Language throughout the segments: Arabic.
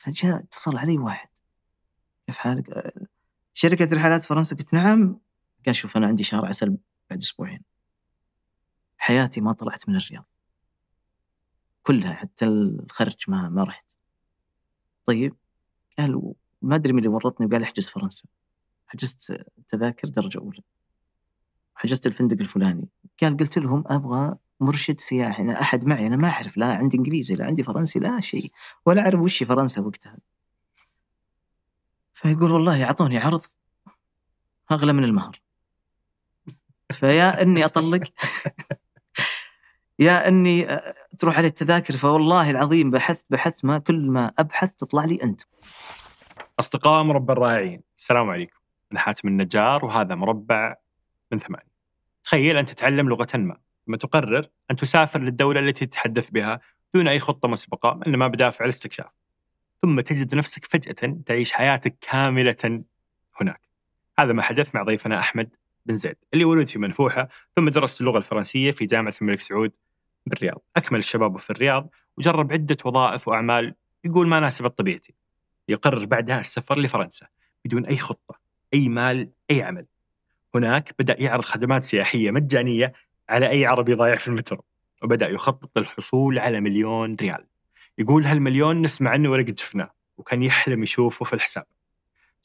فجاء اتصل علي واحد كيف حالك؟ آه، شركة رحلات فرنسا قلت نعم قال شوف أنا عندي شهر عسل بعد أسبوعين حياتي ما طلعت من الرياض كلها حتى الخرج ما ما رحت طيب قال ما أدري من اللي ورطني وقال احجز فرنسا حجزت تذاكر درجة أولى حجزت الفندق الفلاني قال قلت لهم أبغى مرشد سياحي أنا أحد معي أنا ما أعرف لا عندي إنجليزي لا عندي فرنسي لا شيء ولا أعرف وش فرنسا وقتها فيقول والله أعطوني عرض أغلى من المهر فيا أني أطلق يا أني آه، تروح على التذاكر فوالله العظيم بحثت بحثت ما كل ما أبحث تطلع لي أنت أصدقاء مربع الرائعين السلام عليكم أنا حاتم النجار وهذا مربع من ثمانية تخيل أن تتعلم لغة ما لما تقرر أن تسافر للدولة التي تتحدث بها دون أي خطة مسبقة إنما بدافع الاستكشاف ثم تجد نفسك فجأة تعيش حياتك كاملة هناك هذا ما حدث مع ضيفنا أحمد بن زيد اللي ولد في منفوحة ثم درس اللغة الفرنسية في جامعة الملك سعود بالرياض أكمل الشباب في الرياض وجرب عدة وظائف وأعمال يقول ما ناسبت طبيعتي يقرر بعدها السفر لفرنسا بدون أي خطة أي مال أي عمل هناك بدأ يعرض خدمات سياحية مجانية على أي عربي ضايع في المترو وبدأ يخطط للحصول على مليون ريال يقول هالمليون نسمع عنه ولا قد شفناه وكان يحلم يشوفه في الحساب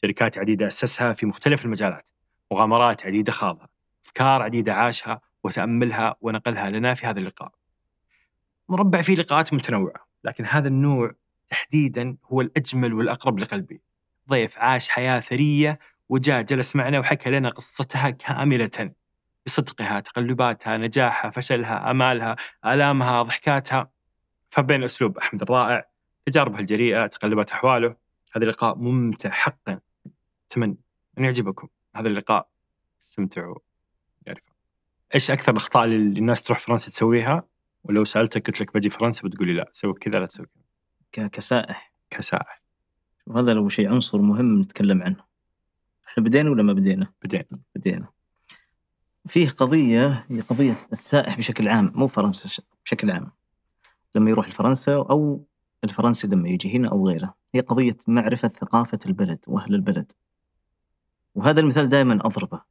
شركات عديدة أسسها في مختلف المجالات مغامرات عديدة خاضها أفكار عديدة عاشها وتأملها ونقلها لنا في هذا اللقاء مربع فيه لقاءات متنوعة لكن هذا النوع تحديدا هو الأجمل والأقرب لقلبي ضيف عاش حياة ثرية وجاء جلس معنا وحكى لنا قصتها كاملة بصدقها تقلباتها نجاحها فشلها أمالها آلامها ضحكاتها فبين أسلوب أحمد الرائع تجاربه الجريئة تقلبات أحواله هذا اللقاء ممتع حقا أتمنى أن يعجبكم هذا اللقاء استمتعوا ايش اكثر الاخطاء اللي الناس تروح فرنسا تسويها ولو سالتك قلت لك بجي فرنسا بتقولي لا سوي كذا لا تسوي كذا كسائح كسائح وهذا لو شيء عنصر مهم نتكلم عنه احنا بدينا ولا ما بدينا؟ بدينا بدينا فيه قضية هي قضية السائح بشكل عام مو فرنسا بشكل عام لما يروح لفرنسا أو الفرنسي لما يجي هنا أو غيره هي قضية معرفة ثقافة البلد وأهل البلد وهذا المثال دائما أضربه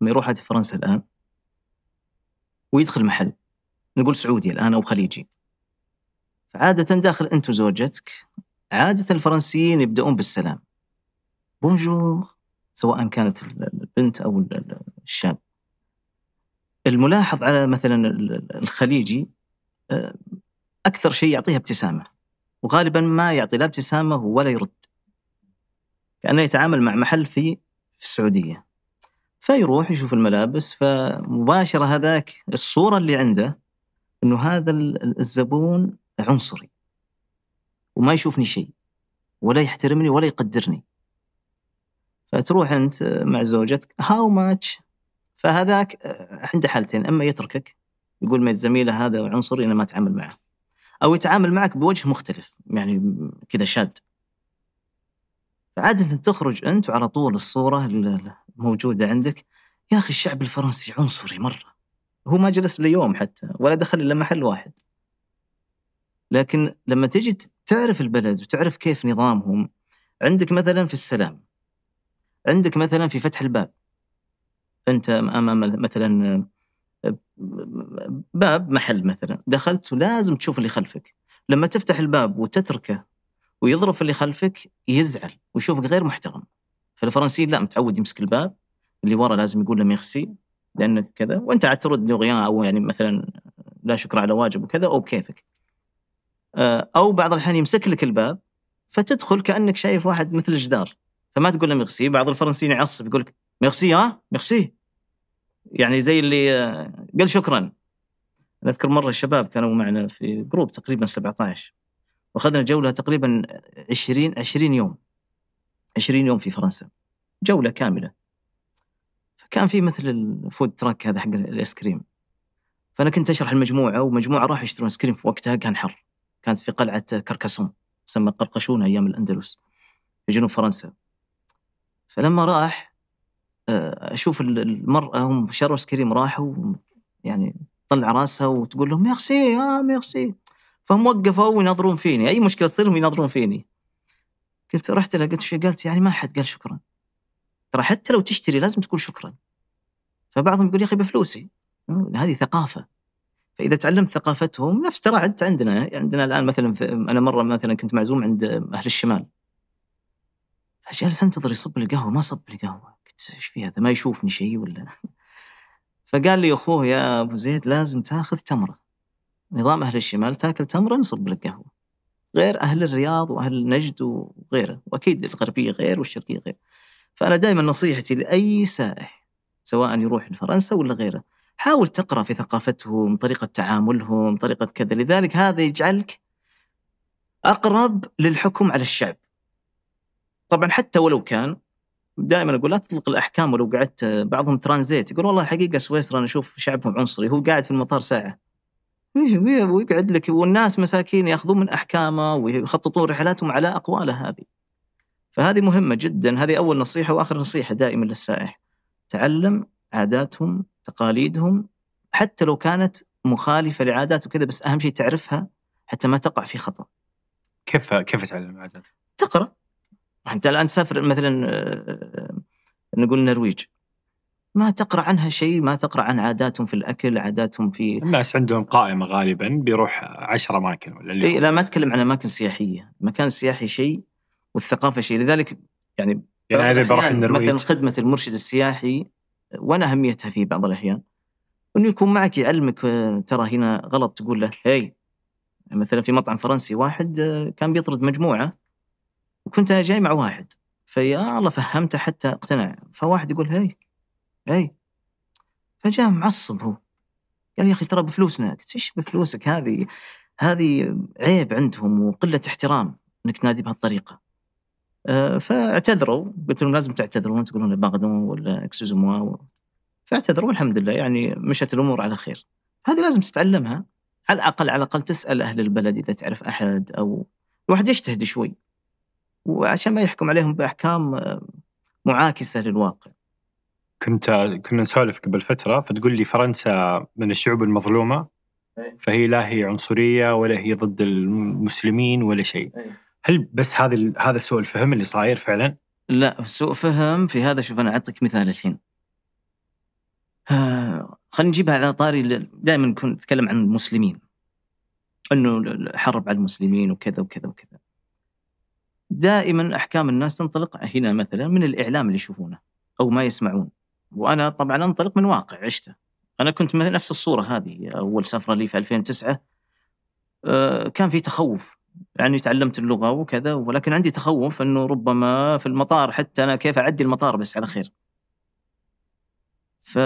لما يروح على فرنسا الآن ويدخل محل نقول سعودي الآن أو خليجي فعادة داخل أنت وزوجتك عادة الفرنسيين يبدأون بالسلام بونجور سواء كانت البنت أو الشاب الملاحظ على مثلا الخليجي آه، اكثر شيء يعطيها ابتسامه وغالبا ما يعطي لا ابتسامه ولا يرد كانه يتعامل مع محل في في السعوديه فيروح يشوف الملابس فمباشره هذاك الصوره اللي عنده انه هذا الزبون عنصري وما يشوفني شيء ولا يحترمني ولا يقدرني فتروح انت مع زوجتك هاو ماتش فهذاك آه، عنده حالتين اما يتركك يقول ما زميله هذا عنصري انا ما اتعامل معه او يتعامل معك بوجه مختلف يعني كذا شاد فعادة تخرج انت وعلى طول الصورة الموجودة عندك يا اخي الشعب الفرنسي عنصري مرة هو ما جلس ليوم حتى ولا دخل الا محل واحد لكن لما تجي تعرف البلد وتعرف كيف نظامهم عندك مثلا في السلام عندك مثلا في فتح الباب انت امام مثلا باب محل مثلا دخلت ولازم تشوف اللي خلفك لما تفتح الباب وتتركه ويضرب اللي خلفك يزعل ويشوفك غير محترم فالفرنسيين لا متعود يمسك الباب اللي ورا لازم يقول له ميرسي لانك كذا وانت عاد ترد لغيان او يعني مثلا لا شكر على واجب وكذا او بكيفك آه، او بعض الاحيان يمسك لك الباب فتدخل كانك شايف واحد مثل الجدار فما تقول له ميرسي بعض الفرنسيين يعصب يقول لك ميرسي ها ميرسي يعني زي اللي قال شكرا اذكر مره الشباب كانوا معنا في جروب تقريبا 17 واخذنا جوله تقريبا 20 20 يوم 20 يوم في فرنسا جوله كامله فكان في مثل الفود تراك هذا حق الايس كريم فانا كنت اشرح المجموعه ومجموعه راحوا يشترون ايس كريم في وقتها كان حر كانت في قلعه كركسون تسمى قرقشونه ايام الاندلس في جنوب فرنسا فلما راح آه، اشوف المراه هم شروا كريم راحوا يعني طلع راسها وتقول لهم ميرسي اه ميرسي فهم وقفوا وينظرون فيني اي مشكله تصير هم ينظرون فيني قلت رحت لها قلت شو قالت يعني ما حد قال شكرا ترى حتى لو تشتري لازم تقول شكرا فبعضهم يقول يا اخي بفلوسي هذه ثقافه فاذا تعلمت ثقافتهم نفس ترى انت عندنا عندنا الان مثلا انا مره مثلا كنت معزوم عند اهل الشمال فجالس انتظر يصب القهوه ما صب القهوه ايش في هذا ما يشوفني شيء ولا فقال لي اخوه يا ابو زيد لازم تاخذ تمره نظام اهل الشمال تاكل تمره نصب لك قهوه غير اهل الرياض واهل نجد وغيره واكيد الغربيه غير والشرقيه غير فانا دائما نصيحتي لاي سائح سواء يروح لفرنسا ولا غيره حاول تقرا في ثقافتهم طريقه تعاملهم طريقه كذا لذلك هذا يجعلك اقرب للحكم على الشعب طبعا حتى ولو كان دائما اقول لا تطلق الاحكام ولو قعدت بعضهم ترانزيت يقول والله حقيقه سويسرا انا اشوف شعبهم عنصري هو قاعد في المطار ساعه ويقعد لك والناس مساكين ياخذون من احكامه ويخططون رحلاتهم على اقواله هذه فهذه مهمه جدا هذه اول نصيحه واخر نصيحه دائما للسائح تعلم عاداتهم تقاليدهم حتى لو كانت مخالفه لعادات وكذا بس اهم شيء تعرفها حتى ما تقع في خطا كيف كيف تعلم العادات؟ تقرا انت الان تسافر مثلا آه، آه، نقول النرويج ما تقرا عنها شيء ما تقرا عن عاداتهم في الاكل عاداتهم في الناس عندهم قائمه غالبا بيروح عشرة اماكن ولا اللي إيه لا ما اتكلم عن اماكن سياحيه المكان السياحي شيء والثقافه شيء لذلك يعني يعني هذا بروح النرويج مثلا خدمه المرشد السياحي وانا اهميتها في بعض الاحيان انه يكون معك يعلمك آه، ترى هنا غلط تقول له هي مثلا في مطعم فرنسي واحد كان بيطرد مجموعه وكنت انا جاي مع واحد فيا الله فهمته حتى اقتنع فواحد يقول هي هي فجاء معصب هو قال يا اخي ترى بفلوسنا قلت ايش بفلوسك هذه هذه عيب عندهم وقله احترام انك تنادي بهالطريقه آه، فاعتذروا قلت لهم لازم تعتذرون تقولون باغدون ولا اكسوزوموا فاعتذروا والحمد لله يعني مشت الامور على خير هذه لازم تتعلمها على الاقل على الاقل تسال اهل البلد اذا تعرف احد او الواحد يجتهد شوي وعشان ما يحكم عليهم باحكام آه، معاكسه للواقع. كنت آه، كنا نسولف قبل فتره فتقول لي فرنسا من الشعوب المظلومه إيه. فهي لا هي عنصريه ولا هي ضد المسلمين ولا شيء. إيه. هل بس هذا هذا سوء الفهم اللي صاير فعلا؟ لا سوء فهم في هذا شوف انا اعطيك مثال الحين. آه، خلينا نجيبها على طاري دائما كنت نتكلم عن المسلمين. انه الحرب على المسلمين وكذا وكذا وكذا. دائما احكام الناس تنطلق هنا مثلا من الاعلام اللي يشوفونه او ما يسمعون وانا طبعا انطلق من واقع عشته انا كنت مثل نفس الصوره هذه اول سفره لي في 2009 آه، كان في تخوف يعني تعلمت اللغه وكذا ولكن عندي تخوف انه ربما في المطار حتى انا كيف اعدي المطار بس على خير ف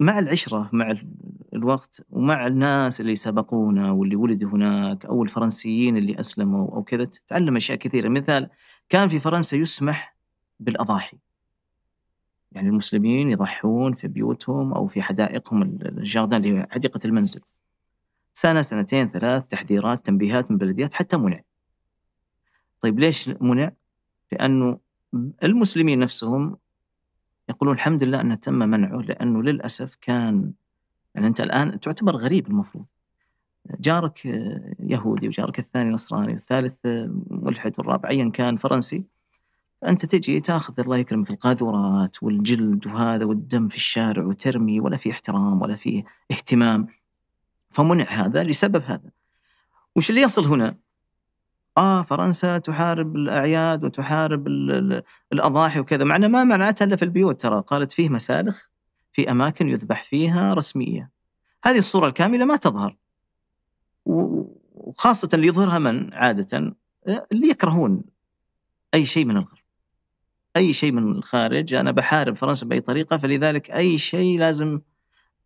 مع العشرة مع الوقت ومع الناس اللي سبقونا واللي ولدوا هناك أو الفرنسيين اللي أسلموا أو كذا تعلم أشياء كثيرة مثال كان في فرنسا يسمح بالأضاحي يعني المسلمين يضحون في بيوتهم أو في حدائقهم الجاردان اللي هي حديقة المنزل سنة سنتين ثلاث تحذيرات تنبيهات من بلديات حتى منع طيب ليش منع؟ لأنه المسلمين نفسهم يقولون الحمد لله أنه تم منعه لأنه للأسف كان يعني أنت الآن تعتبر غريب المفروض جارك يهودي وجارك الثاني نصراني والثالث ملحد والرابع أيا كان فرنسي أنت تجي تاخذ الله يكرمك القاذورات والجلد وهذا والدم في الشارع وترمي ولا في احترام ولا في اهتمام فمنع هذا لسبب هذا وش اللي يصل هنا اه فرنسا تحارب الاعياد وتحارب الاضاحي وكذا معنا ما معناتها الا في البيوت ترى قالت فيه مسالخ في اماكن يذبح فيها رسميه هذه الصوره الكامله ما تظهر وخاصه اللي يظهرها من عاده اللي يكرهون اي شيء من الغرب اي شيء من الخارج انا بحارب فرنسا باي طريقه فلذلك اي شيء لازم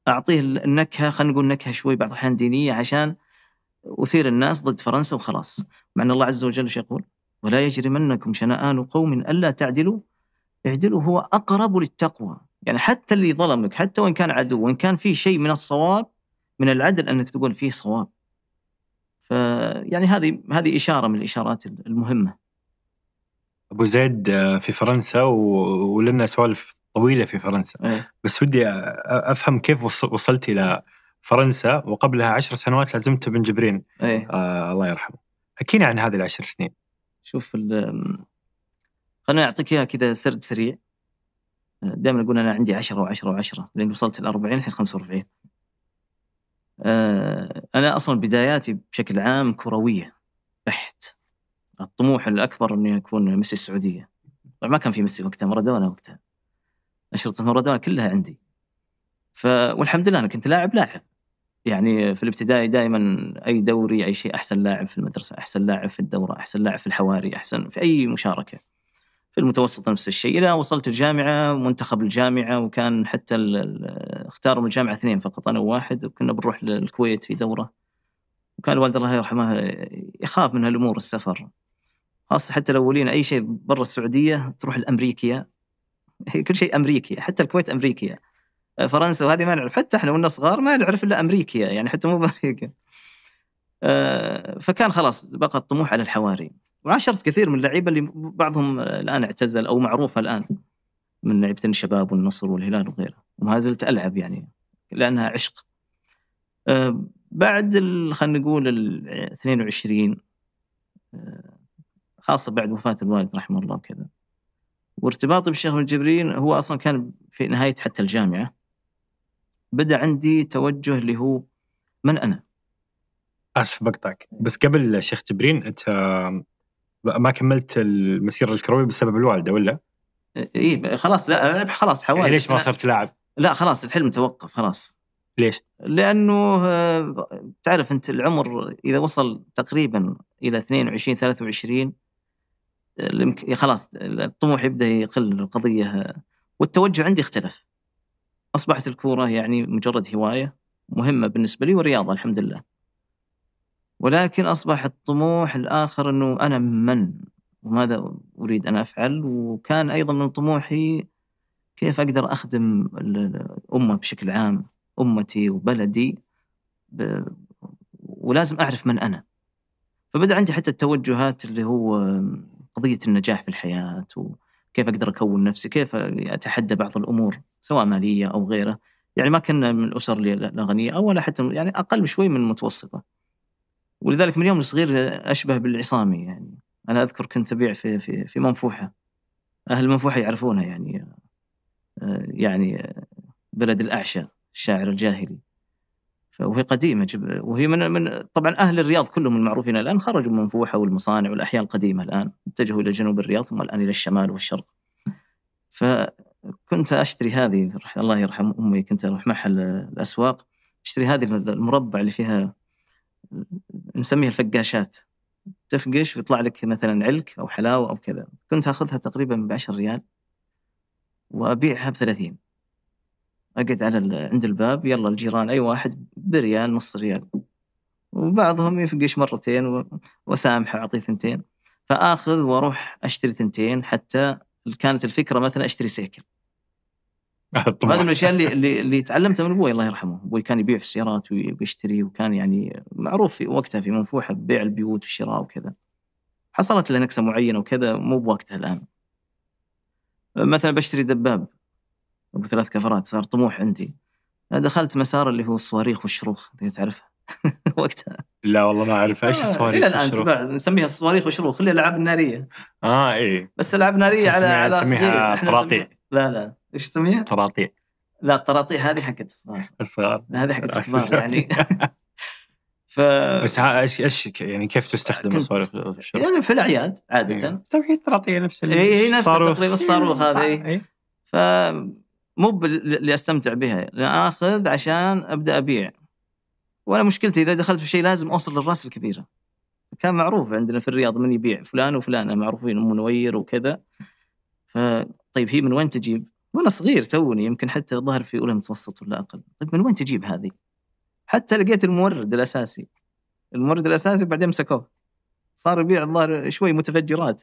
اعطيه النكهه خلينا نقول نكهه شوي بعض الاحيان دينيه عشان أثير الناس ضد فرنسا وخلاص مع أن الله عز وجل يقول ولا يجرمنكم شنآن قوم ألا تعدلوا اعدلوا هو أقرب للتقوى يعني حتى اللي ظلمك حتى وإن كان عدو وإن كان فيه شيء من الصواب من العدل أنك تقول فيه صواب فيعني هذه هذه إشارة من الإشارات المهمة أبو زيد آه، في فرنسا ولنا سوالف طويلة في فرنسا إيه. بس ودي أفهم كيف وصلت إلى فرنسا وقبلها عشر سنوات لازمت بن جبرين أيه. آه الله يرحمه حكينا عن هذه العشر سنين شوف خليني اعطيك اياها كذا سرد سريع دائما اقول انا عندي 10 و10 و10 لان وصلت ال 40 الحين 45 آه، انا اصلا بداياتي بشكل عام كرويه بحت الطموح الاكبر اني اكون ميسي السعوديه طبعا ما كان في ميسي وقتها مارادونا وقتها اشرطه مارادونا كلها عندي ف والحمد لله انا كنت لاعب لاعب يعني في الابتدائي دائما اي دوري اي شيء احسن لاعب في المدرسه، احسن لاعب في الدوره، احسن لاعب في الحواري، احسن في اي مشاركه. في المتوسط نفس الشيء، الى وصلت الجامعه منتخب الجامعه وكان حتى اختاروا من الجامعه اثنين فقط انا وواحد وكنا بنروح للكويت في دوره. وكان الوالد الله يرحمه يخاف من هالامور السفر. خاصه حتى الاولين اي شيء برا السعوديه تروح الامريكيه كل شيء امريكي حتى الكويت امريكيه. فرنسا وهذه ما نعرف حتى احنا وانا صغار ما نعرف الا امريكا يعني حتى مو بامريكا آه، فكان خلاص بقى الطموح على الحواري وعاشرت كثير من اللعيبه اللي بعضهم الان اعتزل او معروفه الان من لعيبه الشباب والنصر والهلال وغيره وما زلت العب يعني لانها عشق آه، بعد خلينا نقول ال 22 آه، خاصه بعد وفاه الوالد رحمه الله وكذا وارتباطي بالشيخ ابن جبرين هو اصلا كان في نهايه حتى الجامعه بدا عندي توجه اللي هو من انا اسف بقطعك بس قبل شيخ تبرين انت ما كملت المسيره الكرويه بسبب الوالده ولا؟ اي خلاص لا خلاص يعني حوالي ليش ما صرت لاعب؟ لا خلاص الحلم توقف خلاص ليش؟ لانه آه، تعرف انت العمر اذا وصل تقريبا الى 22 23 آه، خلاص الطموح يبدا يقل القضيه آه، والتوجه عندي اختلف اصبحت الكوره يعني مجرد هوايه مهمه بالنسبه لي ورياضه الحمد لله. ولكن اصبح الطموح الاخر انه انا من وماذا اريد ان افعل وكان ايضا من طموحي كيف اقدر اخدم الامه بشكل عام امتي وبلدي ب... ولازم اعرف من انا. فبدا عندي حتى التوجهات اللي هو قضيه النجاح في الحياه وكيف اقدر اكون نفسي، كيف اتحدى بعض الامور سواء ماليه او غيره يعني ما كنا من الاسر الغنيه او ولا حتى يعني اقل بشوي من المتوسطه ولذلك من يوم صغير اشبه بالعصامي يعني انا اذكر كنت ابيع في في في منفوحه اهل منفوحه يعرفونها يعني آه، يعني آه، بلد الاعشى الشاعر الجاهلي وهي قديمة وهي من من طبعا أهل الرياض كلهم المعروفين الآن خرجوا من منفوحة والمصانع والأحياء القديمة الآن اتجهوا إلى جنوب الرياض ثم الآن إلى الشمال والشرق ف كنت اشتري هذه الله يرحم امي كنت اروح معها الاسواق اشتري هذه المربع اللي فيها نسميها الفقاشات تفقش ويطلع لك مثلا علك او حلاوه او كذا كنت اخذها تقريبا ب 10 ريال وابيعها ب 30 اقعد على عند الباب يلا الجيران اي واحد بريال نص ريال وبعضهم يفقش مرتين واسامحه اعطيه ثنتين فاخذ واروح اشتري ثنتين حتى كانت الفكره مثلا اشتري سيكل هذا من الاشياء اللي اللي, اللي تعلمتها من ابوي الله يرحمه، ابوي كان يبيع في السيارات ويشتري وكان يعني معروف في وقتها في منفوحه ببيع البيوت والشراء وكذا. حصلت له نكسه معينه وكذا مو بوقتها الان. مثلا بشتري دباب ابو ثلاث كفرات صار طموح عندي. دخلت مسار اللي هو الصواريخ والشروخ اللي تعرفها وقتها لا والله ما اعرف ايش آه، الصواريخ الى الان تبع نسميها الصواريخ والشروخ اللي الالعاب الناريه اه اي بس العاب ناريه على على صغير لا لا ايش اسميها؟ طراطيع لا الطراطيع هذه حقت الصغار الصغار هذه حقت الكبار يعني ف بس ايش ايش يعني كيف تستخدم الصواريخ يعني في الاعياد عاده توحيد إيه. طراطيع طيب، نفس اللي إيه، هي نفس تقريبا الصاروخ إيه، هذه ف مو اللي استمتع بها اخذ عشان ابدا ابيع وانا مشكلتي اذا دخلت في شيء لازم اوصل للراس الكبيره كان معروف عندنا في الرياض من يبيع فلان وفلان معروفين ام نوير وكذا فطيب هي من وين تجيب؟ وانا صغير توني يمكن حتى ظهر في اولى متوسط ولا اقل طيب من وين تجيب هذه حتى لقيت المورد الاساسي المورد الاساسي وبعدين مسكوه صار يبيع الظاهر شوي متفجرات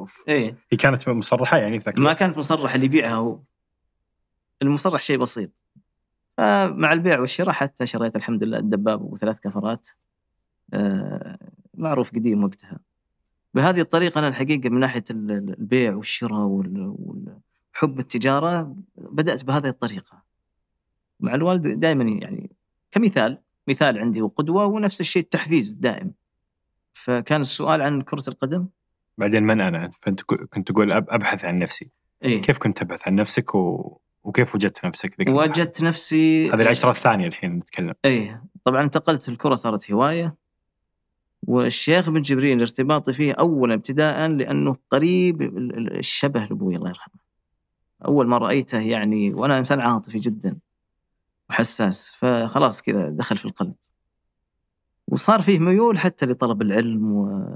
اوف ايه هي كانت مصرحه يعني في ما كانت مصرحه اللي يبيعها هو المصرح شيء بسيط فمع البيع والشراء حتى شريت الحمد لله الدباب وثلاث كفرات آه، معروف قديم وقتها بهذه الطريقه انا الحقيقه من ناحيه البيع والشراء وال... وال... حب التجاره بدات بهذه الطريقه مع الوالد دائما يعني كمثال مثال عندي وقدوه ونفس الشيء التحفيز الدائم فكان السؤال عن كره القدم بعدين من انا فانت كنت تقول ابحث عن نفسي إيه؟ كيف كنت تبحث عن نفسك و... وكيف وجدت نفسك ذيك وجدت نفسي هذه العشرة الثانية الحين نتكلم إيه طبعا انتقلت الكرة صارت هواية والشيخ بن جبريل ارتباطي فيه أولا ابتداء لأنه قريب الشبه لأبوي الله يرحمه اول ما رايته يعني وانا انسان عاطفي جدا وحساس فخلاص كذا دخل في القلب وصار فيه ميول حتى لطلب العلم و...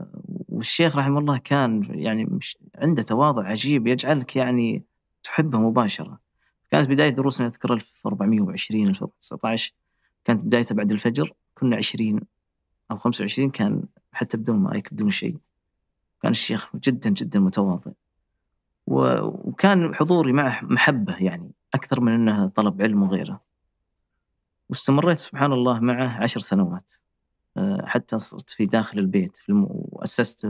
والشيخ رحمه الله كان يعني مش... عنده تواضع عجيب يجعلك يعني تحبه مباشره كانت بدايه دروسنا اذكر 1420 1419 كانت بدايتها بعد الفجر كنا 20 او 25 كان حتى بدون مايك بدون شيء كان الشيخ جدا جدا متواضع وكان حضوري معه محبة يعني أكثر من أنه طلب علم وغيره واستمريت سبحان الله معه عشر سنوات آه، حتى صرت في داخل البيت في وأسست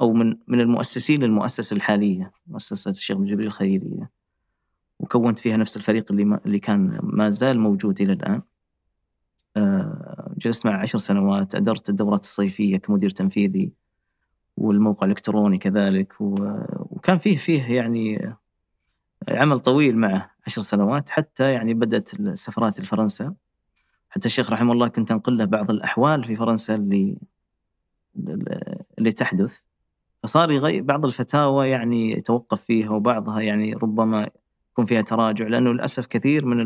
أو من من المؤسسين للمؤسسة الحالية مؤسسة الشيخ جبريل الخيرية وكونت فيها نفس الفريق اللي, ما... اللي كان ما زال موجود إلى الآن آه، جلست معه عشر سنوات أدرت الدورات الصيفية كمدير تنفيذي والموقع الإلكتروني كذلك و... وكان فيه فيه يعني عمل طويل معه عشر سنوات حتى يعني بدأت السفرات لفرنسا حتى الشيخ رحمه الله كنت أنقل له بعض الأحوال في فرنسا اللي اللي تحدث فصار يغي... بعض الفتاوى يعني يتوقف فيها وبعضها يعني ربما يكون فيها تراجع لأنه للأسف كثير من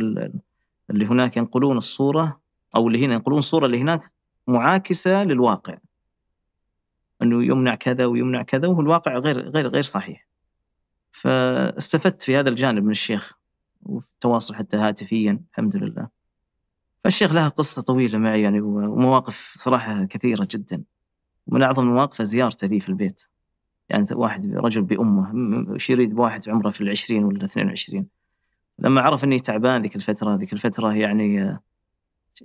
اللي هناك ينقلون الصورة أو اللي هنا ينقلون الصورة اللي هناك معاكسة للواقع أنه يمنع كذا ويمنع كذا وهو الواقع غير غير غير صحيح فاستفدت في هذا الجانب من الشيخ وفي التواصل حتى هاتفيا الحمد لله فالشيخ لها قصة طويلة معي يعني ومواقف صراحة كثيرة جدا ومن أعظم المواقف زيارته لي في البيت يعني واحد رجل بأمه وش يريد بواحد عمره في العشرين ولا 22 لما عرف أني تعبان ذيك الفترة ذيك الفترة يعني آه،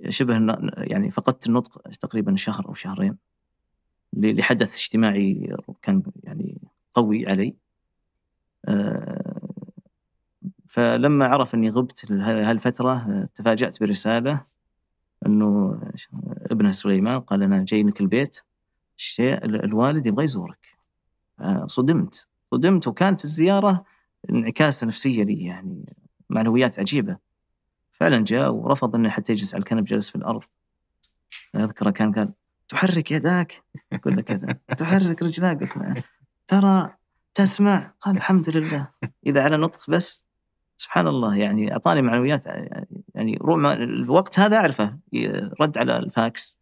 شبه يعني فقدت النطق تقريبا شهر أو شهرين لحدث اجتماعي كان يعني قوي علي آه، فلما عرف اني غبت هالفتره آه، تفاجات برساله انه ابنه سليمان قال انا جاي لك البيت الشيء الوالد يبغى يزورك آه، صدمت صدمت وكانت الزياره انعكاسه نفسيه لي يعني معنويات عجيبه فعلا جاء ورفض انه حتى يجلس على الكنب جلس في الارض اذكره كان قال تحرك يداك يقول له كذا تحرك رجلاك قلت له ترى تسمع قال الحمد لله إذا على نطق بس سبحان الله يعني أعطاني معنويات يعني رغم الوقت هذا أعرفه رد على الفاكس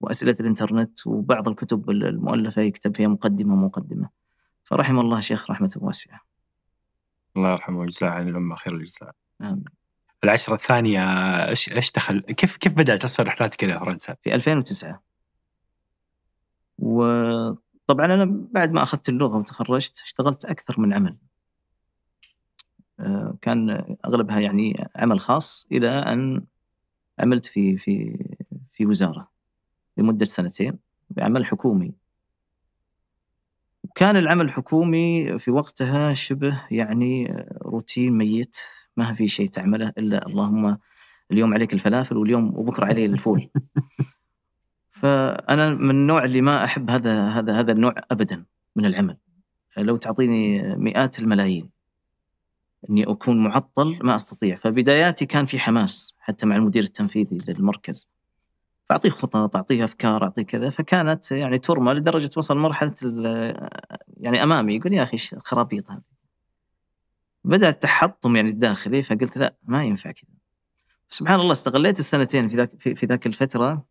وأسئلة الإنترنت وبعض الكتب المؤلفة يكتب فيها مقدمة ومقدمة فرحم الله شيخ رحمة واسعة الله يرحمه ويجزاه عن الأمة خير الجزاء آمين العشرة الثانية ايش ايش دخل كيف كيف بدأت اصلا رحلاتك إلى فرنسا؟ في 2009 و طبعا انا بعد ما اخذت اللغه وتخرجت اشتغلت اكثر من عمل آه، كان اغلبها يعني عمل خاص الى ان عملت في في في وزاره لمده سنتين بعمل حكومي كان العمل الحكومي في وقتها شبه يعني روتين ميت ما في شيء تعمله الا اللهم اليوم عليك الفلافل واليوم وبكره علي الفول فانا من النوع اللي ما احب هذا هذا هذا النوع ابدا من العمل لو تعطيني مئات الملايين اني اكون معطل ما استطيع فبداياتي كان في حماس حتى مع المدير التنفيذي للمركز فاعطيه خطط اعطيه افكار اعطيه كذا فكانت يعني ترمى لدرجه وصل مرحله يعني امامي يقول يا اخي خرابيط هذه بدا التحطم يعني الداخلي فقلت لا ما ينفع كذا سبحان الله استغليت السنتين في ذاك في, في ذاك الفتره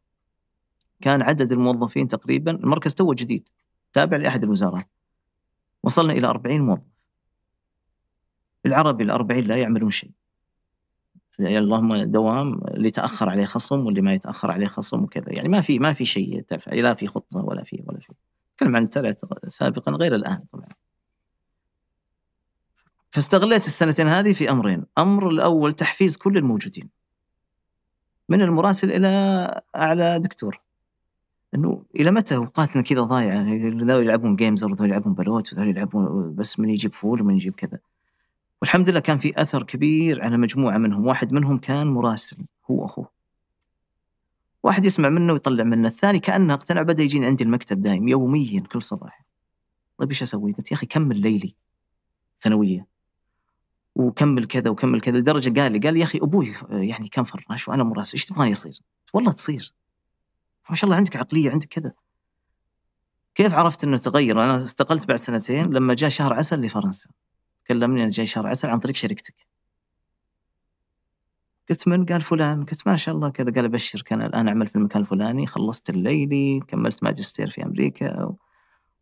كان عدد الموظفين تقريبا المركز تو جديد تابع لاحد الوزارات وصلنا الى 40 موظف العربي الأربعين لا يعملون شيء يعني اللهم دوام اللي تاخر عليه خصم واللي ما يتاخر عليه خصم وكذا يعني ما في ما في شيء لا في خطه ولا في ولا في نتكلم عن ثلاث سابقا غير الان طبعا فاستغليت السنتين هذه في امرين، امر الاول تحفيز كل الموجودين. من المراسل الى اعلى دكتور. انه الى متى اوقاتنا كذا ضايعه يعني ذول يلعبون جيمزر وذول يلعبون بلوت وذول يلعبون بس من يجيب فول ومن يجيب كذا والحمد لله كان في اثر كبير على مجموعه منهم واحد منهم كان مراسل هو اخوه واحد يسمع منه ويطلع منه الثاني كانه اقتنع بدا يجيني عندي المكتب دايم يوميا كل صباح طيب ايش اسوي؟ قلت يا اخي كمل ليلي ثانويه وكمل كذا وكمل كذا لدرجه قال لي قال لي يا اخي ابوي يعني كان فراش وانا مراسل ايش تبغاني اصير؟ والله تصير ما شاء الله عندك عقليه عندك كذا كيف عرفت انه تغير؟ انا استقلت بعد سنتين لما جاء شهر عسل لفرنسا كلمني انا جاي شهر عسل عن طريق شركتك قلت من؟ قال فلان قلت ما شاء الله كذا قال ابشرك انا الان اعمل في المكان الفلاني خلصت الليلي كملت ماجستير في امريكا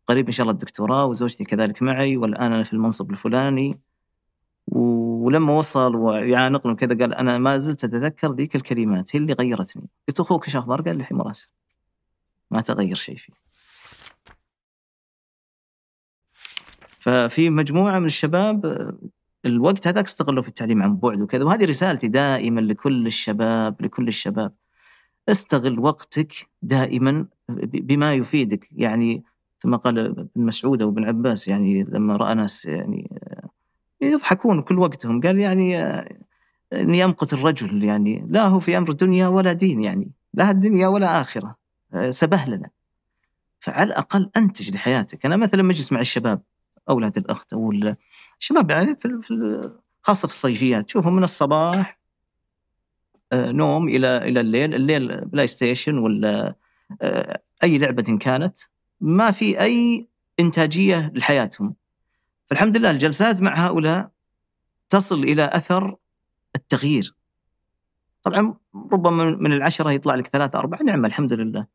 قريب ان شاء الله الدكتوراه وزوجتي كذلك معي والان انا في المنصب الفلاني ولما وصل ويعانقني وكذا قال انا ما زلت اتذكر ذيك الكلمات هي اللي غيرتني قلت اخوك ايش اخبار قال الحين مراسل ما تغير شيء فيه ففي مجموعه من الشباب الوقت هذاك استغلوا في التعليم عن بعد وكذا وهذه رسالتي دائما لكل الشباب لكل الشباب استغل وقتك دائما بما يفيدك يعني ثم قال ابن مسعود او ابن عباس يعني لما راى ناس يعني يضحكون كل وقتهم قال يعني آه، اني امقت الرجل يعني لا هو في امر دنيا ولا دين يعني لا الدنيا ولا اخره آه، لنا فعلى الاقل انتج لحياتك انا مثلا مجلس مع الشباب اولاد الاخت او الشباب يعني في خاصه في الصيفيات تشوفهم من الصباح آه، نوم الى الى الليل الليل بلاي ستيشن ولا اي لعبه كانت ما في اي انتاجيه لحياتهم فالحمد لله الجلسات مع هؤلاء تصل الى اثر التغيير. طبعا ربما من العشره يطلع لك ثلاثه اربعه نعمه الحمد لله.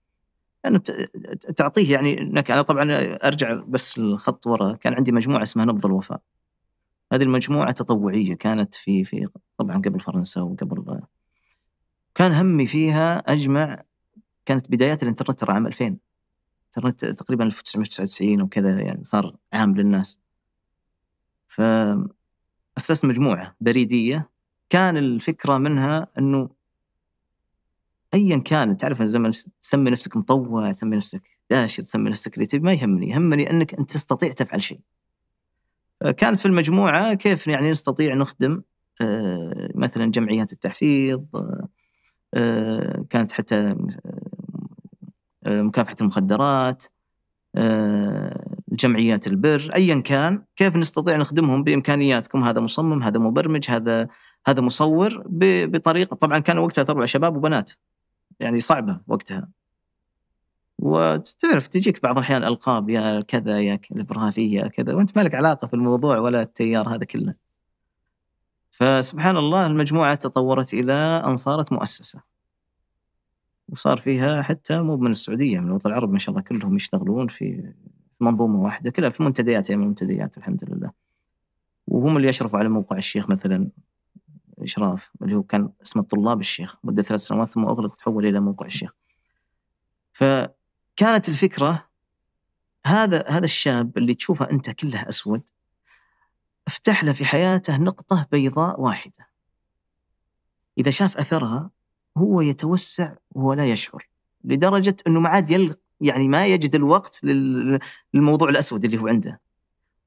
لانه يعني تعطيه يعني انك انا طبعا ارجع بس الخط ورا كان عندي مجموعه اسمها نبض الوفاء. هذه المجموعه تطوعيه كانت في في طبعا قبل فرنسا وقبل كان همي فيها اجمع كانت بدايات الانترنت ترى عام 2000 الانترنت تقريبا 1999 وكذا يعني صار عام للناس فأسست مجموعة بريدية كان الفكرة منها أنه أيا كان تعرف لما تسمي نفسك مطوع تسمي نفسك داشر تسمي نفسك كريتيف ما يهمني يهمني أنك أنت تستطيع تفعل شيء كانت في المجموعة كيف يعني نستطيع نخدم آه، مثلا جمعيات التحفيظ آه، كانت حتى آه، مكافحة المخدرات جمعيات البر ايا كان كيف نستطيع نخدمهم بامكانياتكم هذا مصمم هذا مبرمج هذا هذا مصور بطريقه طبعا كان وقتها تربع شباب وبنات يعني صعبه وقتها وتعرف تجيك بعض الاحيان القاب يا كذا يا يا كذا وانت مالك علاقه في الموضوع ولا التيار هذا كله فسبحان الله المجموعه تطورت الى ان صارت مؤسسه وصار فيها حتى مو من السعوديه من الوطن العربي ما شاء الله كلهم يشتغلون في منظومه واحده كلها في منتديات يعني منتديات الحمد لله وهم اللي يشرفوا على موقع الشيخ مثلا اشراف اللي هو كان اسم الطلاب الشيخ مده ثلاث سنوات ثم اغلق تحول الى موقع الشيخ فكانت الفكره هذا هذا الشاب اللي تشوفه انت كله اسود افتح له في حياته نقطه بيضاء واحده اذا شاف اثرها هو يتوسع وهو لا يشعر لدرجه انه ما عاد يعني ما يجد الوقت للموضوع الاسود اللي هو عنده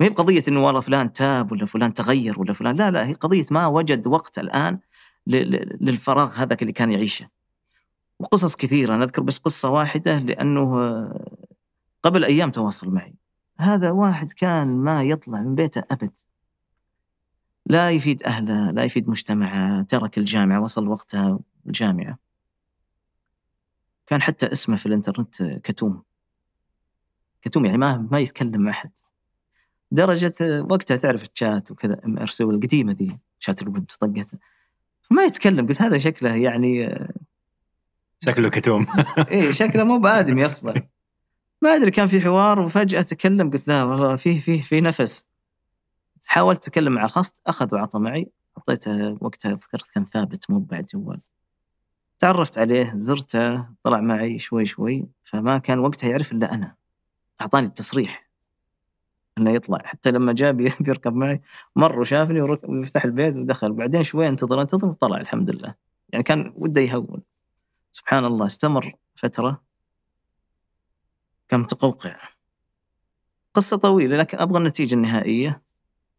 ما هي بقضيه انه والله فلان تاب ولا فلان تغير ولا فلان لا لا هي قضيه ما وجد وقت الان للفراغ هذاك اللي كان يعيشه وقصص كثيره انا اذكر بس قصه واحده لانه قبل ايام تواصل معي هذا واحد كان ما يطلع من بيته ابد لا يفيد اهله لا يفيد مجتمعه ترك الجامعه وصل وقتها الجامعه كان حتى اسمه في الانترنت كتوم كتوم يعني ما ما يتكلم مع احد درجة وقتها تعرف الشات وكذا ام ار سي القديمة ذي شات الود طقته ما يتكلم قلت هذا شكله يعني شكله كتوم اي شكله مو بادمي اصلا ما ادري كان في حوار وفجأة تكلم قلت لا والله فيه فيه في نفس حاولت اتكلم مع الخاص اخذ وعطى معي اعطيته وقتها ذكرت كان ثابت مو بعد جوال تعرفت عليه زرته طلع معي شوي شوي فما كان وقتها يعرف إلا أنا أعطاني التصريح انه يطلع حتى لما جاء بيركب معي مر وشافني ويفتح البيت ودخل بعدين شوي انتظر انتظر وطلع الحمد لله يعني كان وده يهون سبحان الله استمر فتره كان متقوقع قصه طويله لكن ابغى النتيجه النهائيه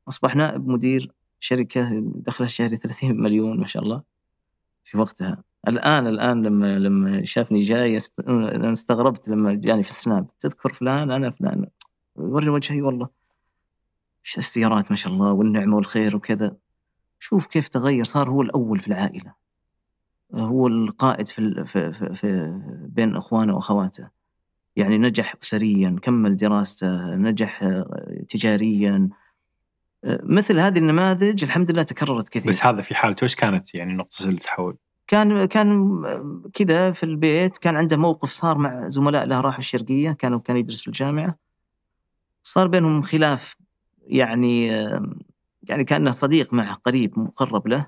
اصبح نائب مدير شركه دخلها الشهري 30 مليون ما شاء الله في وقتها الان الان لما لما شافني جاي استغربت لما جاني في السناب تذكر فلان انا فلان ورني وجهي والله ايش السيارات ما شاء الله والنعمه والخير وكذا شوف كيف تغير صار هو الاول في العائله هو القائد في, في, في بين اخوانه واخواته يعني نجح اسريا كمل دراسته نجح آه، تجاريا آه، مثل هذه النماذج الحمد لله تكررت كثير بس هذا في حالته ايش كانت يعني نقطه التحول؟ كان كان كذا في البيت كان عنده موقف صار مع زملاء له راحوا الشرقيه كانوا كان يدرس في الجامعه صار بينهم خلاف يعني يعني كانه صديق معه قريب مقرب له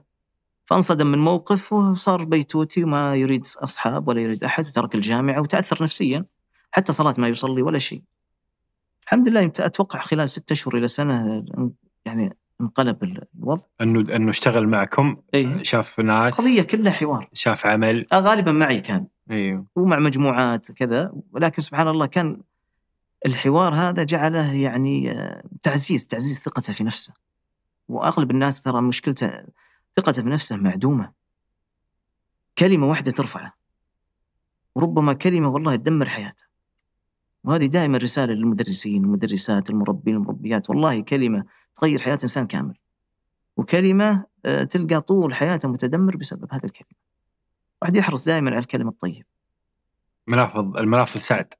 فانصدم من موقف وصار بيتوتي وما يريد اصحاب ولا يريد احد وترك الجامعه وتاثر نفسيا حتى صلاه ما يصلي ولا شيء الحمد لله اتوقع خلال ستة اشهر الى سنه يعني انقلب الوضع انه انه اشتغل معكم إيه؟ شاف ناس قضيه كلها حوار شاف عمل آه، غالبا معي كان ايوه ومع مجموعات كذا ولكن سبحان الله كان الحوار هذا جعله يعني آه، تعزيز تعزيز ثقته في نفسه واغلب الناس ترى مشكلته ثقته في نفسه معدومه كلمه واحده ترفعه وربما كلمه والله تدمر حياته وهذه دائما رساله للمدرسين المدرسات المربين المربيات والله كلمه تغير حياه انسان كامل وكلمه آه، تلقى طول حياته متدمر بسبب هذه الكلمه واحد يحرص دائما على الكلمه الطيبه ملافظ الملف سعد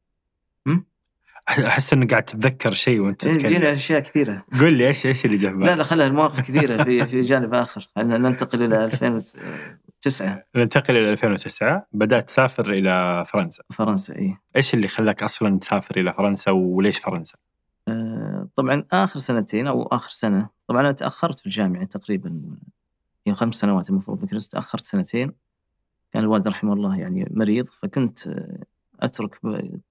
احس انك قاعد تتذكر شيء وانت إيه، تتكلم جينا اشياء كثيره قل لي ايش ايش اللي جه لا لا خلها المواقف كثيره في في جانب اخر خلينا ننتقل الى 2009 ننتقل الى 2009 بدات تسافر الى فرنسا فرنسا اي ايش اللي خلاك اصلا تسافر الى فرنسا وليش فرنسا؟ آه، طبعا اخر سنتين او اخر سنه طبعا انا تاخرت في الجامعه تقريبا يعني خمس سنوات المفروض بكالوريوس تاخرت سنتين كان الوالد رحمه الله يعني مريض فكنت اترك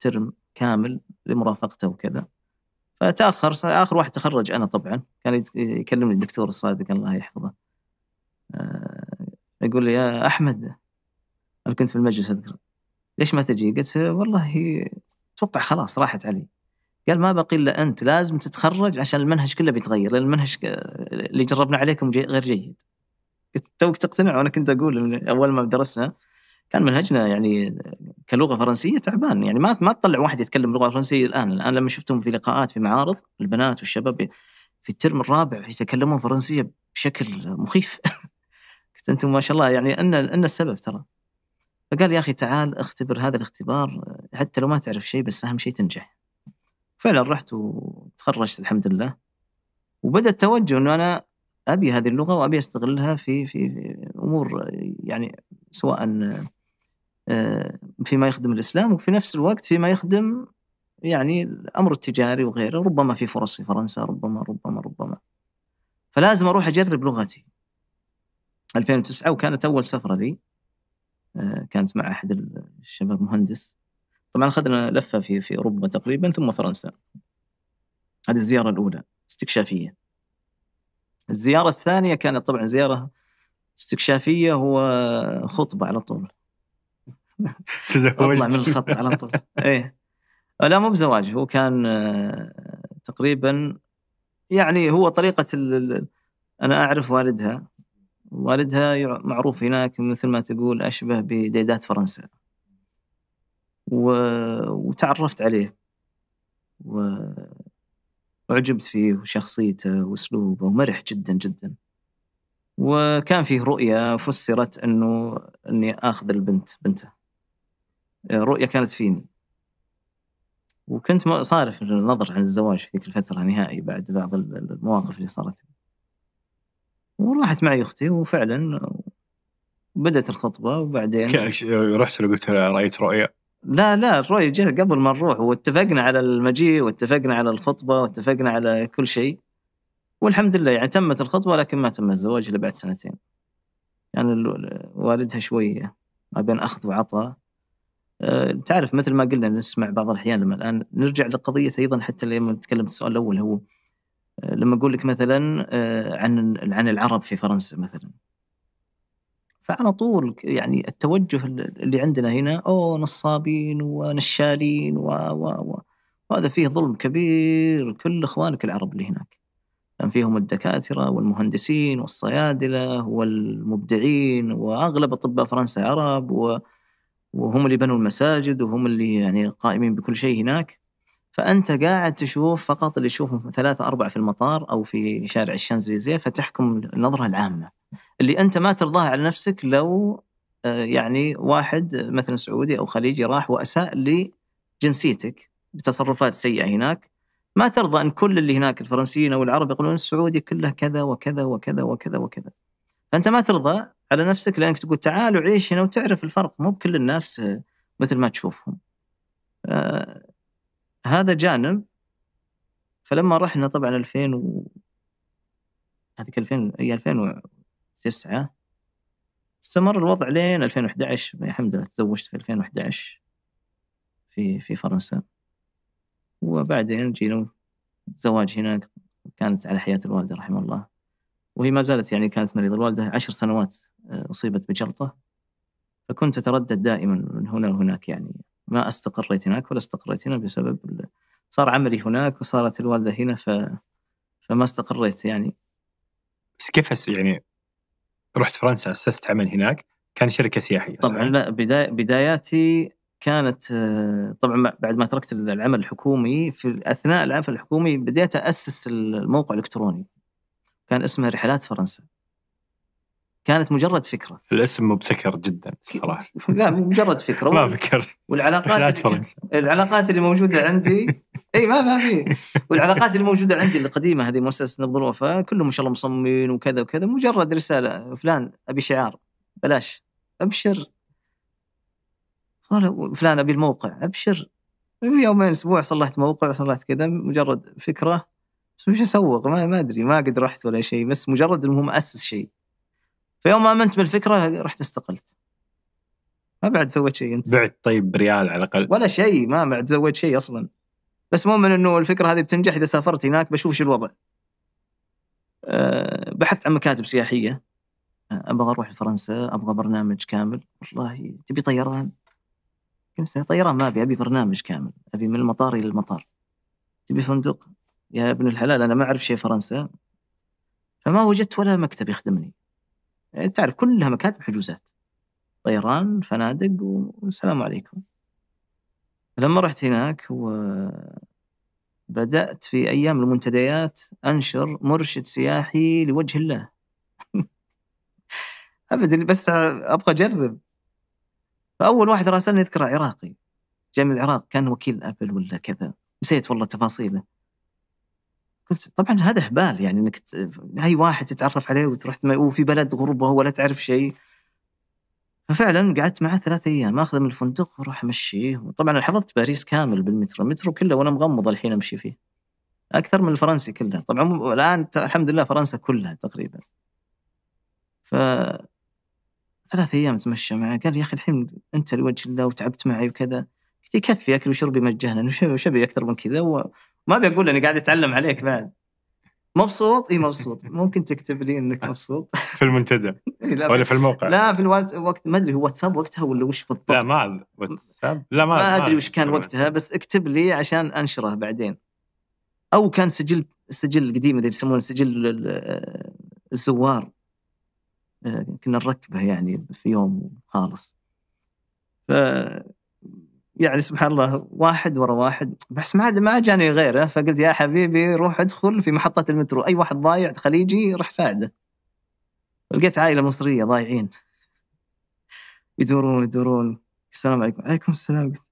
ترم كامل لمرافقته وكذا فتاخر اخر واحد تخرج انا طبعا كان يكلمني الدكتور الصادق الله يحفظه آه، يقول لي يا احمد انا كنت في المجلس اذكر ليش ما تجي؟ قلت والله اتوقع خلاص راحت علي قال ما بقي الا انت لازم تتخرج عشان المنهج كله بيتغير لان المنهج آه، اللي جربنا عليكم جي غير جيد قلت توك تقتنع وانا كنت اقول اول ما درسنا كان منهجنا يعني كلغه فرنسيه تعبان يعني ما ما تطلع واحد يتكلم لغه فرنسيه الان الان لما شفتهم في لقاءات في معارض البنات والشباب في الترم الرابع يتكلمون فرنسيه بشكل مخيف قلت انتم ما شاء الله يعني ان ان السبب ترى فقال يا اخي تعال اختبر هذا الاختبار حتى لو ما تعرف شيء بس اهم شيء تنجح فعلا رحت وتخرجت الحمد لله وبدا التوجه انه انا ابي هذه اللغه وابي استغلها في في, في امور يعني سواء آه، فيما يخدم الاسلام وفي نفس الوقت فيما يخدم يعني الامر التجاري وغيره ربما في فرص في فرنسا ربما ربما ربما فلازم اروح اجرب لغتي 2009 وكانت اول سفره لي آه، كانت مع احد الشباب مهندس طبعا اخذنا لفه في في اوروبا تقريبا ثم فرنسا هذه الزياره الاولى استكشافيه الزياره الثانيه كانت طبعا زياره استكشافيه هو خطبه على طول تزوجت من الخط على طول ايه لا مو بزواج هو كان آه، تقريبا يعني هو طريقه انا اعرف والدها والدها معروف هناك مثل ما تقول اشبه بديدات فرنسا و... وتعرفت عليه و... وعجبت فيه وشخصيته واسلوبه ومرح جدا جدا وكان فيه رؤية فسرت أنه أني أخذ البنت بنته رؤية كانت فيني وكنت صارف النظر عن الزواج في ذيك الفترة نهائي بعد بعض المواقف اللي صارت لي وراحت معي أختي وفعلا بدأت الخطبة وبعدين رحت له قلت لها رأيت رؤية لا لا الرؤية جت قبل ما نروح واتفقنا على المجيء واتفقنا على الخطبة واتفقنا على كل شيء والحمد لله يعني تمت الخطبة لكن ما تم الزواج إلا بعد سنتين يعني والدها شوية ما بين أخذ وعطاء أه تعرف مثل ما قلنا نسمع بعض الأحيان لما الآن نرجع لقضية أيضا حتى لما نتكلم السؤال الأول هو آه، لما أقول لك مثلا آه، عن عن العرب في فرنسا مثلا فعلى طول يعني التوجه اللي عندنا هنا أوه نصابين ونشالين و و و وهذا فيه ظلم كبير كل إخوانك العرب اللي هناك لأن فيهم الدكاترة والمهندسين والصيادلة والمبدعين وأغلب أطباء فرنسا عرب و... وهم اللي بنوا المساجد وهم اللي يعني قائمين بكل شيء هناك فأنت قاعد تشوف فقط اللي تشوفهم ثلاثة أربعة في المطار أو في شارع الشانزليزيه فتحكم النظرة العامة اللي انت ما ترضاها على نفسك لو آه، يعني واحد مثلا سعودي او خليجي راح واساء لجنسيتك بتصرفات سيئه هناك ما ترضى ان كل اللي هناك الفرنسيين او العرب يقولون السعودي كله كذا وكذا وكذا وكذا وكذا فانت ما ترضى على نفسك لانك تقول تعالوا عيش هنا وتعرف الفرق مو بكل الناس آه، مثل ما تشوفهم آه هذا جانب فلما رحنا طبعا 2000 و هذيك 2000 اي 2000 تسعة استمر الوضع لين 2011 الحمد لله تزوجت في 2011 في في فرنسا وبعدين جينا زواج هناك كانت على حياة الوالدة رحمه الله وهي ما زالت يعني كانت مريضة الوالدة عشر سنوات آه، أصيبت بجلطة فكنت أتردد دائما من هنا وهناك يعني ما استقريت هناك ولا استقريت هنا بسبب صار عملي هناك وصارت الوالدة هنا ف... فما استقريت يعني بس كيف يعني رحت فرنسا اسست عمل هناك كان شركه سياحيه طبعا لا بداياتي كانت آه، طبعا بعد ما تركت العمل الحكومي في اثناء العمل الحكومي بديت اسس الموقع الالكتروني كان اسمه رحلات فرنسا كانت مجرد فكره الاسم مبتكر جدا الصراحه لا مجرد فكره ما فكرت والعلاقات العلاقات اللي موجوده عندي اي ما ما في والعلاقات اللي موجوده عندي القديمه هذه مؤسسه نبض الوفاء كلهم ما شاء الله مصممين وكذا وكذا مجرد رساله فلان ابي شعار بلاش ابشر فلان ابي الموقع ابشر يومين اسبوع صلحت موقع صلحت كذا مجرد فكره بس وش اسوق ما, ما ادري ما قد رحت ولا شيء بس مجرد المهم اسس شيء فيوم ما امنت بالفكره رحت استقلت ما بعد سويت شيء انت بعت طيب بريال على الاقل ولا شيء ما بعد سويت شيء اصلا بس مؤمن انه الفكره هذه بتنجح اذا سافرت هناك بشوف شو الوضع أه بحثت عن مكاتب سياحيه أه، ابغى اروح لفرنسا ابغى برنامج كامل والله تبي طيران قلت طيران ما ابي ابي برنامج كامل ابي من المطار الى المطار تبي فندق يا ابن الحلال انا ما اعرف شيء فرنسا فما وجدت ولا مكتب يخدمني يعني تعرف كلها مكاتب حجوزات طيران فنادق والسلام عليكم لما رحت هناك وبدأت في أيام المنتديات أنشر مرشد سياحي لوجه الله أبدا بس أبغى أجرب فأول واحد راسلني أذكر عراقي جاي من العراق كان وكيل أبل ولا كذا نسيت والله تفاصيله قلت طبعا هذا هبال يعني انك هاي واحد تتعرف عليه وتروح وفي بلد غربه ولا تعرف شيء ففعلا قعدت معه ثلاثة ايام اخذه من الفندق واروح امشيه وطبعا حفظت باريس كامل بالمترو المترو كله وانا مغمض الحين امشي فيه اكثر من الفرنسي كله طبعا الان الحمد لله فرنسا كلها تقريبا ف ثلاث ايام تمشى معه قال يا اخي الحين انت لوجه الله وتعبت معي وكذا قلت يكفي اكل وشربي مجانا وش ابي اكثر من كذا و... ما بقول اني قاعد اتعلم عليك بعد مبسوط؟ اي مبسوط ممكن تكتب لي انك مبسوط في المنتدى ولا في الموقع لا في الوقت وقت ما ادري هو واتساب وقتها ولا وش بالضبط لا ما واتساب لا ما ما ادري وش كان وقتها بس اكتب لي عشان انشره بعدين او كان سجل السجل القديم اللي يسمونه سجل الزوار آه، كنا نركبه يعني في يوم خالص ف يعني سبحان الله واحد ورا واحد بس ما ما جاني غيره فقلت يا حبيبي روح ادخل في محطة المترو أي واحد ضايع خليجي راح ساعده لقيت عائلة مصرية ضايعين يدورون يدورون السلام عليكم عليكم السلام قلت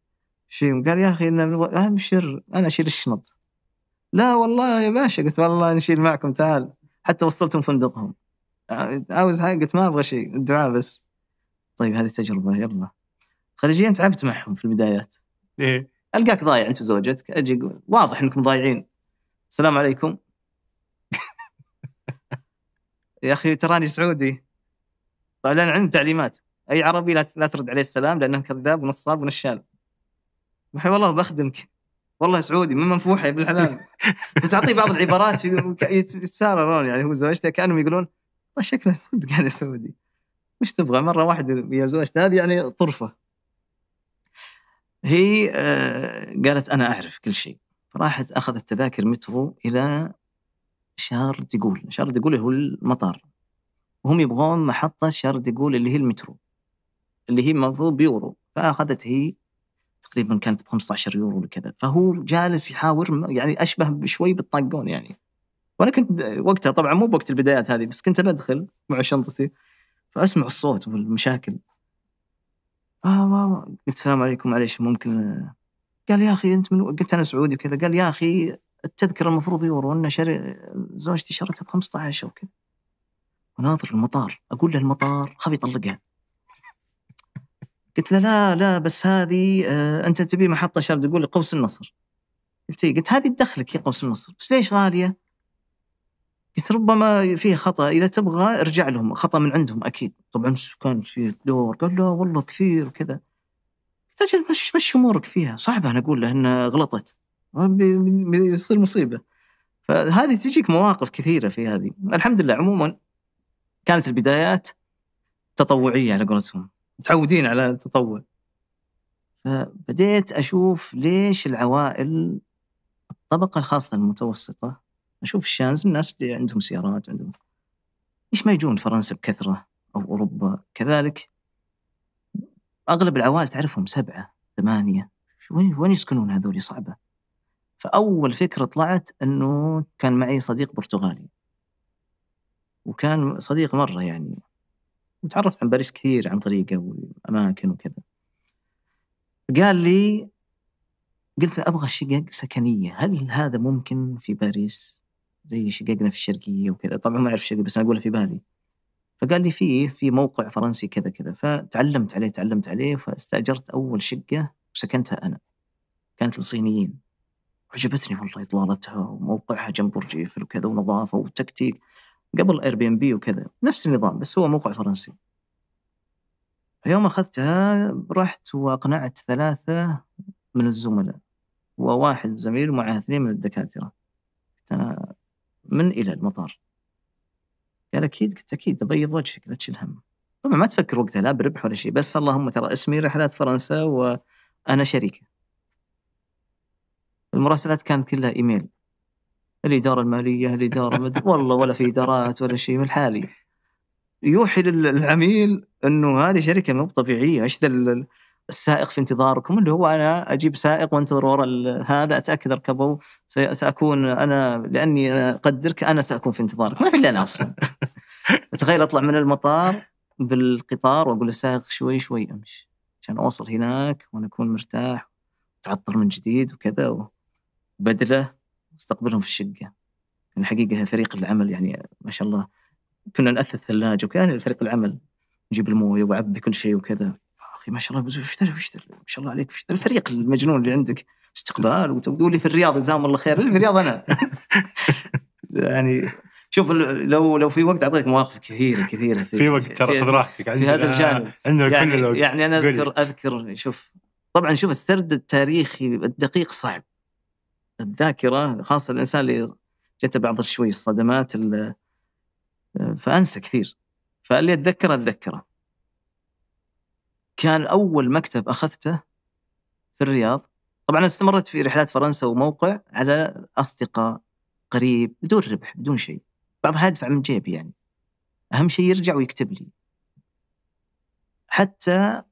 شيء قال يا أخي أنا أبشر أنا أشيل الشنط لا والله يا باشا قلت والله نشيل معكم تعال حتى وصلتهم فندقهم عاوز حاجة قلت ما أبغى شيء الدعاء بس طيب هذه تجربة يلا خليجيين تعبت معهم في البدايات ايه القاك ضايع انت وزوجتك اجي اقول واضح انكم ضايعين السلام عليكم يا اخي تراني سعودي طبعا لان عندي تعليمات اي عربي لا لا ترد عليه السلام لانه كذاب ونصاب ونشال محي والله بخدمك والله سعودي من منفوحه يا ابن الحلال بعض العبارات يتسارون يعني هو زوجته كانهم يقولون ما شكله صدق يعني سعودي وش تبغى مره واحد يا زوجته هذه يعني طرفه هي آه، قالت انا اعرف كل شيء فراحت اخذت تذاكر مترو الى شهر ديغول شهر ديغول هو المطار وهم يبغون محطة شهر ديغول اللي هي المترو اللي هي المفروض بيورو فاخذت هي تقريبا كانت ب 15 يورو وكذا فهو جالس يحاور يعني اشبه بشوي بالطاقون يعني وانا كنت وقتها طبعا مو بوقت البدايات هذه بس كنت بدخل مع شنطتي فاسمع الصوت والمشاكل آه ما. قلت السلام عليكم معليش ممكن آه، قال يا اخي انت من قلت انا سعودي وكذا قال يا اخي التذكره المفروض يورو ان شر... زوجتي شرتها ب 15 وكذا وناظر المطار اقول له المطار خاف يطلقها قلت له لا لا بس هذه آه انت تبي محطه شرد يقول لي قوس النصر قلت إيه، قلت هذه تدخلك هي قوس النصر بس ليش غاليه؟ قلت ربما فيه خطا اذا تبغى ارجع لهم خطا من عندهم اكيد طبعا كان في دور قال لا والله كثير وكذا قلت اجل مش مش امورك فيها صعبه انا اقول له انها غلطت بيصير مصيبه فهذه تجيك مواقف كثيره في هذه الحمد لله عموما كانت البدايات تطوعيه على قولتهم متعودين على التطوع فبديت اشوف ليش العوائل الطبقه الخاصه المتوسطه نشوف الشانز الناس اللي عندهم سيارات عندهم ليش ما يجون فرنسا بكثرة أو أوروبا كذلك أغلب العوائل تعرفهم سبعة ثمانية وين وين يسكنون هذول صعبة فأول فكرة طلعت أنه كان معي صديق برتغالي وكان صديق مرة يعني وتعرفت عن باريس كثير عن طريقه وأماكن وكذا قال لي قلت له أبغى شقق سكنية هل هذا ممكن في باريس زي شقيقنا في الشرقيه وكذا طبعا ما اعرف الشرقيه بس انا اقولها في بالي فقال لي في في موقع فرنسي كذا كذا فتعلمت عليه تعلمت عليه فاستاجرت اول شقه وسكنتها انا كانت للصينيين عجبتني والله اطلالتها وموقعها جنب برج ايفل وكذا ونظافه وتكتيك قبل اير بي ام بي وكذا نفس النظام بس هو موقع فرنسي يوم اخذتها رحت واقنعت ثلاثه من الزملاء وواحد زميل ومعه اثنين من الدكاتره انا من إلى المطار قال أكيد قلت أكيد تبيض وجهك لا تشيل هم طبعا ما تفكر وقتها لا بربح ولا شيء بس اللهم ترى اسمي رحلات فرنسا وأنا شريكة المراسلات كانت كلها إيميل الإدارة المالية الإدارة مد... والله ولا في إدارات ولا شيء بالحالي يوحي للعميل أنه هذه شركة مو طبيعية إيش ذا السائق في انتظاركم اللي هو انا اجيب سائق وانتظر ورا هذا اتاكد اركبه ساكون انا لاني اقدرك انا ساكون في انتظارك ما في الا انا اصلا تخيل اطلع من المطار بالقطار واقول للسائق شوي شوي امشي عشان اوصل هناك وانا اكون مرتاح تعطر من جديد وكذا وبدله استقبلهم في الشقه الحقيقه فريق العمل يعني ما شاء الله كنا ناثث الثلاجه وكان فريق العمل نجيب المويه وعبي كل شيء وكذا اخي ما شاء الله وش ذا وش ما شاء الله عليك وش الفريق المجنون اللي عندك استقبال وتقول لي في الرياض جزاهم الله خير اللي في الرياض انا يعني شوف لو لو في وقت اعطيك مواقف كثيره كثيره في, في وقت ترى خذ راحتك في هذا الجانب عندنا يعني كل الوقت يعني انا اذكر اذكر شوف طبعا شوف السرد التاريخي الدقيق صعب الذاكره خاصه الانسان اللي جت بعض شوي الصدمات فانسى كثير فاللي اتذكره اتذكره كان أول مكتب أخذته في الرياض طبعا استمرت في رحلات فرنسا وموقع على أصدقاء قريب بدون ربح بدون شيء بعضها يدفع من جيبي يعني أهم شيء يرجع ويكتب لي حتى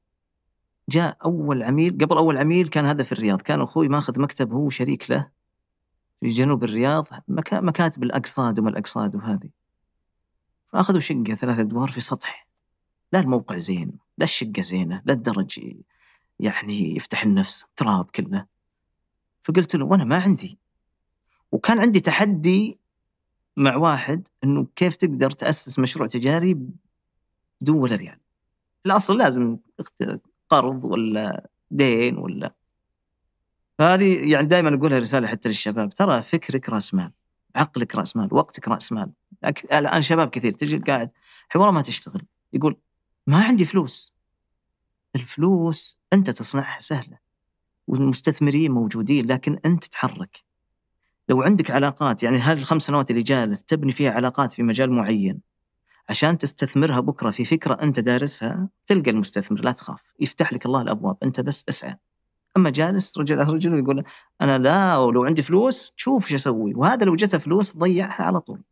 جاء أول عميل قبل أول عميل كان هذا في الرياض كان أخوي ماخذ مكتب هو شريك له في جنوب الرياض مكاتب الأقصاد وما الأقصاد وهذه فأخذوا شقة ثلاثة أدوار في سطح لا الموقع زين لا الشقة زينة لا الدرج يعني يفتح النفس تراب كله فقلت له وأنا ما عندي وكان عندي تحدي مع واحد أنه كيف تقدر تأسس مشروع تجاري بدون ولا ريال الأصل لازم قرض ولا دين ولا فهذه يعني دائما اقولها رساله حتى للشباب ترى فكرك راس مال عقلك راس مال وقتك راس مال الان شباب كثير تجي قاعد حوار ما تشتغل يقول ما عندي فلوس الفلوس أنت تصنعها سهلة والمستثمرين موجودين لكن أنت تحرك لو عندك علاقات يعني هذه الخمس سنوات اللي جالس تبني فيها علاقات في مجال معين عشان تستثمرها بكرة في فكرة أنت دارسها تلقى المستثمر لا تخاف يفتح لك الله الأبواب أنت بس اسعى أما جالس رجل على رجل ويقول أنا لا ولو عندي فلوس شوف شو أسوي وهذا لو جته فلوس ضيعها على طول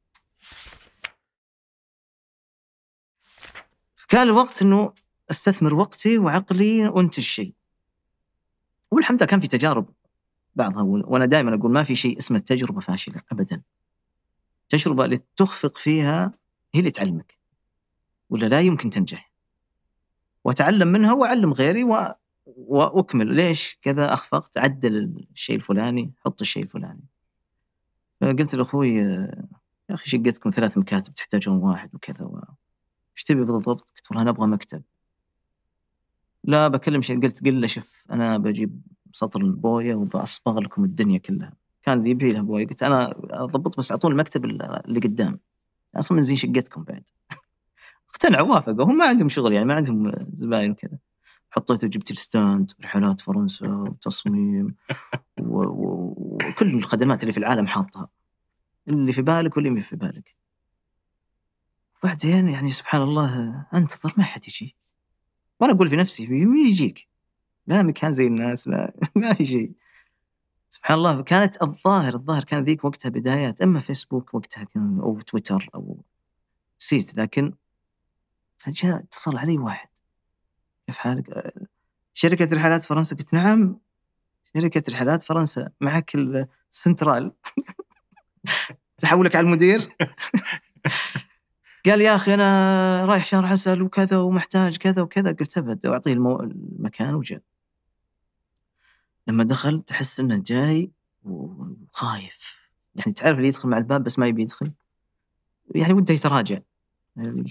كان الوقت انه استثمر وقتي وعقلي وانتج شيء والحمد لله كان في تجارب بعضها وانا دائما اقول ما في شيء اسمه تجربه فاشله ابدا التجربه اللي تخفق فيها هي اللي تعلمك ولا لا يمكن تنجح واتعلم منها واعلم غيري و... واكمل ليش كذا اخفقت عدل الشيء الفلاني حط الشيء الفلاني فقلت لاخوي يا اخي شقتكم ثلاث مكاتب تحتاجون واحد وكذا و... ايش تبي بالضبط؟ قلت والله انا ابغى مكتب. لا بكلم شيء قلت قل له شوف انا بجيب سطر البويه وبصبغ لكم الدنيا كلها. كان يبي له بويه قلت انا اضبط بس اعطوني المكتب اللي قدام. اصلا من زين شقتكم بعد. اقتنعوا وافقوا هم ما عندهم شغل يعني ما عندهم زباين وكذا. حطيته جبت الستاند رحلات فرنسا وتصميم وكل و... الخدمات اللي في العالم حاطها اللي في بالك واللي ما في بالك بعدين يعني سبحان الله انتظر ما حد يجي وانا اقول في نفسي مين يجيك؟ لا مكان زي الناس لا ما في شيء سبحان الله كانت الظاهر الظاهر كان ذيك وقتها بدايات اما فيسبوك وقتها كان او تويتر او نسيت لكن فجاء اتصل علي واحد كيف حالك؟ شركة رحلات فرنسا قلت نعم شركة رحلات فرنسا معك السنترال تحولك على المدير قال يا اخي انا رايح شهر عسل وكذا ومحتاج كذا وكذا قلت ابد واعطيه المو... المكان وجاء لما دخل تحس انه جاي وخايف يعني تعرف اللي يدخل مع الباب بس ما يبي يدخل يعني وده يتراجع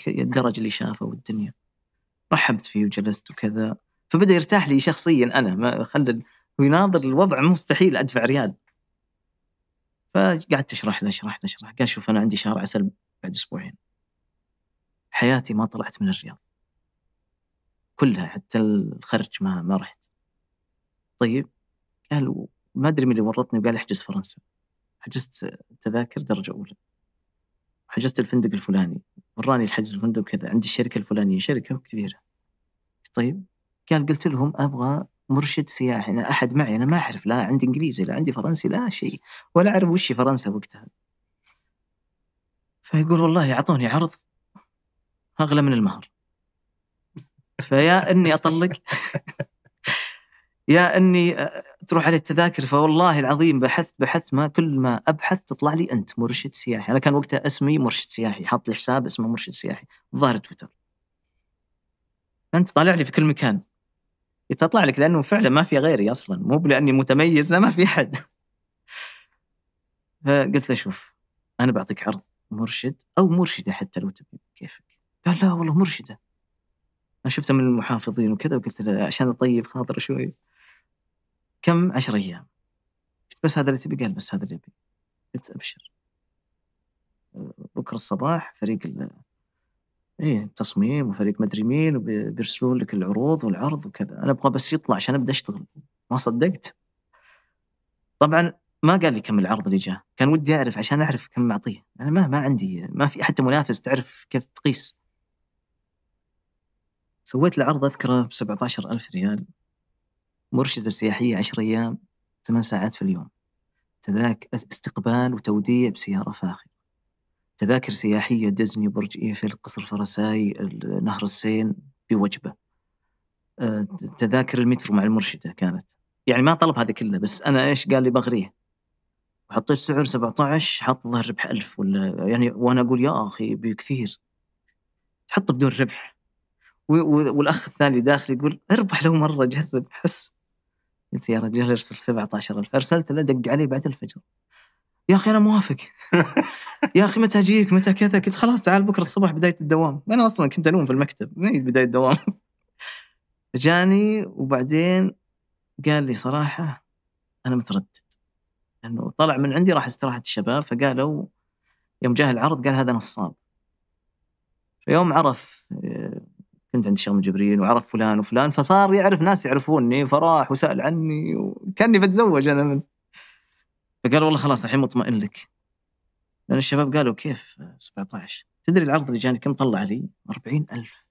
الدرج اللي شافه والدنيا رحبت فيه وجلست وكذا فبدا يرتاح لي شخصيا انا ما خلى ويناظر الوضع مستحيل ادفع ريال فقعدت اشرح له اشرح له اشرح قال شوف انا عندي شهر عسل بعد اسبوعين حياتي ما طلعت من الرياض كلها حتى الخرج ما ما رحت طيب قال ما ادري من اللي ورطني وقال احجز فرنسا حجزت تذاكر درجه اولى حجزت الفندق الفلاني وراني الحجز الفندق كذا عندي الشركه الفلانيه شركه كبيره طيب قال قلت لهم ابغى مرشد سياحي انا يعني احد معي انا ما اعرف لا عندي انجليزي لا عندي فرنسي لا شيء ولا اعرف وش فرنسا وقتها فيقول والله اعطوني عرض اغلى من المهر فيا اني اطلق يا اني آه، تروح علي التذاكر فوالله العظيم بحثت بحثت ما كل ما ابحث تطلع لي انت مرشد سياحي انا كان وقتها اسمي مرشد سياحي حاط لي حساب اسمه مرشد سياحي ظاهر تويتر انت طالع لي في كل مكان تطلع لك لانه فعلا ما في غيري اصلا مو لاني متميز لا ما في احد فقلت له شوف انا بعطيك عرض مرشد او مرشده حتى لو تبي كيفك قال لا والله مرشده انا شفتها من المحافظين وكذا وقلت له عشان اطيب خاطره شوي كم عشر ايام قلت بس هذا اللي تبي قال بس هذا اللي ابي قلت ابشر آه، بكره الصباح فريق ال... اي التصميم وفريق مدري مين وبيرسلون لك العروض والعرض وكذا انا ابغى بس يطلع عشان ابدا اشتغل ما صدقت طبعا ما قال لي كم العرض اللي جاء كان ودي اعرف عشان اعرف كم معطيه انا ما ما عندي ما في حتى منافس تعرف كيف تقيس سويت له عرض أذكره ب 17000 ألف ريال مرشدة سياحية 10 أيام ثمان ساعات في اليوم تذاك استقبال وتوديع بسيارة فاخرة تذاكر سياحية ديزني برج إيفل قصر فرساي نهر السين بوجبة آه، تذاكر المترو مع المرشدة كانت يعني ما طلب هذا كله بس أنا إيش قال لي بغريه وحطيت سعر 17 حط ظهر ربح 1000 ولا يعني وأنا أقول يا أخي بكثير تحط بدون ربح والاخ الثاني داخل يقول اربح لو مره جرب حس قلت يا رجال ارسل 17000 ارسلت له دق علي بعد الفجر يا اخي انا موافق يا اخي متى اجيك متى كذا قلت خلاص تعال بكره الصبح بدايه الدوام انا اصلا كنت انوم في المكتب ما بدايه الدوام جاني وبعدين قال لي صراحه انا متردد لانه طلع من عندي راح استراحه الشباب فقالوا يوم جاه العرض قال هذا نصاب فيوم عرف كنت عند الشيخ جبريل وعرف فلان وفلان فصار يعرف ناس يعرفوني فراح وسال عني وكاني بتزوج انا من فقال والله خلاص الحين مطمئن لك لان الشباب قالوا كيف 17 تدري العرض اللي جاني كم طلع لي 40000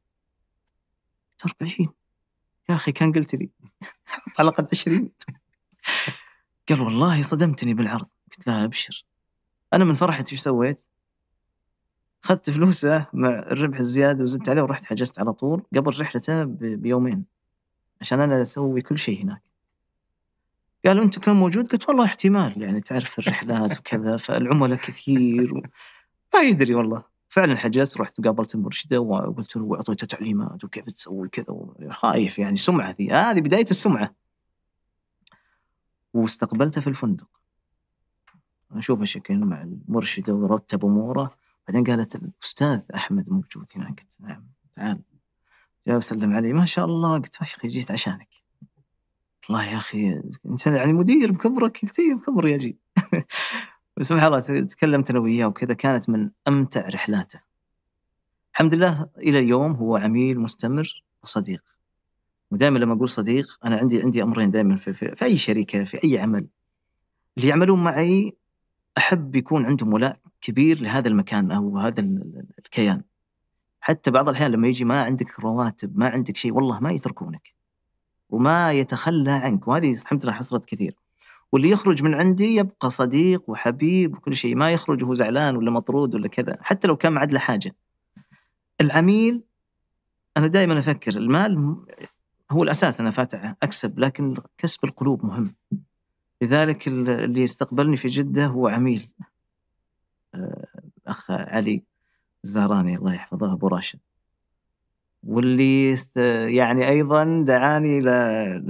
40 يا اخي كان قلت لي على الاقل 20 قال والله صدمتني بالعرض قلت لا ابشر انا من فرحتي ايش سويت؟ اخذت فلوسه آه، مع الربح الزياده وزدت عليه ورحت حجزت على طول قبل رحلته بيومين عشان انا اسوي كل شيء هناك قالوا انت كان موجود قلت والله احتمال يعني تعرف الرحلات وكذا فالعملاء كثير و... ما يدري والله فعلا حجزت رحت قابلت المرشده وقلت له واعطيته تعليمات وكيف تسوي كذا خايف يعني سمعه ذي هذه آه بدايه السمعه واستقبلته في الفندق اشوفه شكل مع المرشده ورتب اموره بعدين قالت الأستاذ أحمد موجود هنا قلت نعم تعال جاء وسلم علي ما شاء الله قلت يا أخي جيت عشانك والله يا أخي أنت يعني مدير بكبرك كثير يا جي وسبحان الله تكلمت أنا وياه وكذا كانت من أمتع رحلاته الحمد لله إلى اليوم هو عميل مستمر وصديق ودائما لما أقول صديق أنا عندي عندي أمرين دائما في, في, في أي شركة في أي عمل اللي يعملون معي أحب يكون عندهم ولاء كبير لهذا المكان او هذا الكيان حتى بعض الاحيان لما يجي ما عندك رواتب ما عندك شيء والله ما يتركونك وما يتخلى عنك وهذه الحمد لله حصلت كثير واللي يخرج من عندي يبقى صديق وحبيب وكل شيء ما يخرج وهو زعلان ولا مطرود ولا كذا حتى لو كان معدله له حاجه العميل انا دائما افكر المال هو الاساس انا فاتح اكسب لكن كسب القلوب مهم لذلك اللي يستقبلني في جده هو عميل الأخ علي الزهراني الله يحفظه أبو راشد واللي است... يعني أيضا دعاني الى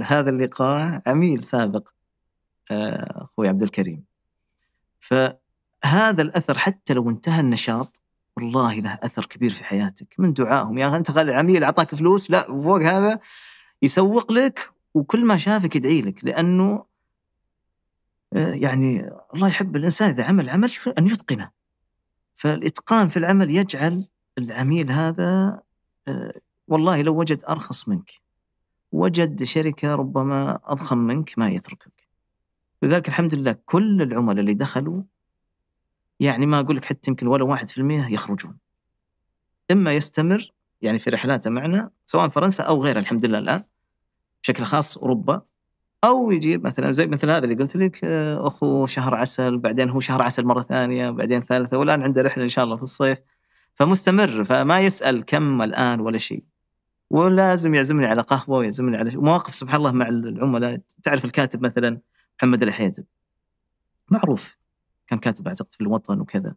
هذا اللقاء عميل سابق آه، أخوي عبد الكريم فهذا الأثر حتى لو انتهى النشاط والله له أثر كبير في حياتك من دعائهم يا يعني أنت قال العميل أعطاك فلوس لا وفوق هذا يسوق لك وكل ما شافك يدعي لك لأنه آه، يعني الله يحب الإنسان إذا عمل عمل أن يتقنه فالاتقان في العمل يجعل العميل هذا آه، والله لو وجد ارخص منك وجد شركه ربما اضخم منك ما يتركك لذلك الحمد لله كل العملاء اللي دخلوا يعني ما اقول لك حتى يمكن ولا واحد في المية يخرجون اما يستمر يعني في رحلاته معنا سواء فرنسا او غيرها الحمد لله الان بشكل خاص اوروبا او يجيب مثلا زي مثل هذا اللي قلت لك آه، اخوه شهر عسل بعدين هو شهر عسل مره ثانيه بعدين ثالثه والان عنده رحله ان شاء الله في الصيف فمستمر فما يسال كم الان ولا شيء ولازم يعزمني على قهوه ويعزمني على مواقف سبحان الله مع العملاء تعرف الكاتب مثلا محمد الحيدب معروف كان كاتب اعتقد في الوطن وكذا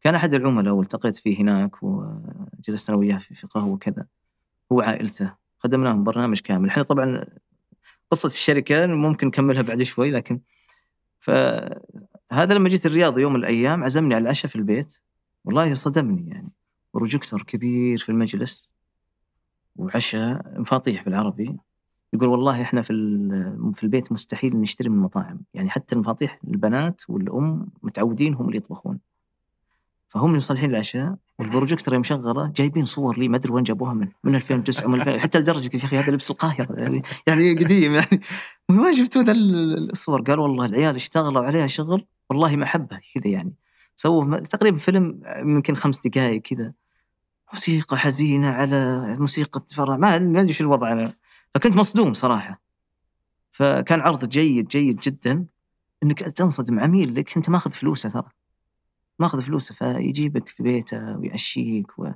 كان احد العملاء والتقيت فيه هناك وجلست انا وياه في قهوه وكذا هو عائلته قدمناهم برنامج كامل احنا طبعا قصه الشركه ممكن نكملها بعد شوي لكن فهذا لما جيت الرياض يوم من الايام عزمني على العشاء في البيت والله صدمني يعني بروجيكتور كبير في المجلس وعشاء مفاتيح بالعربي يقول والله احنا في في البيت مستحيل نشتري من المطاعم يعني حتى المفاتيح البنات والام متعودين هم اللي يطبخون فهم اللي مصلحين العشاء والبروجيكتور يوم شغله جايبين صور لي ما ادري وين جابوها من من 2009 من 2000 حتى لدرجه قلت يا اخي هذا لبس القاهره يعني يعني قديم يعني وين شفتوا ذا الصور؟ قال والله العيال اشتغلوا عليها شغل والله محبه كذا يعني سووا تقريبا فيلم يمكن خمس دقائق كذا موسيقى حزينه على موسيقى فرح ما ادري شو الوضع انا فكنت مصدوم صراحه فكان عرض جيد جيد جدا انك تنصدم عميل لك انت ماخذ فلوسه ترى ماخذ فلوسه فيجيبك في بيته ويعشيك و...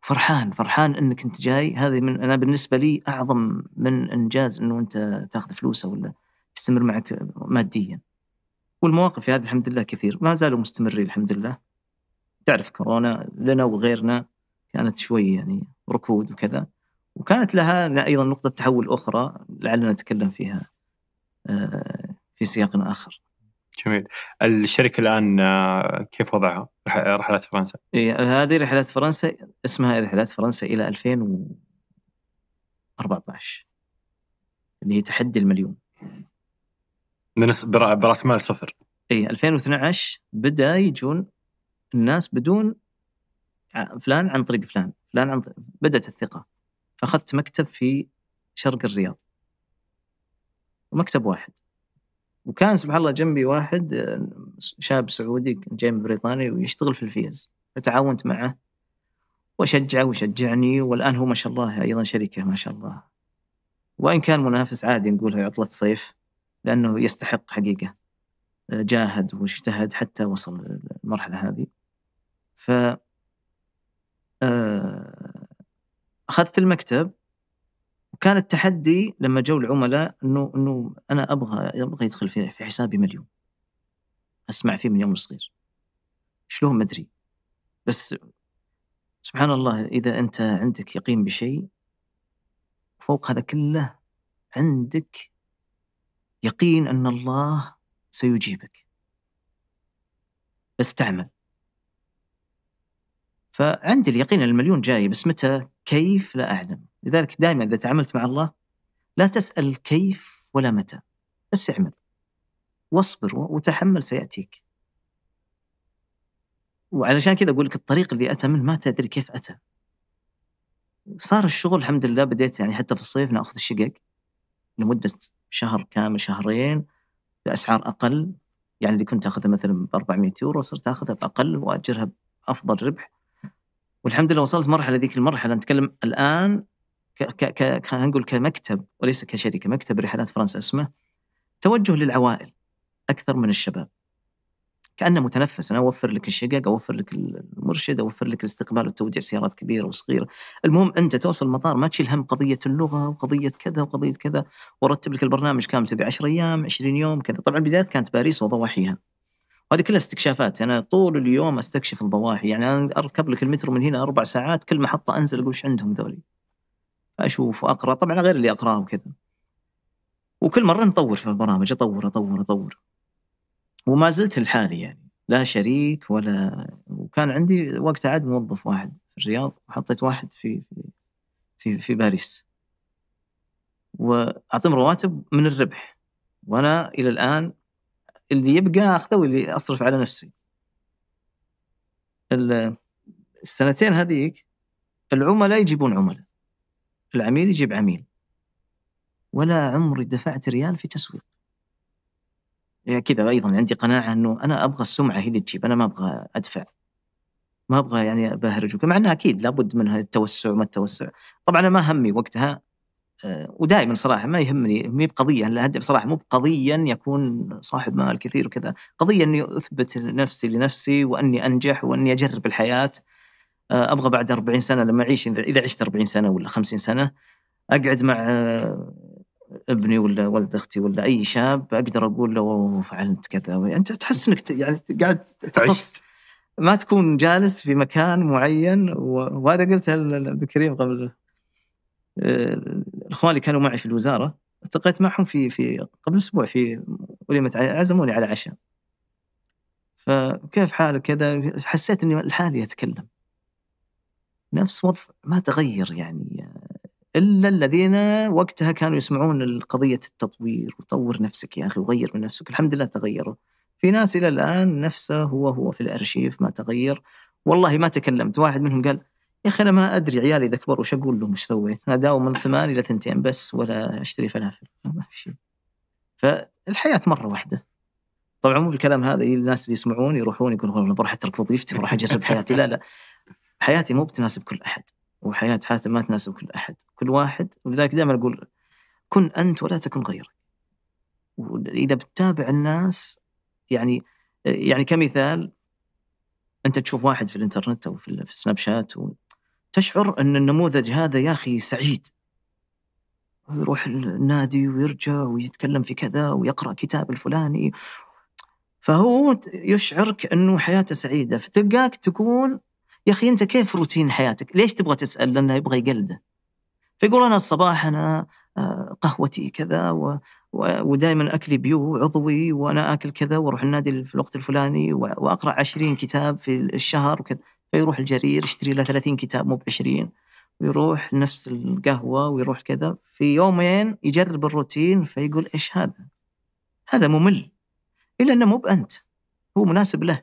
فرحان فرحان انك انت جاي هذه من انا بالنسبه لي اعظم من انجاز انه انت تاخذ فلوسه ولا تستمر معك ماديا. والمواقف هذه الحمد لله كثير ما زالوا مستمرين الحمد لله. تعرف كورونا لنا وغيرنا كانت شوي يعني ركود وكذا وكانت لها ايضا نقطه تحول اخرى لعلنا نتكلم فيها آه، في سياق اخر. جميل الشركه الان آه، كيف وضعها رحلات فرنسا إيه هذه رحلات فرنسا اسمها رحلات فرنسا الى 2014 اللي هي تحدي المليون براس مال صفر اي 2012 بدا يجون الناس بدون آه، فلان عن طريق فلان فلان عن طريق بدات الثقه فاخذت مكتب في شرق الرياض مكتب واحد وكان سبحان الله جنبي واحد آه، شاب سعودي جاي من بريطانيا ويشتغل في الفيز فتعاونت معه وشجعه وشجعني والان هو ما شاء الله ايضا شركه ما شاء الله وان كان منافس عادي نقولها عطله صيف لانه يستحق حقيقه آه، جاهد واجتهد حتى وصل المرحله هذه ف آه، اخذت المكتب كان التحدي لما جو العملاء انه انه انا ابغى ابغى يدخل في في حسابي مليون اسمع فيه من يوم صغير شلون ما ادري بس سبحان الله اذا انت عندك يقين بشيء فوق هذا كله عندك يقين ان الله سيجيبك بس تعمل فعندي اليقين المليون جاي بس متى كيف لا اعلم لذلك دائما إذا تعاملت مع الله لا تسأل كيف ولا متى بس اعمل واصبر وتحمل سيأتيك وعلشان كذا أقول لك الطريق اللي أتى منه ما تدري كيف أتى صار الشغل الحمد لله بديت يعني حتى في الصيف ناخذ الشقق لمده شهر كامل شهرين باسعار اقل يعني اللي كنت اخذها مثلا ب 400 يورو صرت اخذها باقل واجرها بافضل ربح والحمد لله وصلت مرحله ذيك المرحله نتكلم الان ك ك نقول كمكتب وليس كشركه مكتب رحلات فرنسا اسمه توجه للعوائل اكثر من الشباب كانه متنفس انا اوفر لك الشقق اوفر لك المرشد اوفر لك الاستقبال والتوديع سيارات كبيره وصغيره المهم انت توصل المطار ما تشيل هم قضيه اللغه وقضيه كذا وقضيه كذا ورتب لك البرنامج كامل تبي 10 ايام 20 يوم كذا طبعا البدايات كانت باريس وضواحيها وهذه كلها استكشافات انا طول اليوم استكشف الضواحي يعني انا اركب لك المترو من هنا اربع ساعات كل محطه انزل اقول ايش عندهم ذولي اشوف اقرا طبعا غير اللي اقراه وكذا وكل مره نطور في البرامج اطور اطور اطور وما زلت لحالي يعني لا شريك ولا وكان عندي وقت عاد موظف واحد في الرياض وحطيت واحد في في في, في باريس واعطيهم رواتب من الربح وانا الى الان اللي يبقى اخذه واللي اصرف على نفسي السنتين هذيك العملاء يجيبون عملاء العميل يجيب عميل ولا عمري دفعت ريال في تسويق يعني كذا ايضا عندي قناعه انه انا ابغى السمعه هي اللي تجيب انا ما ابغى ادفع ما ابغى يعني ابهرج مع انه اكيد لابد من التوسع وما التوسع طبعا انا ما همي وقتها آه، ودائما صراحه ما يهمني مي بقضيه الهدف صراحه مو بقضيا يكون صاحب مال كثير وكذا قضيه اني اثبت نفسي لنفسي واني انجح واني اجرب الحياه آه، ابغى بعد 40 سنه لما اعيش اذا عشت 40 سنه ولا 50 سنه اقعد مع آه، ابني ولا ولد اختي ولا اي شاب اقدر اقول له فعلت كذا انت يعني تحس انك يعني قاعد تعيش ما تكون جالس في مكان معين وهذا قلته لعبد الكريم قبل آه، الاخوان اللي كانوا معي في الوزاره التقيت معهم في في قبل اسبوع في وليمه عزموني على عشاء فكيف حالك كذا حسيت اني لحالي اتكلم نفس وضع ما تغير يعني الا الذين وقتها كانوا يسمعون قضيه التطوير وطور نفسك يا اخي وغير من نفسك الحمد لله تغيروا في ناس الى الان نفسه هو هو في الارشيف ما تغير والله ما تكلمت واحد منهم قال يا اخي انا ما ادري عيالي اذا كبروا وش اقول لهم وش سويت؟ انا داوم من ثمان الى ثنتين بس ولا اشتري فلافل ما في شيء. فالحياه مره واحده. طبعا مو بالكلام هذا الناس اللي يسمعون يروحون يقولون والله بروح اترك وظيفتي وراح اجرب حياتي لا لا حياتي مو بتناسب كل أحد وحياة حاتم ما تناسب كل أحد كل واحد ولذلك دائما أقول كن أنت ولا تكن غيرك وإذا بتتابع الناس يعني يعني كمثال أنت تشوف واحد في الإنترنت أو في السناب شات تشعر أن النموذج هذا يا أخي سعيد ويروح النادي ويرجع ويتكلم في كذا ويقرأ كتاب الفلاني فهو يشعرك أنه حياته سعيدة فتلقاك تكون يا اخي انت كيف روتين حياتك؟ ليش تبغى تسال؟ لانه يبغى يقلده. فيقول انا الصباح انا آه، قهوتي كذا و... ودائما اكلي بيو عضوي وانا اكل كذا واروح النادي في الوقت الفلاني واقرا 20 كتاب في الشهر وكذا فيروح الجرير يشتري له 30 كتاب مو ب 20 ويروح نفس القهوه ويروح كذا في يومين يجرب الروتين فيقول ايش هذا؟ هذا ممل الا انه مو بانت هو مناسب له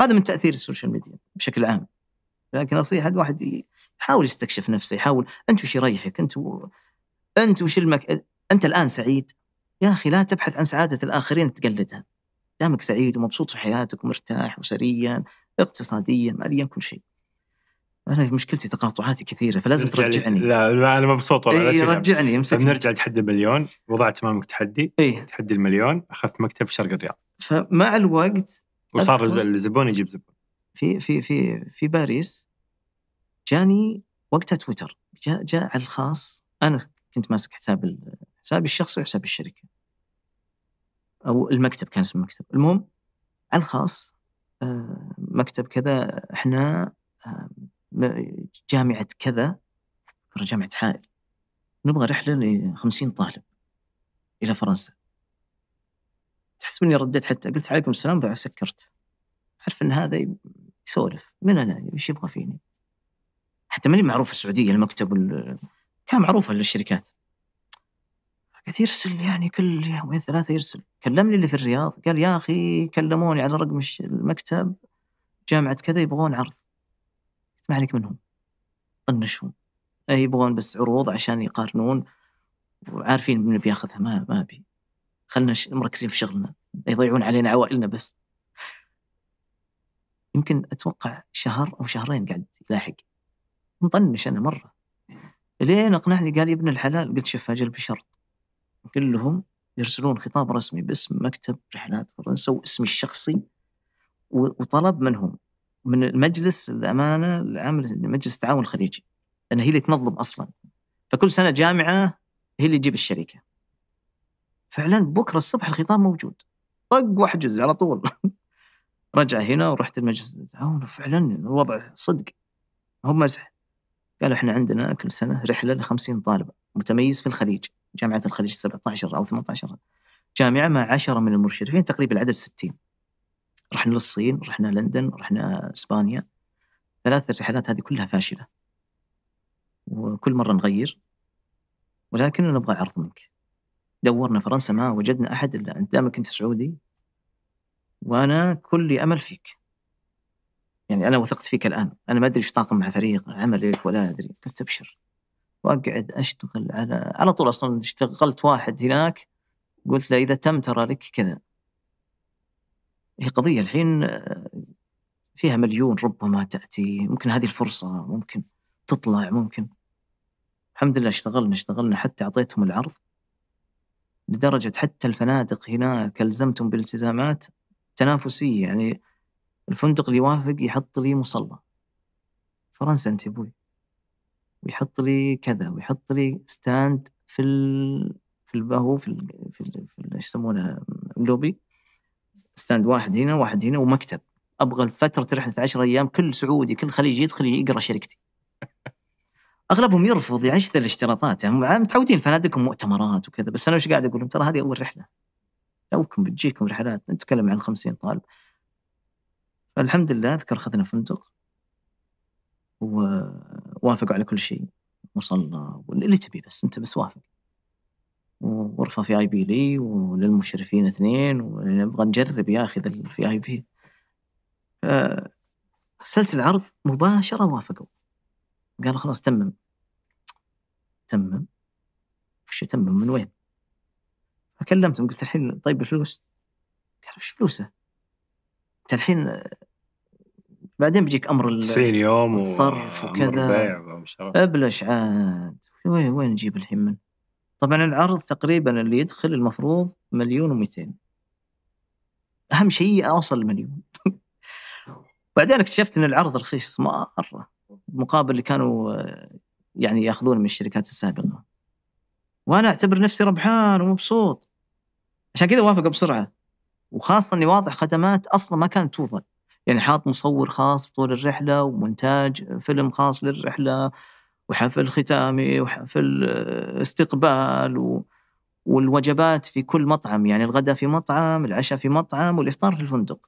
هذا من تاثير السوشيال ميديا بشكل عام لكن نصيحه الواحد يحاول يستكشف نفسه يحاول انت وش يريحك انت و... انت وش المك... انت الان سعيد يا اخي لا تبحث عن سعاده الاخرين تقلدها دامك سعيد ومبسوط في حياتك ومرتاح وسريا اقتصاديا ماليا كل شيء انا مشكلتي تقاطعاتي كثيره فلازم ترجعني لا, لا انا مبسوط والله إيه رجعني امسك طيب، نرجع لتحدي المليون وضعت امامك تحدي إيه؟ تحدي المليون اخذت مكتب في شرق الرياض فمع الوقت وصار الزبون يجيب زبون في في في في باريس جاني وقتها تويتر جاء جاء على الخاص انا كنت ماسك حساب حسابي الشخصي وحساب الشركه او المكتب كان اسمه مكتب المهم على الخاص آه، مكتب كذا احنا آه، جامعه كذا جامعه حائل نبغى رحله ل 50 طالب الى فرنسا تحسب اني رديت حتى قلت عليكم السلام بعد سكرت عارف ان هذا يسولف من انا ايش يبغى فيني؟ حتى ماني معروف في السعوديه المكتب كان معروفه للشركات قاعد يرسل يعني كل يومين ثلاثه يرسل كلمني اللي في الرياض قال يا اخي كلموني على رقم المكتب جامعه كذا يبغون عرض ما عليك منهم طنشهم يبغون بس عروض عشان يقارنون وعارفين من بياخذها ما ما ابي خلنا مركزين في شغلنا يضيعون علينا عوائلنا بس يمكن اتوقع شهر او شهرين قاعد يلاحق مطنش انا مره لين اقنعني قال يا ابن الحلال قلت شوف اجل بشرط كلهم يرسلون خطاب رسمي باسم مكتب رحلات فرنسا واسمي الشخصي وطلب منهم من المجلس الامانه العام مجلس التعاون الخليجي لان هي اللي تنظم اصلا فكل سنه جامعه هي اللي تجيب الشركه فعلا بكره الصبح الخطاب موجود طق واحجز على طول رجع هنا ورحت المجلس فعلا الوضع صدق هو مزح قال احنا عندنا كل سنه رحله ل 50 طالب متميز في الخليج جامعه الخليج 17 او 18 جامعه مع 10 من المشرفين تقريبا العدد 60 رحنا للصين رحنا لندن رحنا اسبانيا ثلاث الرحلات هذه كلها فاشله وكل مره نغير ولكن نبغى عرض منك دورنا فرنسا ما وجدنا احد الا انت دامك انت سعودي وانا كل امل فيك يعني انا وثقت فيك الان انا ما ادري ايش طاقم مع فريق عملك ولا ادري قلت ابشر واقعد اشتغل على على طول اصلا اشتغلت واحد هناك قلت له اذا تم ترى لك كذا هي قضيه الحين آه، فيها مليون ربما تاتي ممكن هذه الفرصه ممكن تطلع ممكن الحمد لله اشتغلنا اشتغلنا حتى اعطيتهم العرض لدرجه حتى الفنادق هناك الزمتهم بالالتزامات تنافسيه يعني الفندق اللي يوافق يحط لي مصلى فرنسا انت ابوي ويحط لي كذا ويحط لي ستاند في ال... في البهو في ال... في, ال... في ايش يسمونه اللوبي ستاند واحد هنا واحد هنا ومكتب ابغى فتره رحله 10 ايام كل سعودي كل خليجي يدخل يقرا شركتي اغلبهم يرفض يعيش الاشتراطات يعني متعودين فنادقهم مؤتمرات وكذا بس انا وش قاعد اقول لهم ترى هذه اول رحله توكم بتجيكم رحلات نتكلم عن 50 طالب فالحمد لله اذكر اخذنا فندق ووافقوا على كل شيء وصلنا واللي تبي بس انت بس وافق وغرفه في اي بي لي وللمشرفين اثنين ونبغى نجرب يا اخي في اي بي ارسلت العرض مباشره وافقوا قالوا خلاص تمم تمم وش تمم من وين؟ فكلمتهم قلت الحين طيب الفلوس قالوا وش فلوسه؟ انت الحين بعدين بيجيك امر 90 يوم الصرف وكذا ابلش عاد وين وين نجيب الحين من؟ طبعا العرض تقريبا اللي يدخل المفروض مليون و200 اهم شيء اوصل مليون بعدين اكتشفت ان العرض رخيص مره مقابل اللي كانوا يعني ياخذونه من الشركات السابقه وانا اعتبر نفسي ربحان ومبسوط عشان كذا وافق بسرعه وخاصه اني واضح خدمات اصلا ما كانت توضع يعني حاط مصور خاص طول الرحله ومونتاج فيلم خاص للرحله وحفل ختامي وحفل آه، استقبال و... والوجبات في كل مطعم يعني الغداء في مطعم العشاء في مطعم والافطار في الفندق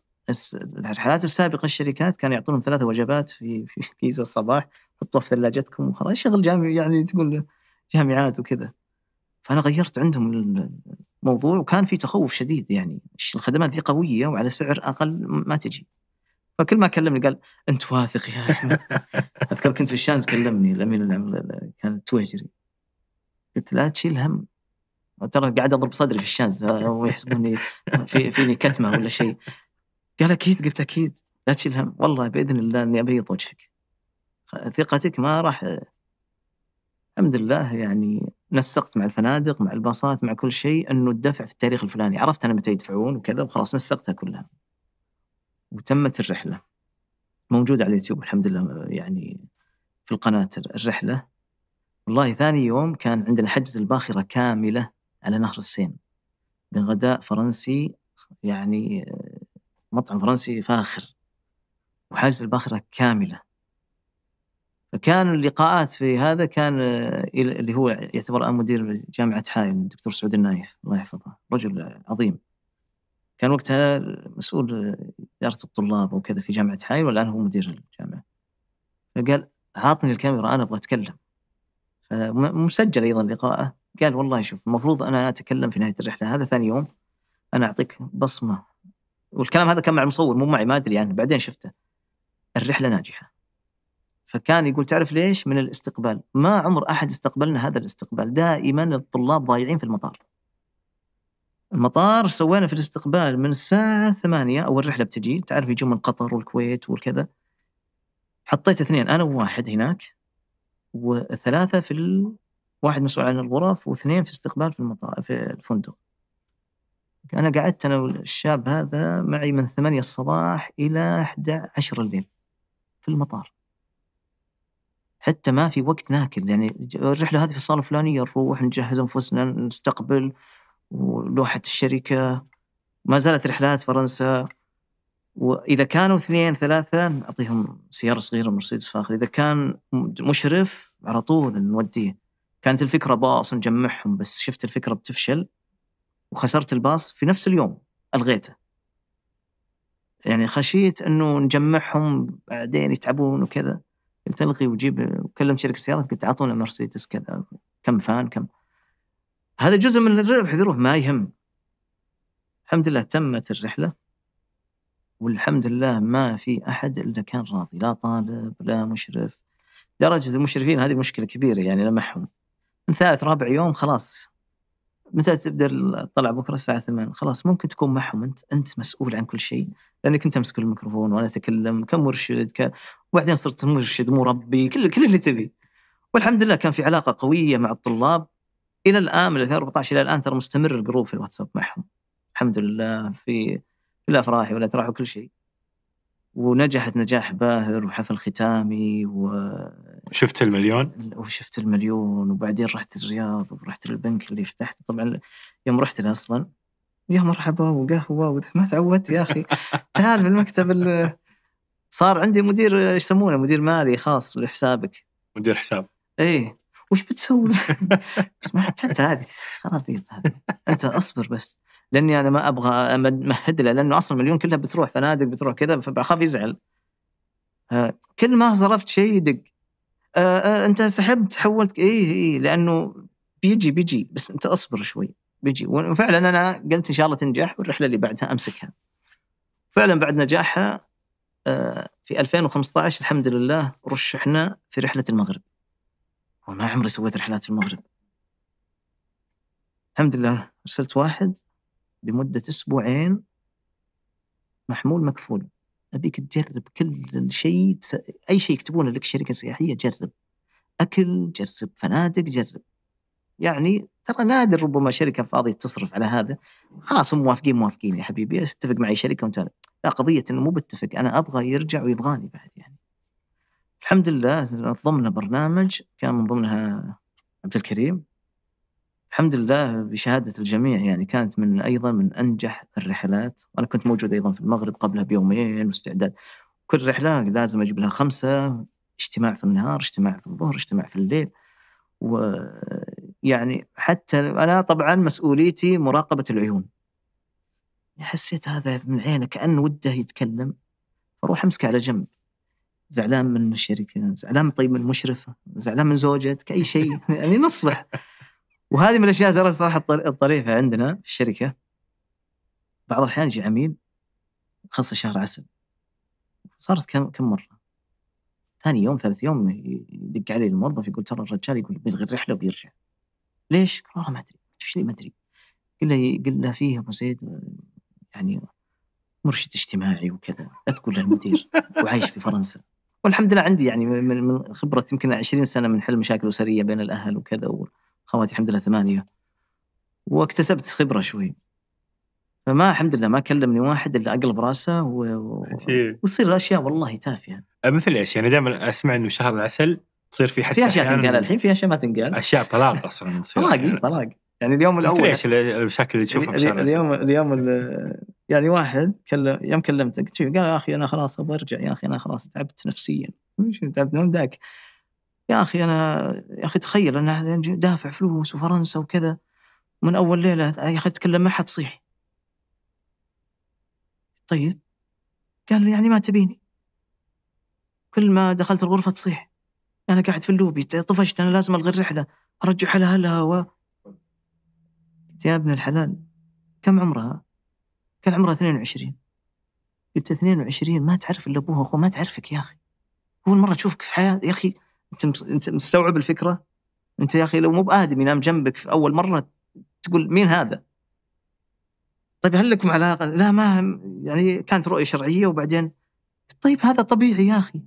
الرحلات السابقه الشركات كانوا يعطونهم ثلاث وجبات في في كيس الصباح حطوها في ثلاجتكم وخلاص شغل جامعي يعني تقول جامعات وكذا فانا غيرت عندهم الموضوع وكان في تخوف شديد يعني الخدمات ذي قويه وعلى سعر اقل ما تجي فكل ما كلمني قال انت واثق يا احمد اذكر كنت في الشانز كلمني الامين العام كان التويجري قلت لا تشيل هم ترى قاعد اضرب صدري في الشانز ويحسبوني آه، في فيني كتمه ولا شيء قال اكيد قلت اكيد لا تشيل هم والله باذن الله اني ابيض وجهك ثقتك ما راح الحمد لله يعني نسقت مع الفنادق مع الباصات مع كل شيء انه الدفع في التاريخ الفلاني عرفت انا متى يدفعون وكذا وخلاص نسقتها كلها وتمت الرحله موجوده على اليوتيوب الحمد لله يعني في القناه الرحله والله ثاني يوم كان عندنا حجز الباخره كامله على نهر السين بغداء فرنسي يعني مطعم فرنسي فاخر وحاجز الباخره كامله فكان اللقاءات في هذا كان آه، اللي هو يعتبر الان مدير جامعه حائل الدكتور سعود النايف الله يحفظه رجل عظيم كان وقتها مسؤول آه، اداره الطلاب وكذا في جامعه حائل والان هو مدير الجامعه فقال عاطني الكاميرا انا ابغى اتكلم مسجل ايضا لقاءه قال والله شوف المفروض انا اتكلم في نهايه الرحله هذا ثاني يوم انا اعطيك بصمه والكلام هذا كان مع المصور مو معي ما ادري يعني بعدين شفته الرحله ناجحه فكان يقول تعرف ليش؟ من الاستقبال، ما عمر احد استقبلنا هذا الاستقبال، دائما الطلاب ضايعين في المطار. المطار سوينا في الاستقبال من الساعة ثمانية أول رحلة بتجي تعرف يجون من قطر والكويت والكذا حطيت اثنين أنا وواحد هناك وثلاثة في ال... واحد مسؤول عن الغرف واثنين في استقبال في المطار في الفندق أنا قعدت أنا والشاب هذا معي من ثمانية الصباح إلى عشر الليل في المطار حتى ما في وقت ناكل يعني الرحله هذه في الصاله الفلانيه نروح نجهز انفسنا نستقبل ولوحه الشركه ما زالت رحلات فرنسا واذا كانوا اثنين ثلاثه نعطيهم سياره صغيره مرسيدس فاخر اذا كان مشرف على طول نوديه كانت الفكره باص نجمعهم بس شفت الفكره بتفشل وخسرت الباص في نفس اليوم الغيته يعني خشيت انه نجمعهم بعدين يتعبون وكذا قلت الغي وجيب وكلم شركه سيارات قلت اعطونا مرسيدس كذا كم فان كم هذا جزء من الربح يروح ما يهم الحمد لله تمت الرحله والحمد لله ما في احد الا كان راضي لا طالب لا مشرف درجه المشرفين هذه مشكله كبيره يعني لمحهم من ثالث رابع يوم خلاص متى تبدا الطلعه بكره الساعه 8 خلاص ممكن تكون معهم انت انت مسؤول عن كل شيء لانك انت امسك الميكروفون وانا اتكلم كمرشد ك... وبعدين صرت مرشد مربي كل كل اللي تبي والحمد لله كان في علاقه قويه مع الطلاب الى الان من 2014 الى الان ترى مستمر الجروب في الواتساب معهم الحمد لله في في الافراح والاتراح وكل شيء ونجحت نجاح باهر وحفل ختامي و شفت المليون؟ وشفت المليون وبعدين رحت الرياض ورحت للبنك اللي فتحت طبعا يوم رحت له اصلا يا مرحبا وقهوه ما تعودت يا اخي تعال بالمكتب صار عندي مدير ايش يسمونه مدير مالي خاص لحسابك مدير حساب اي وش بتسوي؟ بس ما حتى انت هذه خرابيط هذه انت اصبر بس لاني انا ما ابغى امهد له لانه اصلا مليون كلها بتروح فنادق بتروح كذا فبخاف يزعل آه، كل ما صرفت شيء يدق آه، آه، انت سحبت حولت اي اي لانه بيجي بيجي بس انت اصبر شوي بيجي وفعلا انا قلت ان شاء الله تنجح والرحله اللي بعدها امسكها فعلا بعد نجاحها في 2015 الحمد لله رشحنا في رحله المغرب وما عمري سويت رحلات في المغرب الحمد لله ارسلت واحد لمدة أسبوعين محمول مكفول أبيك تجرب كل شيء أي شيء يكتبونه لك شركة سياحية جرب أكل جرب فنادق جرب يعني ترى نادر ربما شركة فاضية تصرف على هذا خلاص هم موافقين موافقين يا حبيبي اتفق معي شركة وانت لا قضية أنه مو بتفق أنا أبغى يرجع ويبغاني بعد يعني الحمد لله نظمنا برنامج كان من ضمنها عبد الكريم الحمد لله بشهادة الجميع يعني كانت من أيضا من أنجح الرحلات وأنا كنت موجود أيضا في المغرب قبلها بيومين واستعداد كل رحلة لازم أجيب لها خمسة اجتماع في النهار اجتماع في الظهر اجتماع في الليل ويعني حتى أنا طبعا مسؤوليتي مراقبة العيون حسيت هذا من عينه كأن وده يتكلم فروح امسكه على جنب زعلان من الشركة زعلان طيب من المشرفة زعلان من زوجتك أي شيء يعني نصلح وهذه من الاشياء ترى صراحه الطريفه عندنا في الشركه بعض الاحيان يجي عميل خاصه شهر عسل صارت كم كم مره ثاني يوم ثالث يوم يدق علي الموظف يقول ترى الرجال يقول بيلغي الرحله وبيرجع ليش؟ والله ما ادري ايش ما ادري قل له قل له فيه ابو زيد يعني مرشد اجتماعي وكذا لا تقول للمدير وعايش في فرنسا والحمد لله عندي يعني من خبره يمكن 20 سنه من حل مشاكل اسريه بين الاهل وكذا و... خواتي الحمد لله ثمانيه واكتسبت خبره شوي فما الحمد لله ما كلمني واحد الا اقلب راسه و... وصير الاشياء اشياء والله تافهه أه، مثل ايش؟ يعني دائما اسمع انه شهر العسل تصير في حتى في اشياء تنقال الحين في اشياء ما تنقال اشياء طلاق اصلا يعني. طلاق يعني اليوم الاول ايش المشاكل اللي تشوفها في شهر اليوم اليوم يعني واحد كلم يوم كلمته قلت قال يا اخي انا خلاص ابغى ارجع يا اخي انا خلاص تعبت نفسيا تعبت من ذاك يا اخي انا يا اخي تخيل انا دافع فلوس وفرنسا وكذا من اول ليله يا اخي تكلم معها تصيح طيب قال لي يعني ما تبيني كل ما دخلت الغرفه تصيح انا قاعد في اللوبي طفشت انا لازم الغي الرحله ارجع على اهلها و قلت يا ابن الحلال كم عمرها؟ كان عمرها 22 قلت 22 ما تعرف الا ابوها واخوها ما تعرفك يا اخي اول مره اشوفك في حياتي يا اخي انت انت مستوعب الفكره؟ انت يا اخي لو مو بادمي نام جنبك في اول مره تقول مين هذا؟ طيب هل لكم علاقه؟ لا ما يعني كانت رؤيه شرعيه وبعدين طيب هذا طبيعي يا اخي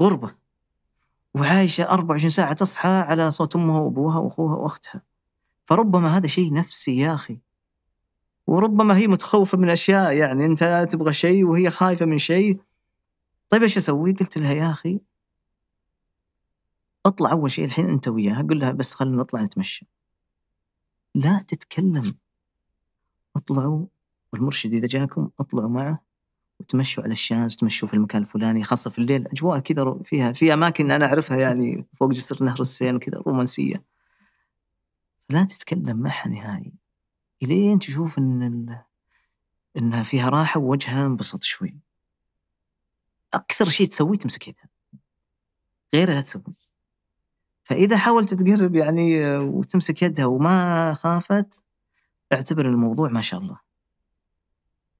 غربه وعايشه 24 ساعه تصحى على صوت امها وابوها واخوها واختها فربما هذا شيء نفسي يا اخي وربما هي متخوفه من اشياء يعني انت تبغى شيء وهي خايفه من شيء طيب ايش اسوي؟ قلت لها يا اخي اطلع اول شيء الحين انت وياها قل لها بس خلينا نطلع نتمشى لا تتكلم اطلعوا والمرشد اذا جاكم اطلعوا معه وتمشوا على الشاز تمشوا في المكان الفلاني خاصه في الليل اجواء كذا فيها في اماكن انا اعرفها يعني فوق جسر نهر السين وكذا رومانسيه لا تتكلم معها نهائي الين تشوف ان ال... انها فيها راحه ووجهها انبسط شوي اكثر شيء تسويه تمسك يدها غيرها تسوي فاذا حاولت تقرب يعني وتمسك يدها وما خافت اعتبر الموضوع ما شاء الله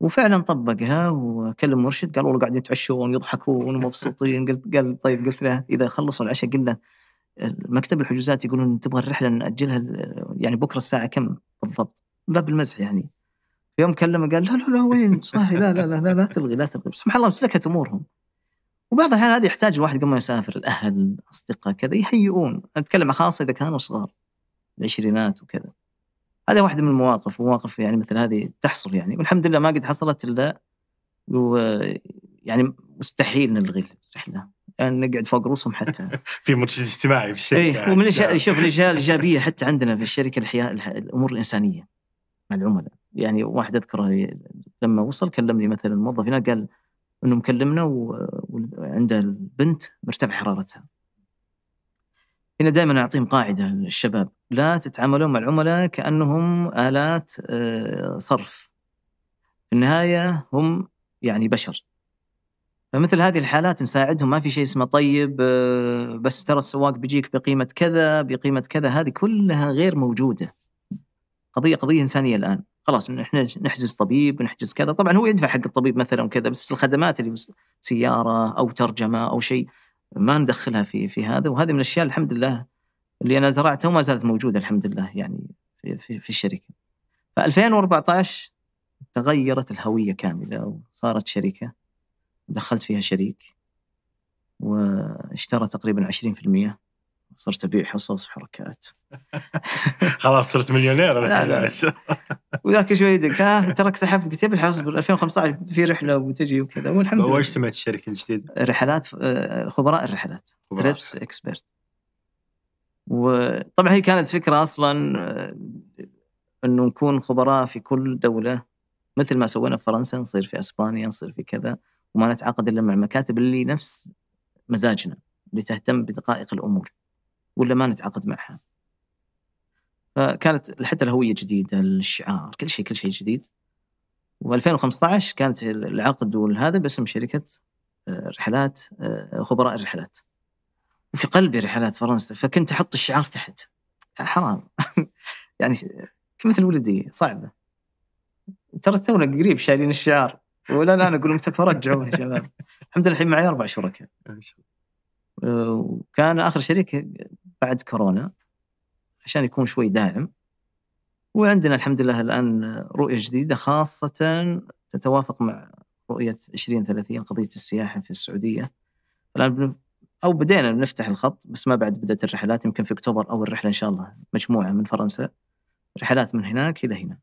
وفعلا طبقها وكلم مرشد قال والله قاعدين يتعشون يضحكون ومبسوطين قلت قال طيب قلت له اذا خلصوا العشاء قلنا مكتب الحجوزات يقولون تبغى الرحله ناجلها يعني بكره الساعه كم بالضبط باب المزح يعني يوم كلمه قال لا لا لا وين صاحي لا لا لا لا, لا تلغي لا تلغي سبحان الله سلكت امورهم وبعض الاحيان هذا يحتاج الواحد قبل ما يسافر الاهل الاصدقاء كذا يهيئون اتكلم خاصه اذا كانوا صغار العشرينات وكذا هذا واحده من المواقف ومواقف يعني مثل هذه تحصل يعني والحمد لله ما قد حصلت الا يعني مستحيل نلغي الرحله يعني نقعد فوق رؤوسهم حتى في مرشد اجتماعي في الشركه ايه ومن الاشياء شوف الاشياء الايجابيه حتى عندنا في الشركه الحياة الامور الانسانيه مع العملاء يعني واحد اذكره لما وصل كلمني مثلا الموظف هناك قال انه مكلمنا وعنده البنت مرتفع حرارتها هنا دائما اعطيهم قاعده للشباب لا تتعاملون مع العملاء كانهم الات آه، صرف في النهايه هم يعني بشر فمثل هذه الحالات نساعدهم ما في شيء اسمه طيب آه، بس ترى السواق بيجيك بقيمه كذا بقيمه كذا هذه كلها غير موجوده قضيه قضيه انسانيه الان خلاص احنا نحجز طبيب ونحجز كذا طبعا هو يدفع حق الطبيب مثلا وكذا بس الخدمات اللي سياره او ترجمه او شيء ما ندخلها في في هذا وهذه من الاشياء الحمد لله اللي انا زرعتها وما زالت موجوده الحمد لله يعني في في, في الشركه. ف 2014 تغيرت الهويه كامله وصارت شركه دخلت فيها شريك واشترى تقريبا 20% صرت ابيع حصص وحركات خلاص صرت مليونير لا لا وذاك شوي يدك ها تراك سحبت قلت يبي الحصص 2015 في رحله وتجي وكذا والحمد لله وش سمعت الشركه الجديده؟ رحلات آه، خبراء الرحلات تريبس اكسبرت وطبعا هي كانت فكره اصلا آه، انه نكون خبراء في كل دوله مثل ما سوينا في فرنسا نصير في اسبانيا نصير في كذا وما نتعاقد الا مع المكاتب اللي نفس مزاجنا اللي تهتم بدقائق الامور. ولا ما نتعاقد معها فكانت حتى الهوية جديدة الشعار كل شيء كل شيء جديد و2015 كانت العقد والهذا باسم شركة آه، رحلات آه، خبراء الرحلات وفي قلبي رحلات فرنسا فكنت أحط الشعار تحت حرام يعني مثل ولدي صعبة ترى تونا قريب شايلين الشعار ولا لا انا اقول لهم تكفى رجعوه يا شباب الحمد لله الحين معي اربع شركاء آه، وكان اخر شريك بعد كورونا عشان يكون شوي داعم وعندنا الحمد لله الآن رؤية جديدة خاصة تتوافق مع رؤية 2030 قضية السياحة في السعودية الآن بن... أو بدينا نفتح الخط بس ما بعد بدأت الرحلات يمكن في أكتوبر أول رحلة إن شاء الله مجموعة من فرنسا رحلات من هناك إلى هنا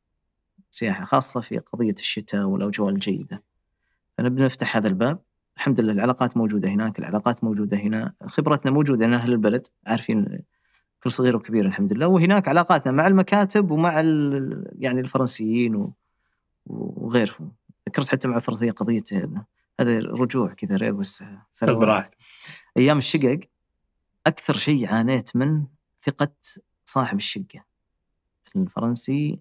سياحة خاصة في قضية الشتاء والأجواء الجيدة فنبدأ نفتح هذا الباب الحمد لله العلاقات موجوده هناك العلاقات موجوده هنا خبرتنا موجوده هنا اهل البلد عارفين كل صغير وكبير الحمد لله وهناك علاقاتنا مع المكاتب ومع يعني الفرنسيين وغيرهم ذكرت حتى مع الفرنسيه قضيه هذا رجوع كذا ريبوس سنوات ايام الشقق اكثر شيء عانيت من ثقه صاحب الشقه الفرنسي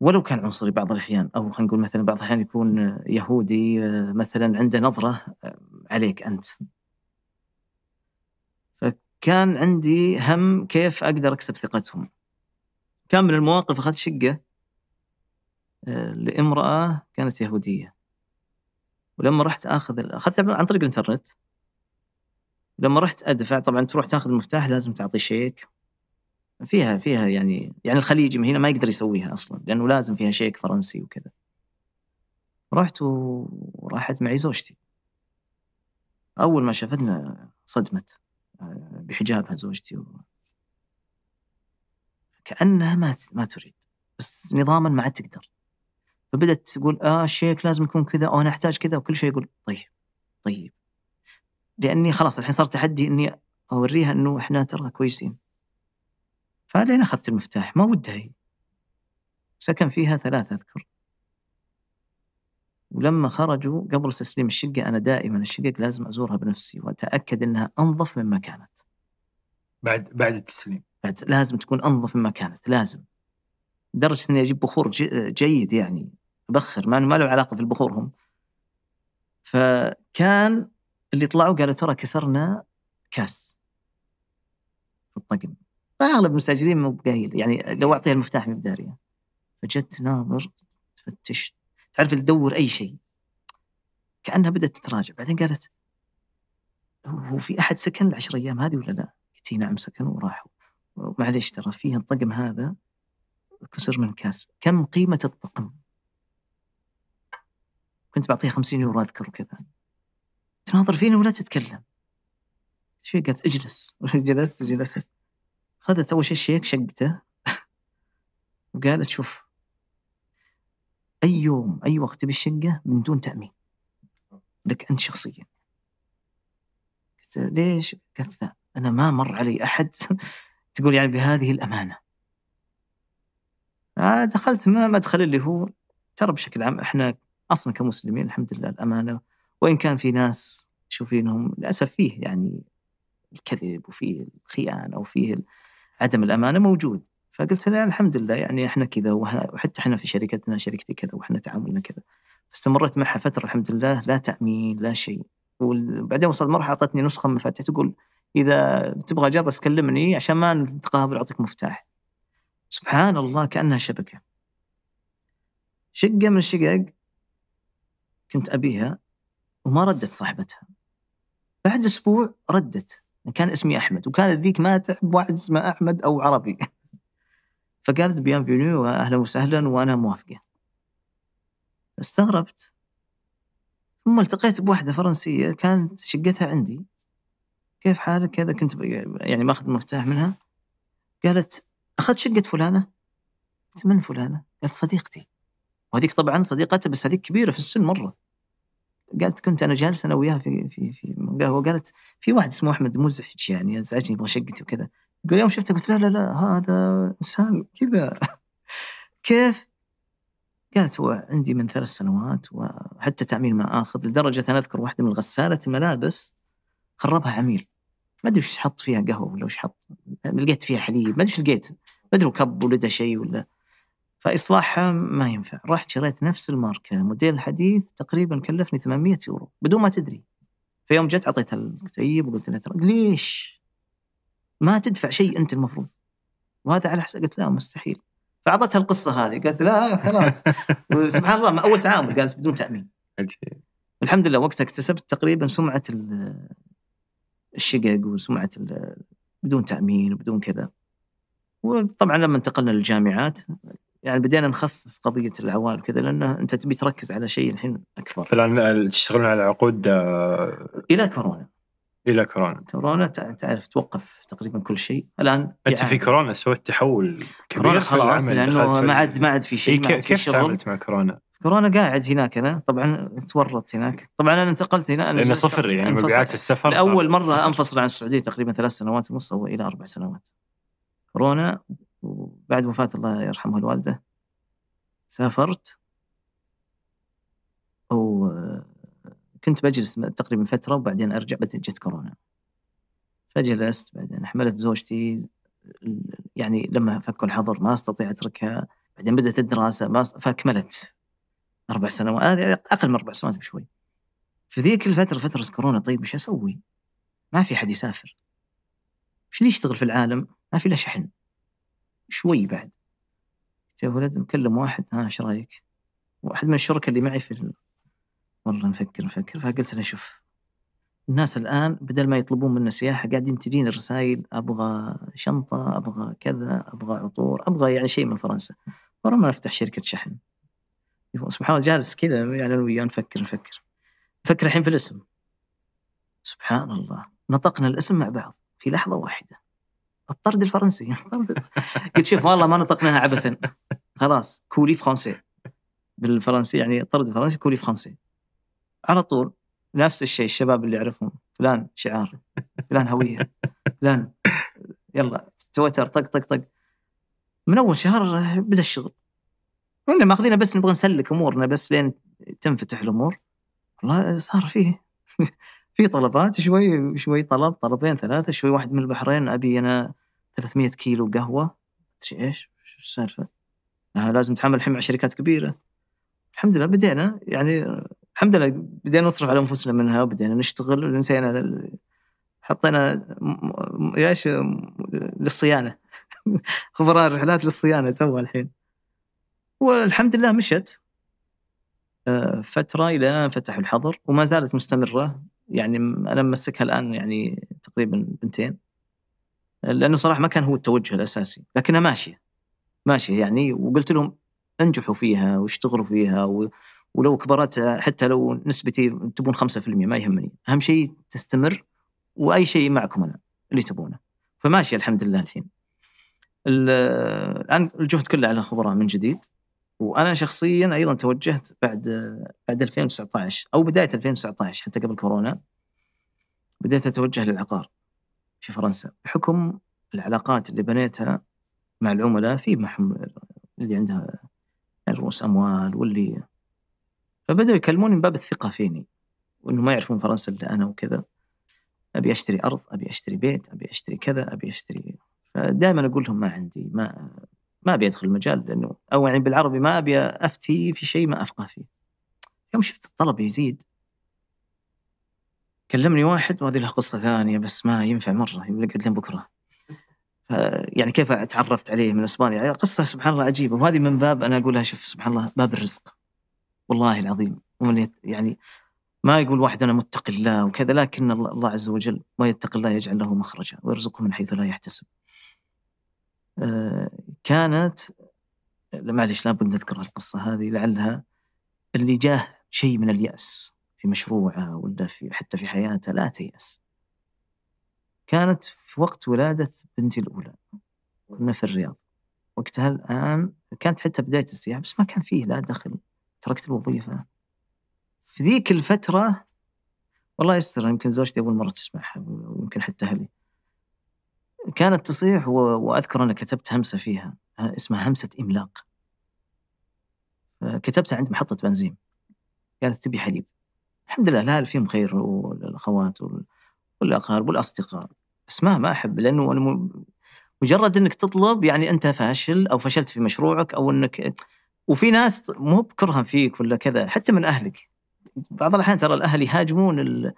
ولو كان عنصري بعض الاحيان او خلينا نقول مثلا بعض الاحيان يكون يهودي مثلا عنده نظره آه، عليك انت فكان عندي هم كيف اقدر اكسب ثقتهم كان من المواقف اخذت شقه آه، لامراه كانت يهوديه ولما رحت اخذ اخذتها عن طريق الانترنت لما رحت ادفع طبعا تروح تاخذ المفتاح لازم تعطي شيك فيها فيها يعني يعني الخليج هنا ما يقدر يسويها اصلا لانه لازم فيها شيك فرنسي وكذا رحت وراحت معي زوجتي اول ما شافتنا صدمت آه، بحجابها زوجتي و... كانها ما ما تريد بس نظاما ما عاد تقدر فبدت تقول اه الشيك لازم يكون كذا وانا احتاج كذا وكل شيء يقول طيب طيب لاني خلاص الحين صار تحدي اني اوريها انه احنا ترى كويسين فلين أخذت المفتاح ما ودها هي سكن فيها ثلاثة أذكر ولما خرجوا قبل تسليم الشقة أنا دائما الشقق لازم أزورها بنفسي وأتأكد أنها أنظف مما كانت بعد بعد التسليم بعد لازم تكون أنظف مما كانت لازم لدرجة أني أجيب بخور جي جيد يعني أبخر ما, ما له علاقة في البخور هم فكان اللي طلعوا قالوا ترى كسرنا كاس الطقم فاغلب المستاجرين مو بقايل يعني لو اعطيها المفتاح ما بدارية يعني. فجت ناظر تفتش تعرف تدور اي شيء كانها بدات تتراجع بعدين قالت هو في احد سكن العشر ايام هذه ولا لا؟ قلت نعم سكن وراحوا معليش ترى فيه الطقم هذا كسر من كاس كم قيمة الطقم؟ كنت بعطيها 50 يورو اذكر وكذا تناظر فيني ولا تتكلم شو قالت اجلس جلست وجلست خذت أول شيء الشيك شقته وقالت شوف أي يوم أي وقت تبي الشقة من دون تأمين لك أنت شخصيا قلت ليش؟ قالت لا أنا ما مر علي أحد تقول يعني بهذه الأمانة آه، دخلت ما مدخل اللي هو ترى بشكل عام احنا اصلا كمسلمين الحمد لله الامانه وان كان في ناس تشوفينهم للاسف فيه يعني الكذب وفيه الخيانه وفيه عدم الامانه موجود فقلت له الحمد لله يعني احنا كذا وحتى احنا في شركتنا شركتي كذا واحنا تعاملنا كذا استمرت معها فتره الحمد لله لا تامين لا شيء وبعدين وصلت مرحله اعطتني نسخه من مفاتيح تقول اذا تبغى جرس كلمني عشان ما نتقابل اعطيك مفتاح سبحان الله كانها شبكه شقه من الشقق كنت ابيها وما ردت صاحبتها بعد اسبوع ردت كان اسمي احمد وكانت ذيك ما تحب واحد اسمه احمد او عربي فقالت بيانفينيو اهلا وسهلا وانا موافقه استغربت ثم التقيت بواحده فرنسيه كانت شقتها عندي كيف حالك كذا كنت يعني ماخذ المفتاح منها قالت اخذت شقه فلانه قلت من فلانه قالت صديقتي وهذيك طبعا صديقتها بس هذيك كبيره في السن مره قالت كنت انا جالس انا وياها في في في قهوه قالت في واحد اسمه احمد مزعج يعني ازعجني يبغى شقتي وكذا يقول يوم شفته قلت لا لا لا هذا انسان كذا كيف؟ قالت هو عندي من ثلاث سنوات وحتى تعميل ما اخذ لدرجه انا اذكر واحده من غساله الملابس خربها عميل ما ادري وش حط فيها قهوه ولا وش حط لقيت فيها حليب ما ادري وش لقيت ما ادري كب ولده شيء ولا فاصلاحها ما ينفع رحت شريت نفس الماركه موديل الحديث تقريبا كلفني 800 يورو بدون ما تدري في يوم جت اعطيتها الكتيب وقلت لها ترى ليش؟ ما تدفع شيء انت المفروض وهذا على حسب قلت لا مستحيل فاعطتها القصه هذه قالت لا خلاص سبحان الله ما اول تعامل قالت بدون تامين الحمد لله وقتها اكتسبت تقريبا سمعه الشقق وسمعه بدون تامين وبدون كذا وطبعا لما انتقلنا للجامعات يعني بدينا نخفف قضيه العوائل كذا لانه انت تبي تركز على شيء الحين اكبر. الان آه، تشتغلون على عقود آه، الى كورونا. الى كورونا. كورونا تعرف توقف تقريبا كل شيء الان انت يعني في كورونا سويت تحول كبير كورونا خلاص لانه ما عاد ما عاد في شيء إيه كيف تعاملت مع كورونا؟ كورونا قاعد هناك انا طبعا تورطت هناك طبعا انا انتقلت هنا لانه صفر يعني مبيعات السفر اول مره انفصل عن السعوديه تقريبا ثلاث سنوات ونص او الى اربع سنوات كورونا وبعد وفاة الله يرحمها الوالدة سافرت وكنت بجلس تقريبا فترة وبعدين أرجع بعدين جت كورونا فجلست بعدين حملت زوجتي يعني لما فكوا الحظر ما استطيع اتركها بعدين بدات الدراسه ما فاكملت اربع سنوات هذه اقل من اربع سنوات بشوي في ذيك الفتره فتره كورونا طيب وش اسوي؟ ما في احد يسافر وش اللي يشتغل في العالم؟ ما في له شحن شوي بعد قلت يا ولد مكلم واحد ها ايش رايك؟ واحد من الشركاء اللي معي في ال... والله نفكر نفكر فقلت له شوف الناس الان بدل ما يطلبون منا سياحه قاعدين تجيني رسائل ابغى شنطه ابغى كذا ابغى عطور ابغى يعني شيء من فرنسا ورا ما نفتح شركه شحن سبحان الله جالس كذا يعني انا وياه نفكر نفكر نفكر الحين في الاسم سبحان الله نطقنا الاسم مع بعض في لحظه واحده الطرد الفرنسي قلت شوف والله ما نطقناها عبثا خلاص كولي فرونسي بالفرنسي يعني الطرد الفرنسي كولي فرونسي على طول نفس الشيء الشباب اللي يعرفهم فلان شعار فلان هويه فلان يلا تويتر طق طق طق من اول شهر بدا الشغل احنا ماخذينه بس نبغى نسلك امورنا بس لين تنفتح الامور والله صار فيه في طلبات شوي شوي طلب طلبين ثلاثه شوي واحد من البحرين ابي انا 300 كيلو قهوه تدري ايش شو السالفه آه، لازم نتعامل الحين مع شركات كبيره الحمد لله بدينا يعني الحمد لله بدينا نصرف على انفسنا منها وبدينا نشتغل ونسينا حطينا ايش للصيانه خبراء الرحلات للصيانه تو الحين والحمد لله مشت آه، فتره الى ان فتحوا الحظر وما زالت مستمره يعني انا ممسكها الان يعني تقريبا بنتين لانه صراحه ما كان هو التوجه الاساسي لكنها ماشيه ماشيه يعني وقلت لهم انجحوا فيها واشتغلوا فيها و... ولو كبرت حتى لو نسبتي تبون 5% ما يهمني اهم شيء تستمر واي شيء معكم انا اللي تبونه فماشي الحمد لله الحين الان الجهد كله على الخبراء من جديد وانا شخصيا ايضا توجهت بعد بعد 2019 او بدايه 2019 حتى قبل كورونا بديت اتوجه للعقار في فرنسا بحكم العلاقات اللي بنيتها مع العملاء في محم اللي عندها رؤوس اموال واللي فبداوا يكلموني من باب الثقه فيني وانه ما يعرفون فرنسا الا انا وكذا ابي اشتري ارض ابي اشتري بيت ابي اشتري كذا ابي اشتري فدائما اقول لهم ما عندي ما ما ابي ادخل المجال لانه او يعني بالعربي ما ابي افتي في شيء ما افقه فيه يوم شفت الطلب يزيد كلمني واحد وهذه لها قصه ثانيه بس ما ينفع مره يقعد لين بكره يعني كيف تعرفت عليه من اسبانيا يعني قصه سبحان الله عجيبه وهذه من باب انا اقولها شوف سبحان الله باب الرزق والله العظيم ومن يعني ما يقول واحد انا متقي الله وكذا لكن الله عز وجل ما يتقي الله يجعل له مخرجا ويرزقه من حيث لا يحتسب. آه، كانت معلش لابد نذكر القصه هذه لعلها اللي جاه شيء من الياس في مشروعه ولا في حتى في حياته لا تيأس كانت في وقت ولادة بنتي الأولى كنا في الرياض وقتها الآن كانت حتى بداية السياحة بس ما كان فيه لا دخل تركت الوظيفة في ذيك الفترة والله يستر يمكن زوجتي أول مرة تسمعها ويمكن حتى أهلي كانت تصيح و... وأذكر أنا كتبت همسة فيها اسمها همسة إملاق كتبتها عند محطة بنزين قالت تبي حليب الحمد لله الأهل فيهم خير والأخوات والأقارب والأصدقاء بس ما ما أحب لأنه أنا مجرد أنك تطلب يعني أنت فاشل أو فشلت في مشروعك أو أنك وفي ناس مو بكرها فيك ولا كذا حتى من أهلك بعض الأحيان ترى الأهل يهاجمون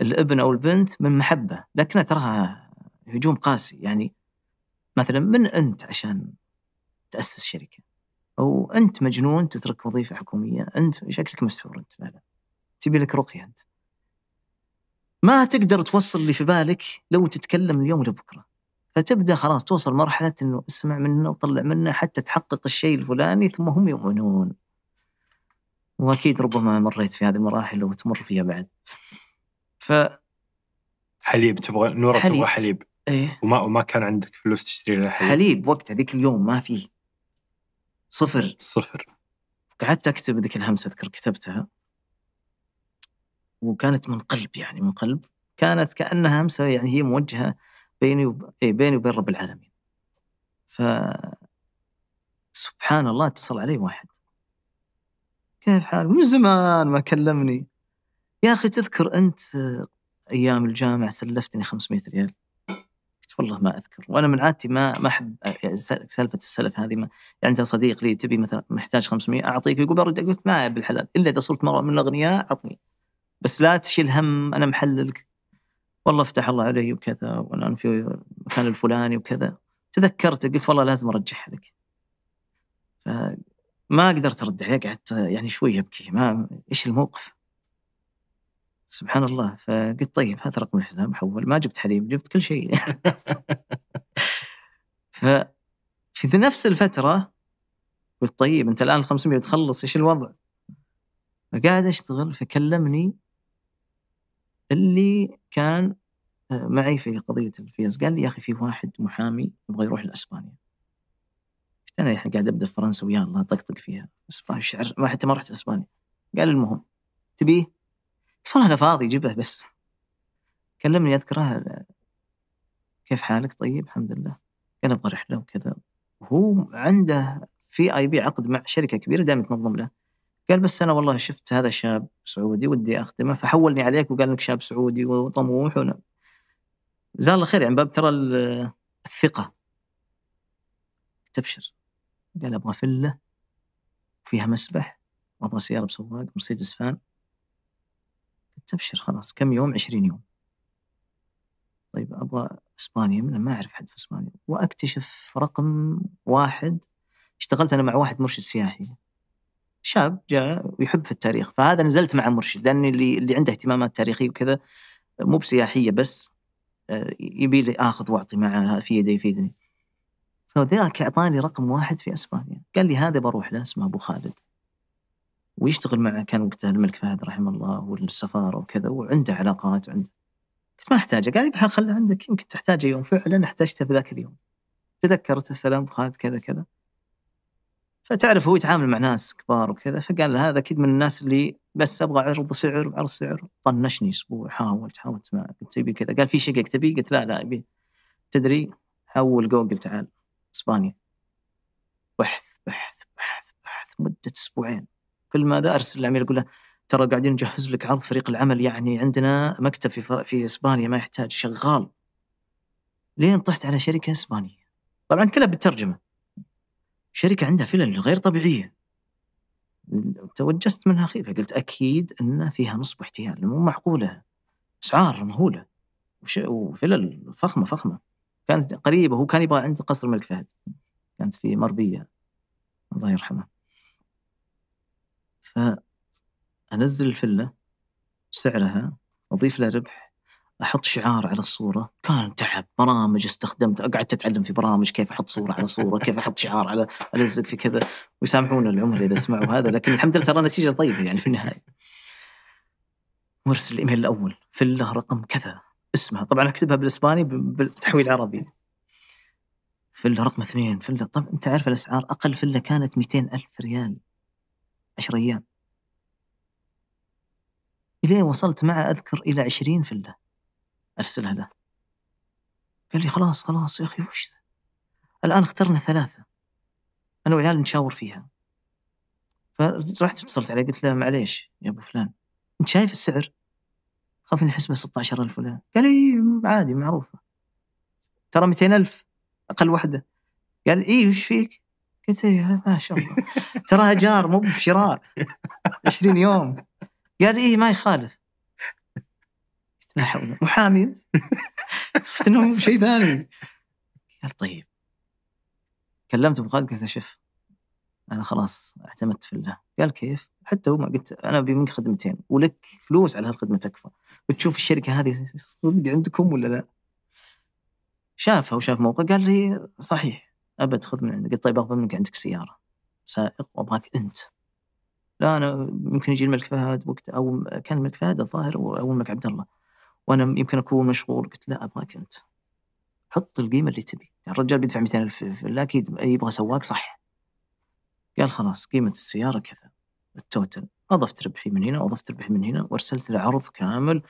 الابن أو البنت من محبة لكنها تراها هجوم قاسي يعني مثلا من أنت عشان تأسس شركة أو أنت مجنون تترك وظيفة حكومية أنت شكلك مسحور أنت لا لا تبي لك رقيه انت ما تقدر توصل اللي في بالك لو تتكلم اليوم لبكره فتبدا خلاص توصل مرحله انه اسمع منه وطلع منه حتى تحقق الشيء الفلاني ثم هم يؤمنون واكيد ربما مريت في هذه المراحل وتمر فيها بعد ف حليب تبغى نورة حليب. تبغى حليب ايه وما وما كان عندك فلوس تشتري له حليب حليب وقت هذيك اليوم ما فيه صفر صفر قعدت اكتب ذيك الهمسه اذكر كتبتها وكانت من قلب يعني من قلب كانت كانها همسه يعني هي موجهه بيني وب... إيه، بيني وبين رب العالمين. ف سبحان الله اتصل علي واحد كيف حالك؟ من زمان ما كلمني يا اخي تذكر انت ايام الجامعه سلفتني 500 ريال قلت والله ما اذكر وانا من عادتي ما ما احب سالفه السلف هذه ما يعني انت صديق لي تبي مثلا محتاج 500 اعطيك يقول برد قلت ما بالحلال الا اذا صرت مره من الاغنياء اعطني بس لا تشيل هم انا محللك والله فتح الله علي وكذا وانا في المكان الفلاني وكذا تذكرت قلت والله لازم ارجعها لك فما قدرت ارد عليه قعدت يعني شوي ابكي ما ايش الموقف سبحان الله فقلت طيب هذا رقم الحساب حول ما جبت حليب جبت كل شيء ف في نفس الفترة قلت طيب انت الان 500 تخلص ايش الوضع؟ فقاعد اشتغل فكلمني اللي كان آه، معي في قضية الفيز قال لي يا أخي في واحد محامي يبغى يروح لأسبانيا قلت أنا قاعد أبدأ في فرنسا ويا الله طقطق فيها أسبانيا شعر ما حتى ما رحت لأسبانيا قال المهم تبيه؟ قلت والله أنا فاضي جيبه بس كلمني أذكره كيف حالك طيب الحمد لله قال أبغى رحلة وكذا هو عنده في اي بي عقد مع شركه كبيره دائما تنظم له قال بس انا والله شفت هذا الشاب سعودي ودي اخدمه فحولني عليك وقال انك شاب سعودي وطموح ونا. جزاه الله خير يعني باب ترى الثقه تبشر قال ابغى فله فيها مسبح وابغى سياره بسواق مرسيدس فان تبشر خلاص كم يوم 20 يوم طيب ابغى اسبانيا من ما اعرف حد في اسبانيا واكتشف رقم واحد اشتغلت انا مع واحد مرشد سياحي شاب جاء ويحب في التاريخ فهذا نزلت مع مرشد لأن اللي, اللي عنده اهتمامات تاريخية وكذا مو بسياحية بس آه، يبي لي آخذ وأعطي معه في يدي يفيدني فذاك أعطاني رقم واحد في أسبانيا قال لي هذا بروح له اسمه أبو خالد ويشتغل معه كان وقتها الملك فهد رحمه الله والسفاره وكذا وعنده علاقات وعنده قلت ما احتاجه قال لي بحال خله عندك يمكن تحتاجه يوم فعلا احتجته في ذاك اليوم تذكرت السلام ابو خالد كذا كذا فتعرف هو يتعامل مع ناس كبار وكذا فقال هذا اكيد من الناس اللي بس ابغى عرض سعر عرض سعر طنشني اسبوع حاولت حاولت ما قلت تبي كذا قال في شقق تبي قلت لا لا ابي تدري حول جوجل تعال اسبانيا بحث بحث بحث بحث مده اسبوعين كل ما ارسل العميل اقول له ترى قاعدين نجهز لك عرض فريق العمل يعني عندنا مكتب في في اسبانيا ما يحتاج شغال لين طحت على شركه اسبانيه طبعا كلها بالترجمه شركه عندها فلل غير طبيعيه توجست منها خيفه قلت اكيد ان فيها نصب احتيال مو معقوله اسعار مهوله وفلل فخمه فخمه كانت قريبه هو كان يبغى عند قصر الملك فهد كانت في مربيه الله يرحمه فانزل الفله سعرها اضيف له ربح احط شعار على الصوره كان تعب برامج استخدمت قعدت اتعلم في برامج كيف احط صوره على صوره كيف احط شعار على الزق في كذا ويسامحونا العملاء اذا سمعوا هذا لكن الحمد لله ترى نتيجه طيبه يعني في النهايه وارسل الايميل الاول في له رقم كذا اسمها طبعا اكتبها بالاسباني بالتحويل عربي فيلا رقم اثنين فيلا طب انت عارف الاسعار اقل فيلا كانت 200 الف ريال 10 ايام الين وصلت معه اذكر الى 20 فلة أرسلها له قال لي خلاص خلاص يا أخي وش الآن اخترنا ثلاثة أنا وعيال نشاور فيها فرحت اتصلت عليه قلت له معليش يا أبو فلان أنت شايف السعر؟ خاف الحسبة 16000 ولا قال لي عادي معروفة ترى 200000 أقل وحدة قال إيه وش فيك؟ قلت ايه ما شاء الله ترى أجار مو بشرار 20 يوم قال ايه ما يخالف لا حول محامي شفت انه شيء ثاني قال طيب كلمت ابو خالد قلت له شوف انا خلاص اعتمدت في الله قال كيف؟ حتى هو ما قلت انا ابي منك خدمتين ولك فلوس على هالخدمه تكفى وتشوف الشركه هذه صدق عندكم ولا لا؟ شافها وشاف موقع قال لي صحيح ابد خذ من عندك قلت طيب اقبل منك عندك سياره سائق وابغاك انت لا انا ممكن يجي الملك فهد وقت او كان الملك فهد الظاهر او الملك عبد الله وانا يمكن اكون مشغول قلت لا ابغاك انت حط القيمه اللي تبي يعني الرجال بيدفع 200000 لا اكيد يبغى سواق صح قال خلاص قيمه السياره كذا التوتل اضفت ربحي من هنا واضفت ربحي من هنا وارسلت له عرض كامل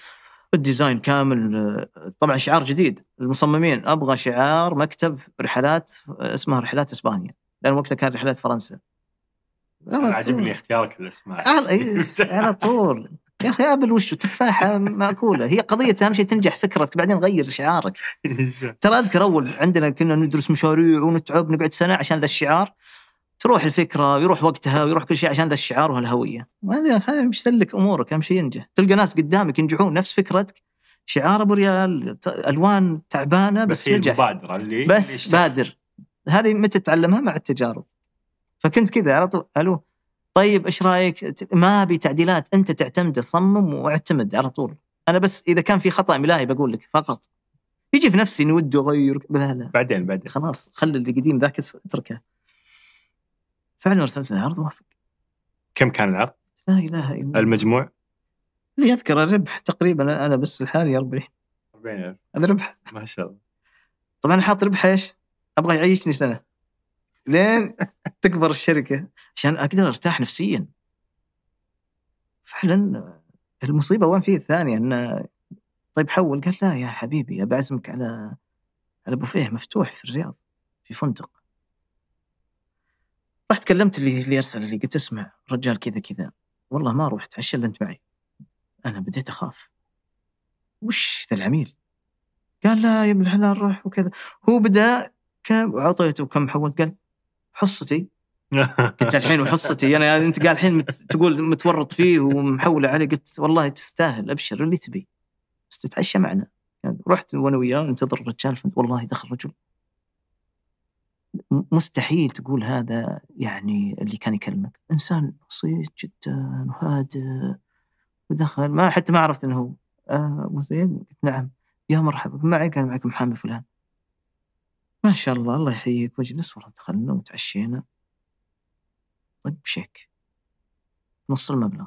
الديزاين كامل طبعا شعار جديد المصممين ابغى شعار مكتب رحلات اسمها رحلات اسبانيا لان وقتها كان رحلات فرنسا أنا عاجبني اختيارك للاسماء على طول يا اخي ابل وشو تفاحه ماكوله هي قضيه اهم شيء تنجح فكرتك بعدين غير شعارك ترى اذكر اول عندنا كنا ندرس مشاريع ونتعب نقعد سنه عشان ذا الشعار تروح الفكره ويروح وقتها ويروح كل شيء عشان ذا الشعار وهالهويه هذا هذا مش سلك امورك اهم شيء ينجح تلقى ناس قدامك ينجحون نفس فكرتك شعار ابو ريال الوان تعبانه بس, بس نجح المبادره اللي بس بادر هذه متى تتعلمها مع التجارب فكنت كذا على طول الو طيب ايش رايك ما ابي تعديلات انت تعتمد صمم واعتمد على طول انا بس اذا كان في خطا ملاهي بقول لك فقط يجي في نفسي اني ودي اغير لا لا بعدين بعدين خلاص خلي اللي قديم ذاك اتركه فعلا ارسلت عرض وافق كم كان العرض؟ لا اله الا المجموع؟ اللي اذكر الربح تقريبا انا بس لحالي 40 40000 هذا ربح ما شاء الله طبعا حاط ربح ايش؟ ابغى يعيشني سنه لين تكبر الشركه عشان اقدر ارتاح نفسيا فعلا المصيبه وين في الثانيه انه طيب حول قال لا يا حبيبي بعزمك على على بوفيه مفتوح في الرياض في فندق رحت كلمت اللي اللي ارسل لي قلت اسمع رجال كذا كذا والله ما رحت عشان اللي انت معي انا بديت اخاف وش ذا العميل قال لا يا ابن الحلال روح وكذا هو بدا كم اعطيته كم حولت قال حصتي قلت الحين وحصتي انا يعني انت قاعد الحين مت تقول متورط فيه ومحوله علي قلت والله تستاهل ابشر اللي تبي بس تتعشى معنا يعني رحت وانا وياه انتظر الرجال والله دخل رجل مستحيل تقول هذا يعني اللي كان يكلمك انسان بسيط جدا وهادئ ودخل ما حتى ما عرفت انه هو آه ابو زيد قلت نعم يا مرحبا معي كان معك محامي فلان ما شاء الله الله يحييك واجلس والله دخلنا وتعشينا طيب شيك نص المبلغ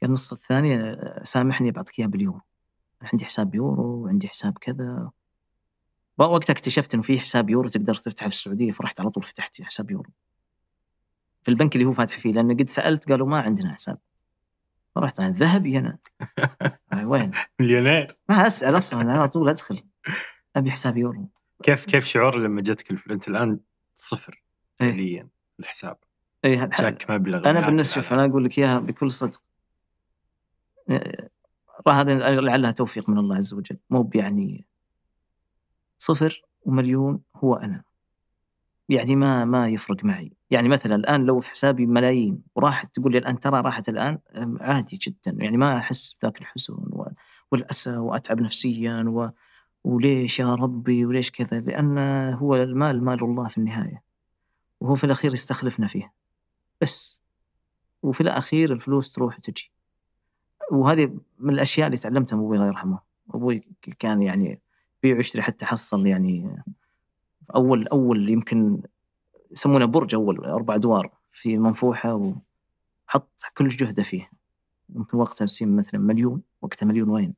قال النص الثاني سامحني بعطيك اياه باليورو عندي حساب يورو وعندي حساب كذا وقتها اكتشفت انه في حساب يورو تقدر تفتحه في السعوديه فرحت على طول فتحت حساب يورو في البنك اللي هو فاتح فيه لان قد سالت قالوا ما عندنا حساب فرحت انا ذهبي انا وين؟ مليونير ما اسال اصلا على طول ادخل ابي حساب يورو كيف كيف شعور لما جتك الفلوس انت الان صفر إيه. فعليا الحساب اي جاك مبلغ انا بالنسبه شوف انا اقول لك اياها بكل صدق إيه، هذا لعلها توفيق من الله عز وجل مو يعني صفر ومليون هو انا يعني ما ما يفرق معي يعني مثلا الان لو في حسابي ملايين وراحت تقول لي الان ترى راحت الان عادي جدا يعني ما احس بذاك الحزن والاسى واتعب نفسيا و... وليش يا ربي وليش كذا لان هو المال مال الله في النهايه وهو في الأخير يستخلفنا فيه بس وفي الأخير الفلوس تروح وتجي وهذه من الأشياء اللي تعلمتها من أبوي الله يرحمه أبوي كان يعني بيع ويشتري حتى حصل يعني أول أول يمكن يسمونه برج أول أربع أدوار في منفوحة وحط كل جهده فيه يمكن وقتها يصير مثلا مليون وقتها مليون وين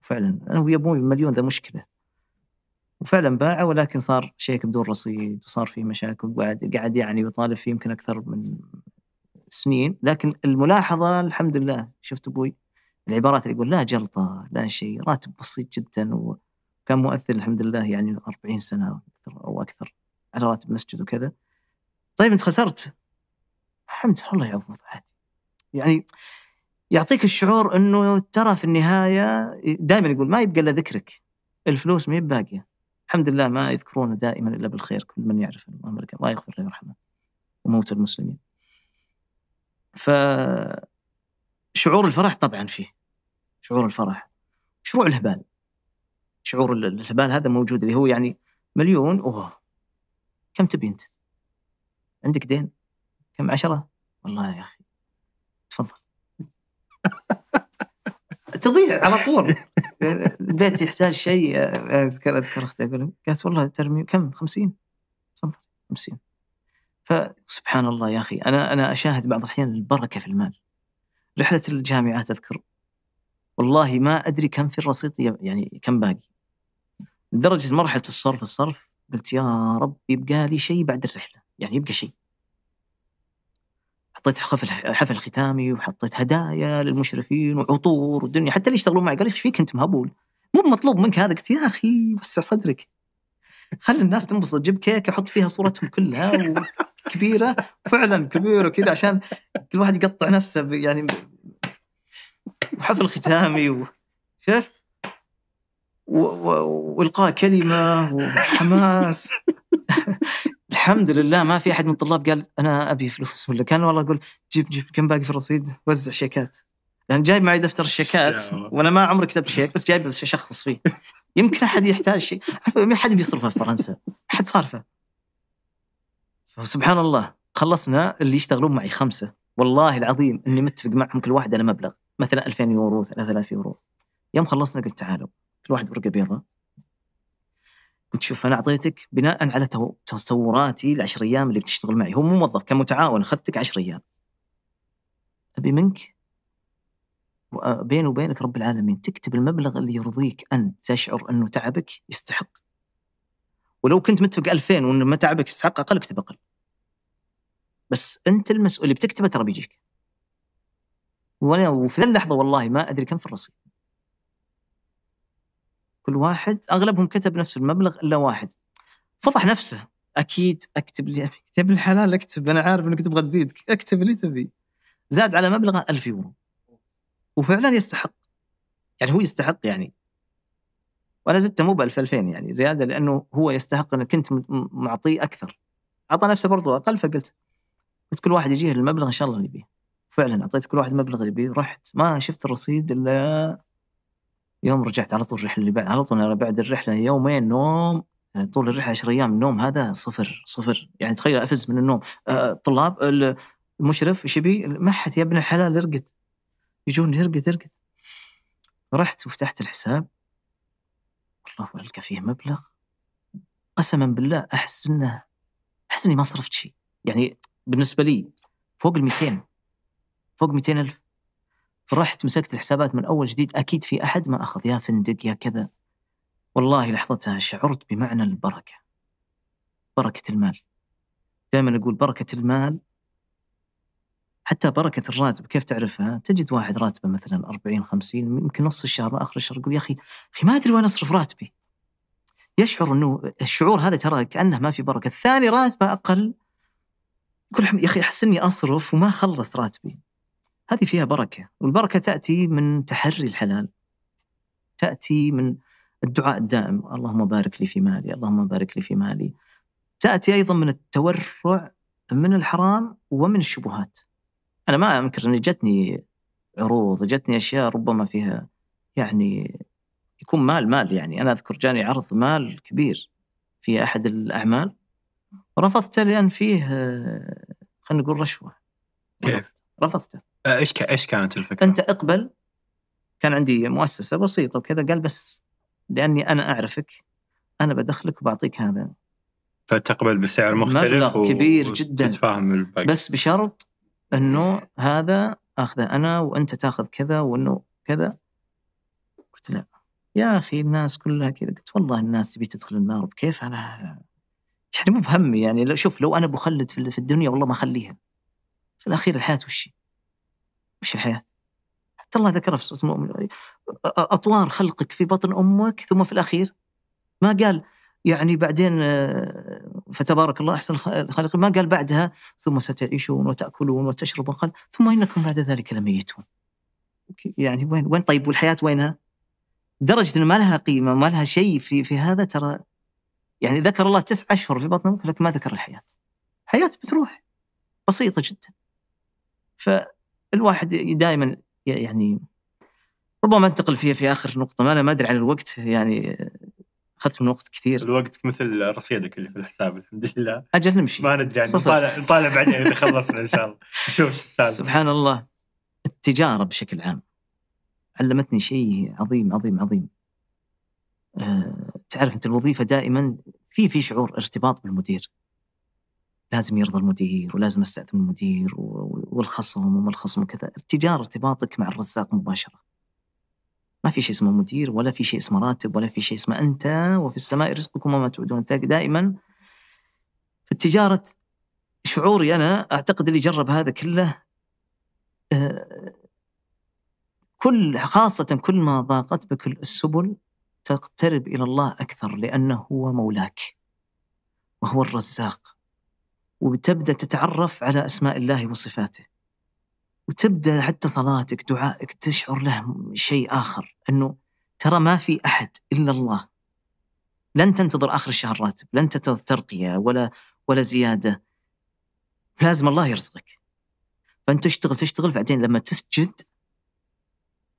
فعلا أنا ويا أبوي مليون ذا مشكلة وفعلا باعه ولكن صار شيك بدون رصيد وصار فيه مشاكل وقعد قعد يعني يطالب فيه يمكن اكثر من سنين لكن الملاحظه الحمد لله شفت ابوي العبارات اللي يقول لا جلطه لا شيء راتب بسيط جدا وكان مؤثر الحمد لله يعني 40 سنه او اكثر على راتب مسجد وكذا طيب انت خسرت الحمد لله الله يعوض عادي يعني يعطيك الشعور انه ترى في النهايه دائما يقول ما يبقى الا ذكرك الفلوس ما هي باقيه الحمد لله ما يذكرون دائما إلا بالخير كل من يعرف المملكة الله يغفر له ويرحمه وموت المسلمين ف شعور الفرح طبعا فيه شعور الفرح شعور الهبال شعور الهبال هذا موجود اللي هو يعني مليون اوه كم تبي انت؟ عندك دين؟ كم عشرة؟ والله يا اخي تفضل تضيع على طول البيت يحتاج شيء آه، اذكر اذكر اختي اقول قالت والله ترمي كم 50 تفضل 50 فسبحان الله يا اخي انا انا اشاهد بعض الاحيان البركه في المال رحله الجامعه تذكر والله ما ادري كم في الرصيد يعني كم باقي لدرجه مرحله الصرف الصرف قلت يا رب يبقى لي شيء بعد الرحله يعني يبقى شيء حطيت حفل حفل ختامي وحطيت هدايا للمشرفين وعطور والدنيا حتى اللي يشتغلون معي قال ايش فيك انت مهبول؟ مو مطلوب منك هذا قلت يا اخي وسع صدرك خلي الناس تنبسط جيب كيكه حط فيها صورتهم كلها وكبيره فعلا كبيره كذا عشان كل واحد يقطع نفسه يعني وحفل ختامي و... شفت؟ و... والقاء كلمه وحماس الحمد لله ما في احد من الطلاب قال انا ابي فلوس ولا كان والله اقول جيب جيب كم باقي في الرصيد وزع شيكات لان جايب معي دفتر الشيكات وانا ما عمري كتبت شيك بس جايب بس اشخص فيه يمكن احد يحتاج شيء ما حد بيصرفه في فرنسا حد صارفه سبحان الله خلصنا اللي يشتغلون معي خمسه والله العظيم اني متفق معهم كل واحد على مبلغ مثلا 2000 يورو 3000 يورو يوم خلصنا قلت تعالوا كل واحد ورقه بيضاء قلت شوف انا اعطيتك بناء على تصوراتي العشر ايام اللي بتشتغل معي هو مو موظف كمتعاون اخذتك عشر ايام ابي منك آه، بيني وبينك رب العالمين تكتب المبلغ اللي يرضيك انت تشعر انه تعبك يستحق ولو كنت متفق 2000 وانه ما تعبك يستحق اقل اكتب اقل بس انت المسؤول اللي بتكتبه ترى بيجيك وانا وفي ذا اللحظه والله ما ادري كم في الرصيد كل واحد اغلبهم كتب نفس المبلغ الا واحد فضح نفسه اكيد اكتب لي اكتب الحلال اكتب انا عارف انك تبغى تزيد اكتب اللي تبي زاد على مبلغه 1000 يورو وفعلا يستحق يعني هو يستحق يعني وانا زدته مو ب 1000 2000 يعني زياده لانه هو يستحق انك كنت معطيه اكثر اعطى نفسه برضو اقل فقلت قلت كل واحد يجيه المبلغ ان شاء الله اللي يبيه فعلا اعطيت كل واحد المبلغ اللي يبيه رحت ما شفت الرصيد الا يوم رجعت على طول الرحله اللي بعد على طول بعد الرحله يومين نوم يعني طول الرحله 10 ايام النوم هذا صفر صفر يعني تخيل افز من النوم الطلاب آه، المشرف ايش يبي؟ ما حد يا ابن الحلال ارقد يجون ارقد ارقد رحت وفتحت الحساب والله القى فيه مبلغ قسما بالله احس انه احس اني ما صرفت شيء يعني بالنسبه لي فوق ال 200 فوق 200 الف رحت مسكت الحسابات من أول جديد أكيد في أحد ما أخذ يا فندق يا كذا والله لحظتها شعرت بمعنى البركة بركة المال دائما أقول بركة المال حتى بركة الراتب كيف تعرفها؟ تجد واحد راتبه مثلا 40 50 يمكن نص الشهر اخر الشهر يقول يا اخي اخي ما ادري وين اصرف راتبي. يشعر انه الشعور هذا ترى كانه ما في بركه، الثاني راتبه اقل يقول يا اخي احس اني اصرف وما خلص راتبي. هذه فيها بركه والبركه تاتي من تحري الحلال تاتي من الدعاء الدائم اللهم بارك لي في مالي اللهم بارك لي في مالي تاتي ايضا من التورع من الحرام ومن الشبهات انا ما انكر اني جتني عروض جتني اشياء ربما فيها يعني يكون مال مال يعني انا اذكر جاني عرض مال كبير في احد الاعمال رفضته لان فيه آه، خلينا نقول رشوه إيه. رفضته رفضته آه، ايش ايش كانت الفكره؟ انت اقبل كان عندي مؤسسه بسيطه وكذا قال بس لاني انا اعرفك انا بدخلك وبعطيك هذا فتقبل بسعر مختلف مبلغ و... كبير جدا بس بشرط انه هذا اخذه انا وانت تاخذ كذا وانه كذا قلت لا يا اخي الناس كلها كذا قلت والله الناس تبي تدخل النار بكيف انا يعني مو بهمي يعني لو شوف لو انا بخلد في الدنيا والله ما اخليها في الاخير الحياه وش وش الحياة حتى الله ذكرها في سورة المؤمن أطوار خلقك في بطن أمك ثم في الأخير ما قال يعني بعدين آه، فتبارك الله أحسن الخالقين ما قال بعدها ثم ستعيشون وتأكلون وتشربون قال ثم إنكم بعد ذلك لميتون يعني وين وين طيب والحياة وينها؟ درجة ما لها قيمة ما لها شيء في في هذا ترى يعني ذكر الله تسع أشهر في بطن أمك لكن ما ذكر الحياة حياة بتروح بسيطة جدا ف الواحد دائما يعني ربما انتقل فيها في اخر نقطه ما انا ما ادري عن الوقت يعني اخذت من وقت كثير الوقت مثل رصيدك اللي في الحساب الحمد لله اجل نمشي ما ندري عنه يعني، نطالع نطالع بعدين اذا خلصنا ان شاء الله نشوف ايش السالفه سبحان الله التجاره بشكل عام علمتني شيء عظيم عظيم عظيم آه، تعرف انت الوظيفه دائما في في شعور ارتباط بالمدير لازم يرضى المدير ولازم استاذن المدير والخصم وما الخصم وكذا التجارة ارتباطك مع الرزاق مباشرة ما في شيء اسمه مدير ولا في شيء اسمه راتب ولا في شيء اسمه أنت وفي السماء رزقكم وما تعدون دائما في التجارة شعوري أنا أعتقد اللي جرب هذا كله آه، كل خاصة كل ما ضاقت بك السبل تقترب إلى الله أكثر لأنه هو مولاك وهو الرزاق وتبدا تتعرف على اسماء الله وصفاته وتبدا حتى صلاتك دعائك تشعر له شيء اخر انه ترى ما في احد الا الله لن تنتظر اخر الشهر راتب لن تنتظر ترقيه ولا ولا زياده لازم الله يرزقك فانت تشتغل تشتغل بعدين لما تسجد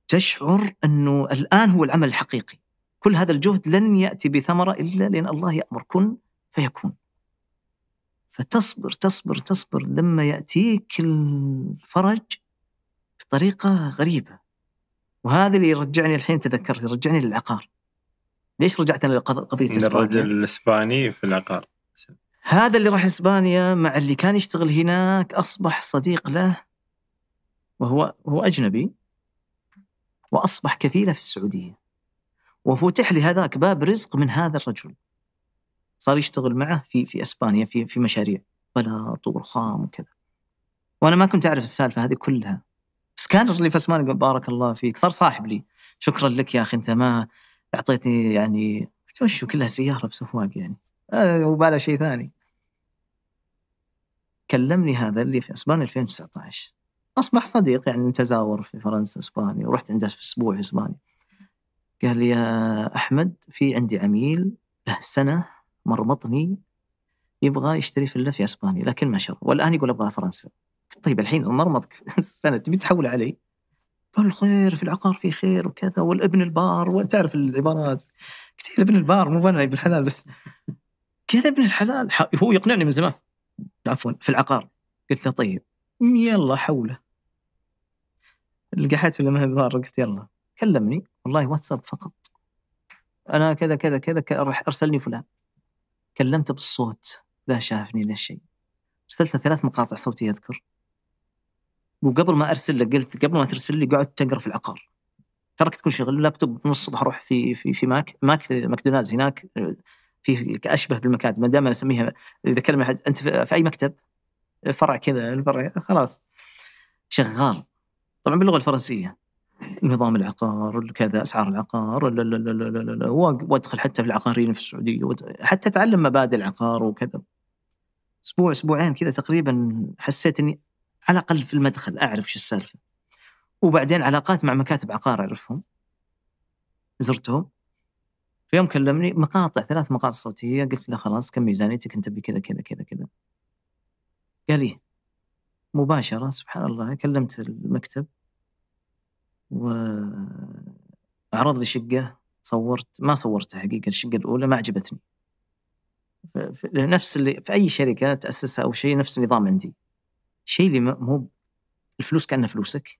تشعر انه الان هو العمل الحقيقي كل هذا الجهد لن ياتي بثمره الا لان الله يامر كن فيكون فتصبر تصبر تصبر لما يأتيك الفرج بطريقة غريبة وهذا اللي يرجعني الحين تذكرت يرجعني للعقار ليش رجعت انا لقضيه اسبانيا؟ الرجل الاسباني في العقار هذا اللي راح اسبانيا مع اللي كان يشتغل هناك اصبح صديق له وهو هو اجنبي واصبح كفيله في السعوديه وفتح لي هذاك باب رزق من هذا الرجل صار يشتغل معه في في اسبانيا في في مشاريع بلاط ورخام وكذا وانا ما كنت اعرف السالفه هذه كلها بس كان اللي في اسبانيا بارك الله فيك صار صاحب لي شكرا لك يا اخي انت ما اعطيتني يعني وشو كلها سياره بسواق يعني آه، وبالها وبالا شيء ثاني كلمني هذا اللي في اسبانيا 2019 اصبح صديق يعني نتزاور في فرنسا اسبانيا ورحت عنده في اسبوع في اسبانيا قال لي يا احمد في عندي عميل له سنه مرمطني يبغى يشتري فيلا في اسبانيا لكن ما شاء الله والان يقول ابغى فرنسا طيب الحين مرمطك السنه تبي تحول علي قال خير في العقار في خير وكذا والابن البار وتعرف العبارات قلت له ابن البار مو انا ابن الحلال بس قال ابن الحلال هو يقنعني من زمان عفوا في العقار قلت له طيب يلا حوله لقحت ولا ما الظاهر قلت يلا كلمني والله واتساب فقط انا كذا كذا كذا ارسلني فلان كلمته بالصوت لا شافني لا شيء ارسلت له ثلاث مقاطع صوتيه اذكر وقبل ما ارسل له قلت قبل ما ترسل لي قعدت تقرا في العقار تركت كل شغل اللابتوب بنص الصبح اروح في في في ماك ماك ماكدونالدز هناك في اشبه بالمكاتب ما دام اسميها اذا كلم احد انت في اي مكتب فرع كذا الفرع خلاص شغال طبعا باللغه الفرنسيه نظام العقار كذا اسعار العقار لا لا لا لا لا وادخل حتى في العقاريين في السعوديه حتى اتعلم مبادئ العقار وكذا اسبوع اسبوعين كذا تقريبا حسيت اني على الاقل في المدخل اعرف شو السالفه وبعدين علاقات مع مكاتب عقار اعرفهم زرتهم في يوم كلمني مقاطع ثلاث مقاطع صوتيه قلت له خلاص كم ميزانيتك انت بكذا كذا كذا كذا قال لي مباشره سبحان الله كلمت المكتب وعرض لي شقة صورت ما صورتها حقيقة الشقة الأولى ما عجبتني نفس اللي في أي شركة تأسسها أو شيء نفس النظام عندي الشيء اللي مو الفلوس كأنها فلوسك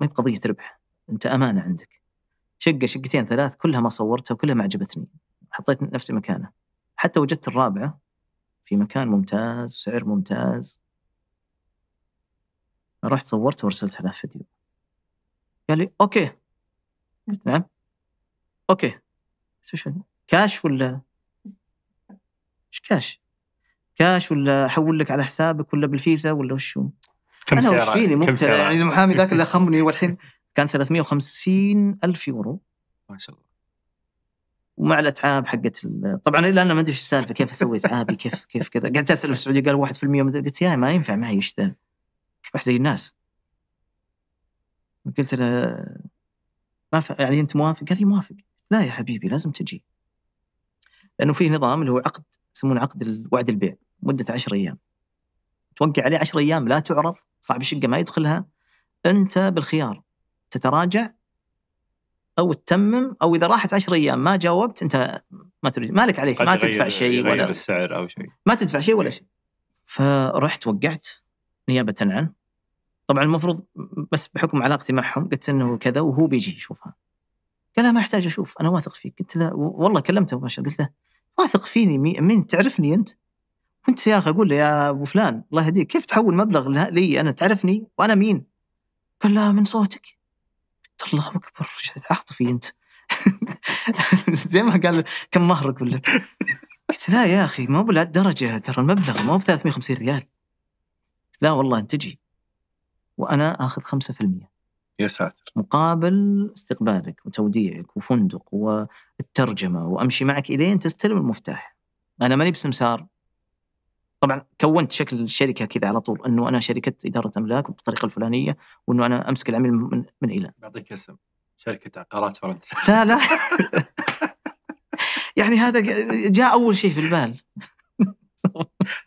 ما هي بقضية ربح أنت أمانة عندك شقة شقتين ثلاث كلها ما صورتها وكلها ما عجبتني حطيت نفسي مكانه حتى وجدت الرابعة في مكان ممتاز سعر ممتاز رحت صورتها وارسلتها لها فيديو قال لي يعني اوكي قلت نعم اوكي يعني؟ كاش ولا ايش كاش؟ كاش ولا احول لك على حسابك ولا بالفيزا ولا وشو؟ كم انا وش فيني ممتع يعني المحامي ذاك اللي خمني والحين كان 350 الف يورو ما شاء الله ومع الاتعاب حقت طبعا الا انا ما ادري ايش السالفه كيف اسوي اتعابي كيف كيف كذا قعدت اسال في السعوديه قال 1% قلت يا ما ينفع معي ايش ذا؟ اشبح زي الناس قلت له ما ف... يعني انت موافق؟ قال لي موافق لا يا حبيبي لازم تجي لانه في نظام اللي هو عقد يسمونه عقد وعد البيع مدة 10 ايام توقع عليه 10 ايام لا تعرض صاحب الشقه ما يدخلها انت بالخيار تتراجع او تتمم او اذا راحت 10 ايام ما جاوبت انت ما تريد مالك عليك ما تدفع شيء ولا السعر او شيء ما تدفع شيء ولا إيه. شيء فرحت وقعت نيابه عنه طبعا المفروض بس بحكم علاقتي معهم قلت انه كذا وهو بيجي يشوفها قال ما احتاج اشوف انا واثق فيك قلت له والله كلمته مباشره قلت له واثق فيني مين تعرفني انت وانت يا اخي اقول له يا ابو فلان الله يهديك كيف تحول مبلغ لي انا تعرفني وانا مين؟ قال لا من صوتك قلت الله اكبر عاطفي انت زي ما قال كم مهرك ولا قلت لا يا اخي ما هو بهالدرجه ترى المبلغ ما هو ب 350 ريال لا والله انت تجي وانا اخذ 5% يا ساتر مقابل استقبالك وتوديعك وفندق والترجمه وامشي معك الين تستلم المفتاح انا ماني بسمسار طبعا كونت شكل الشركه كذا على طول انه انا شركه اداره املاك بالطريقه الفلانيه وانه انا امسك العميل من من الى بعطيك اسم شركه عقارات فرنسا لا لا يعني هذا جاء اول شيء في البال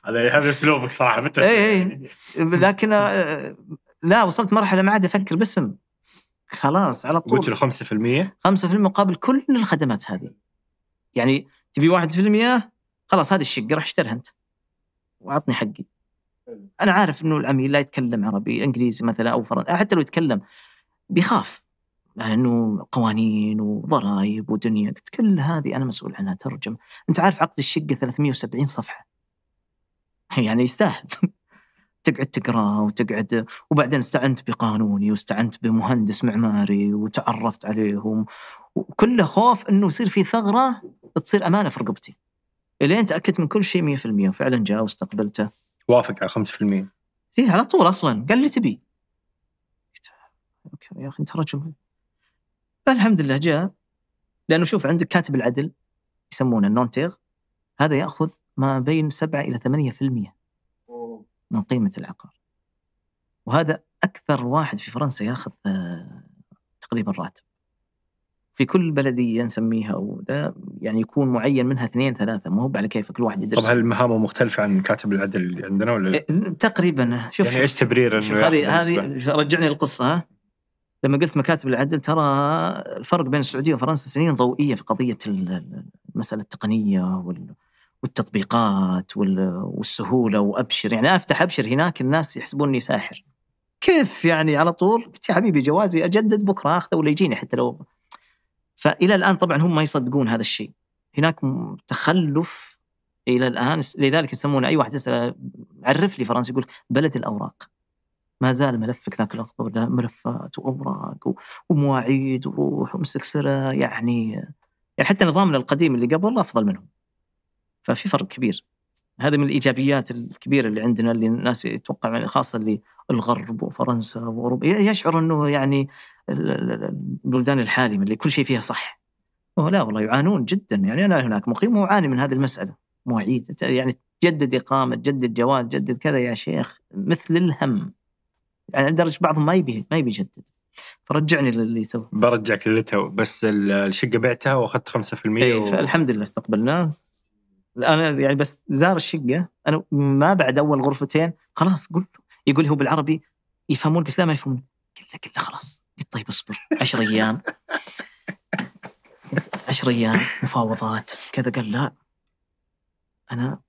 هذا هذا اسلوبك صراحه متى اي اي لكن آه، لا وصلت مرحله ما عاد افكر باسم خلاص على طول قلت له 5% 5% مقابل كل الخدمات هذه يعني تبي 1% خلاص هذه الشقه راح اشتريها انت واعطني حقي انا عارف انه العميل لا يتكلم عربي انجليزي مثلا او فرنسي حتى لو يتكلم بيخاف لانه يعني قوانين وضرائب ودنيا قلت كل هذه انا مسؤول عنها ترجم انت عارف عقد الشقه 370 صفحه يعني يستاهل تقعد تقراها وتقعد وبعدين استعنت بقانوني واستعنت بمهندس معماري وتعرفت عليهم وكله خوف انه يصير في ثغره تصير امانه في رقبتي. الين تاكدت من كل شيء 100% وفعلا جاء واستقبلته. وافق على 5%. اي على طول اصلا قال لي تبي. قلت يا اخي انت رجل الحمد لله جاء لانه شوف عندك كاتب العدل يسمونه النونتيغ هذا ياخذ ما بين 7 الى 8% من قيمة العقار وهذا أكثر واحد في فرنسا ياخذ آه، تقريبا راتب في كل بلدية نسميها وده يعني يكون معين منها اثنين ثلاثة مو هو على كيف كل واحد يدرس طبعا المهام مختلفة عن كاتب العدل اللي عندنا ولا إيه، تقريبا شوف يعني ايش تبرير هذه هذه رجعني القصة ها لما قلت مكاتب العدل ترى الفرق بين السعودية وفرنسا سنين ضوئية في قضية المسألة التقنية وال والتطبيقات والسهوله وابشر يعني افتح ابشر هناك الناس يحسبوني ساحر كيف يعني على طول قلت يا حبيبي جوازي اجدد بكره اخذه ولا يجيني حتى لو فالى الان طبعا هم ما يصدقون هذا الشيء هناك تخلف الى الان لذلك يسمونه اي واحد يسال عرف لي فرنسا يقول بلد الاوراق ما زال ملفك ذاك الاخضر ده ملفات واوراق ومواعيد وروح ومسكسره يعني يعني حتى نظامنا القديم اللي قبل افضل منهم ففي فرق كبير هذا من الايجابيات الكبيره اللي عندنا اللي الناس يتوقع يعني خاصه اللي الغرب وفرنسا واوروبا يشعر انه يعني البلدان الحالمه اللي كل شيء فيها صح لا والله يعانون جدا يعني انا هناك مقيم واعاني من هذه المساله مواعيد يعني تجدد اقامه تجدد جواز تجدد كذا يا شيخ مثل الهم يعني لدرجه بعضهم ما يبي ما يبي يجدد فرجعني للي تو برجعك للي تو بس الشقه بعتها واخذت 5% إيه، و... فالحمد لله استقبلناه انا يعني بس زار الشقه انا ما بعد اول غرفتين خلاص قلت يقول هو بالعربي يفهمون قلت لا ما يفهمون قلت له قلت له خلاص قلت طيب اصبر 10 ايام 10 ايام مفاوضات كذا قال لا انا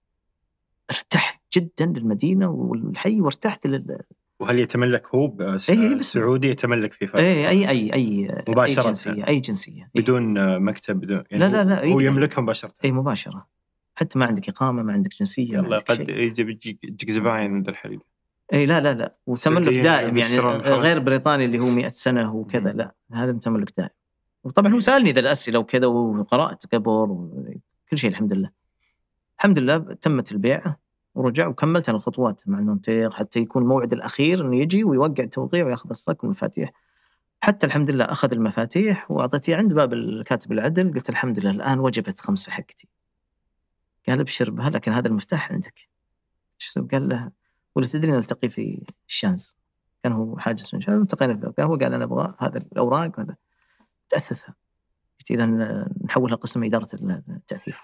ارتحت جدا للمدينه والحي وارتحت لل وهل يتملك هو إيه، سعودي يتملك في فترة إيه، اي اي اي اي مباشرة اي جنسية, أي جنسية. بدون مكتب بدون يعني لا لا لا إيه. هو يملكها مباشرة اي مباشرة حتى ما عندك اقامه ما عندك جنسيه يلا قد إيه يجيك زباين عند الحليب اي لا لا لا وتملك دائم يعني غير بريطاني اللي هو 100 سنه وكذا لا هذا تملك دائم وطبعا هو سالني ذا الاسئله وكذا وقرات قبل وكل شيء الحمد لله الحمد لله تمت البيعه ورجع وكملت انا الخطوات مع المنطق حتى يكون الموعد الاخير انه يجي ويوقع التوقيع وياخذ الصك والمفاتيح حتى الحمد لله اخذ المفاتيح واعطيتيه عند باب الكاتب العدل قلت الحمد لله الان وجبت خمسه حقتي قال ابشر بها لكن هذا المفتاح عندك قال له ولا تدري نلتقي في الشانز كان هو حاجز من الشانز التقينا فيه كان هو قال انا ابغى هذا الاوراق وهذا تاثثها قلت اذا نحولها قسم اداره التاثيث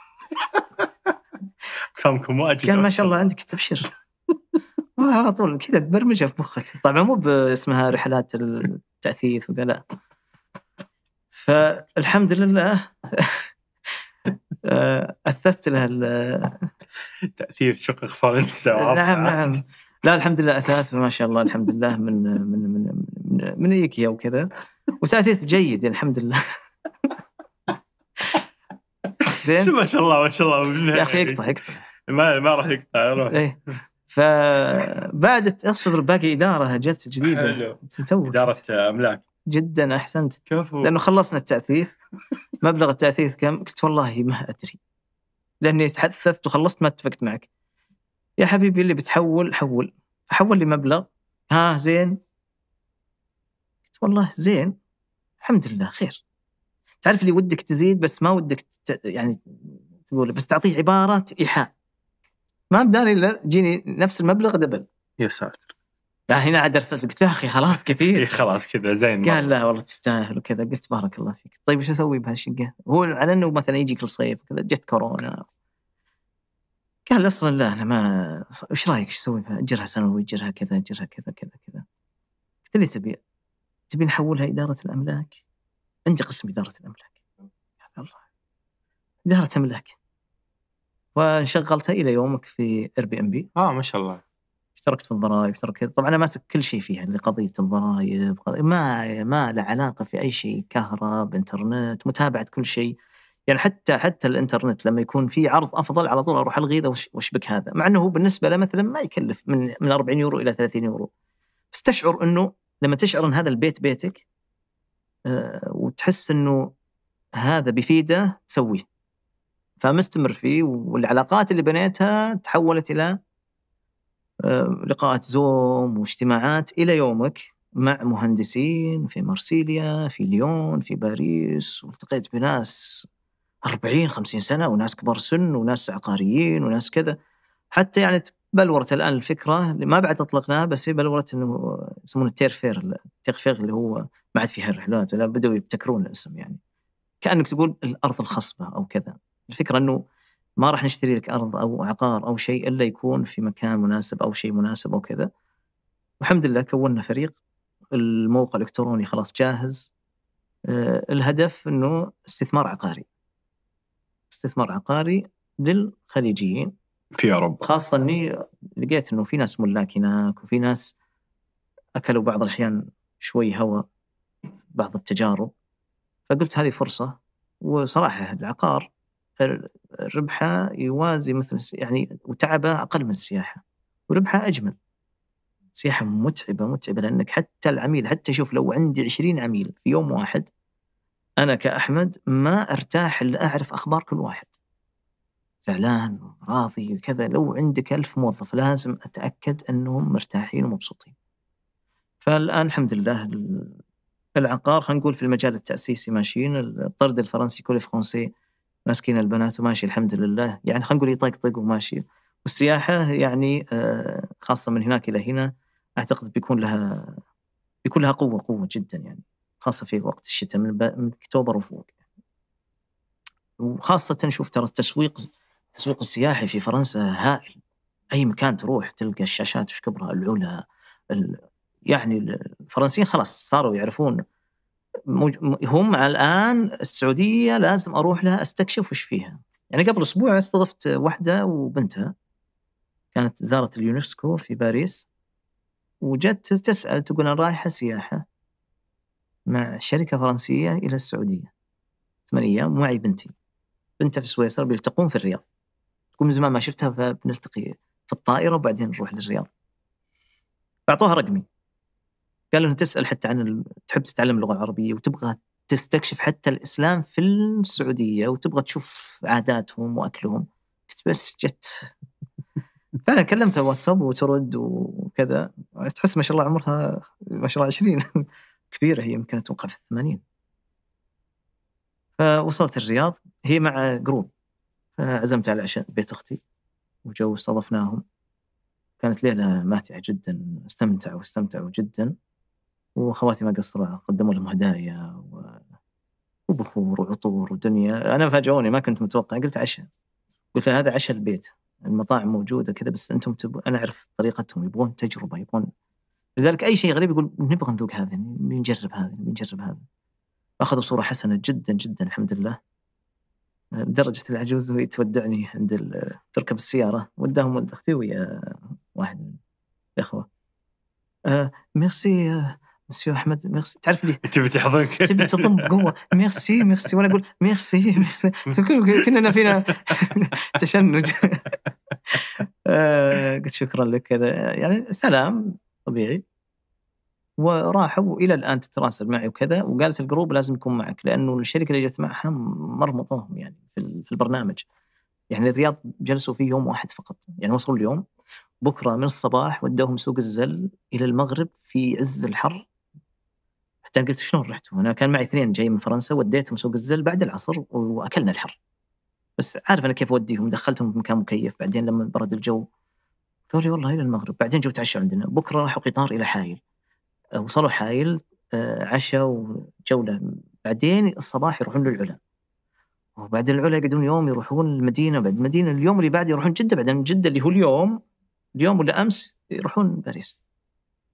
سامكم واجد قال ما شاء الله عندك تبشر على طول كذا برمجه في مخك طبعا مو باسمها رحلات التاثيث وذا لا فالحمد لله آه، اثثت لها تاثير شق فرنسا نعم نعم لا الحمد لله اثاث ما شاء الله الحمد لله من من من من, من ايكيا وكذا وتاثيث جيد الحمد لله زين ما شاء الله ما شاء الله يا اخي اقطع اقطع ما ما راح يقطع روح ايه فبعد اصبر باقي اداره جت جديده حلو اداره املاك جدا احسنت كفو لانه خلصنا التاثيث مبلغ التأثيث كم؟ قلت والله ما أدري لأني تحدثت وخلصت ما اتفقت معك يا حبيبي اللي بتحول حول فحول لي مبلغ ها زين قلت والله زين الحمد لله خير تعرف اللي ودك تزيد بس ما ودك يعني تقول بس تعطيه عبارة إيحاء ما بداري إلا جيني نفس المبلغ دبل يا ساتر لا هنا عاد ارسلت قلت يا اخي خلاص كثير خلاص كذا زين قال لا والله تستاهل وكذا قلت بارك الله فيك طيب ايش اسوي بهالشقه؟ هو على انه مثلا يجي كل صيف وكذا جت كورونا قال اصلا لا انا ما ايش رايك ايش اسوي بها؟ اجرها سنوي اجرها كذا اجرها كذا كذا كذا قلت لي تبي تبي نحولها اداره الاملاك؟ عندي قسم اداره الاملاك الله اداره املاك وانشغلتها الى يومك في اير بي ام بي اه ما شاء الله اشتركت في الضرائب اشتركت طبعا انا ماسك كل شيء فيها اللي قضيه الضرائب ما ما له علاقه في اي شيء كهرب انترنت متابعه كل شيء يعني حتى حتى الانترنت لما يكون في عرض افضل على طول اروح الغي واشبك هذا مع انه هو بالنسبه له مثلا ما يكلف من من 40 يورو الى 30 يورو بس تشعر انه لما تشعر ان هذا البيت بيتك آه، وتحس انه هذا بيفيده تسويه فمستمر فيه والعلاقات اللي بنيتها تحولت الى آه، لقاءات زوم واجتماعات الى يومك مع مهندسين في مرسيليا في ليون في باريس والتقيت بناس 40 50 سنه وناس كبار سن وناس عقاريين وناس كذا حتى يعني بلورت الان الفكره اللي ما بعد اطلقناها بس هي بلورت انه يسمونه التيرفير التيرفير اللي هو ما عاد فيها الرحلات ولا بدوا يبتكرون الاسم يعني كانك تقول الارض الخصبه او كذا الفكره انه ما راح نشتري لك ارض او عقار او شيء الا يكون في مكان مناسب او شيء مناسب او كذا والحمد لله كونا فريق الموقع الالكتروني خلاص جاهز آه، الهدف انه استثمار عقاري استثمار عقاري للخليجيين في اوروبا خاصه اني لقيت انه في ناس ملاك هناك وفي ناس اكلوا بعض الاحيان شوي هواء بعض التجارب فقلت هذه فرصه وصراحه العقار ربحه يوازي مثل يعني وتعبه اقل من السياحه وربحه اجمل سياحه متعبه متعبه لانك حتى العميل حتى شوف لو عندي 20 عميل في يوم واحد انا كاحمد ما ارتاح الا اعرف اخبار كل واحد زعلان راضي وكذا لو عندك ألف موظف لازم أتأكد أنهم مرتاحين ومبسوطين فالآن الحمد لله العقار خلينا نقول في المجال التأسيسي ماشيين الطرد الفرنسي كولي فرونسي ماسكين البنات وماشي الحمد لله يعني خلينا نقول يطقطق وماشي والسياحه يعني آه، خاصه من هناك الى هنا اعتقد بيكون لها بيكون لها قوه قوه جدا يعني خاصه في وقت الشتاء من, من اكتوبر وفوق يعني. وخاصه شوف ترى التسويق التسويق السياحي في فرنسا هائل اي مكان تروح تلقى الشاشات وش كبرها العلا يعني الفرنسيين خلاص صاروا يعرفون هم الان السعوديه لازم اروح لها استكشف وش فيها يعني قبل اسبوع استضفت واحده وبنتها كانت زارت اليونسكو في باريس وجت تسال تقول انا رايحه سياحه مع شركه فرنسيه الى السعوديه ثمان ايام ومعي بنتي بنتها في سويسرا بيلتقون في الرياض تقول من زمان ما شفتها فبنلتقي في الطائره وبعدين نروح للرياض اعطوها رقمي قال انها تسال حتى عن تحب تتعلم اللغه العربيه وتبغى تستكشف حتى الاسلام في السعوديه وتبغى تشوف عاداتهم واكلهم قلت بس جت فعلا كلمتها واتساب وترد وكذا تحس ما شاء الله عمرها ما شاء الله 20 كبيره هي يمكن اتوقع في الثمانين فوصلت الرياض هي مع جروب عزمت على العشاء بيت اختي وجو استضفناهم كانت ليله ماتعه جدا استمتعوا استمتعوا جدا واخواتي ما قصروا قدموا لهم هدايا و... وبخور وعطور ودنيا انا فاجئوني ما كنت متوقع قلت عشاء قلت هذا عشاء البيت المطاعم موجوده كذا بس انتم تب... انا اعرف طريقتهم يبغون تجربه يبغون لذلك اي شيء غريب يقول نبغى نذوق هذا بنجرب هذا بنجرب هذا اخذوا صوره حسنه جدا جدا الحمد لله لدرجة العجوز وهي تودعني عند تركب السيارة وداهم ولد أختي ويا واحد من الإخوة آه ميرسي آه مسيو احمد ميرسي تعرف لي تبي تحضنك تبي تضم بقوه ميرسي ميرسي وانا اقول ميرسي ميرسي كنا فينا تشنج آه، قلت شكرا لك كذا يعني سلام طبيعي وراحوا الى الان تتراسل معي وكذا وقالت الجروب لازم يكون معك لانه الشركه اللي جت معها مرمطوهم يعني في البرنامج يعني الرياض جلسوا فيه يوم واحد فقط يعني وصلوا اليوم بكره من الصباح ودوهم سوق الزل الى المغرب في عز الحر حتى قلت شلون رحتوا؟ انا كان معي اثنين جاي من فرنسا وديتهم سوق الزل بعد العصر واكلنا الحر. بس عارف انا كيف اوديهم دخلتهم في مكان مكيف بعدين لما برد الجو قالوا لي والله الى المغرب بعدين جو تعشوا عندنا بكره راحوا قطار الى حايل آه، وصلوا حايل آه، عشاء وجوله بعدين الصباح يروحون للعلا وبعد العلا يقعدون يوم يروحون المدينه بعد المدينه اليوم اللي بعده يروحون جده بعدين جده اللي هو اليوم اليوم ولا امس يروحون باريس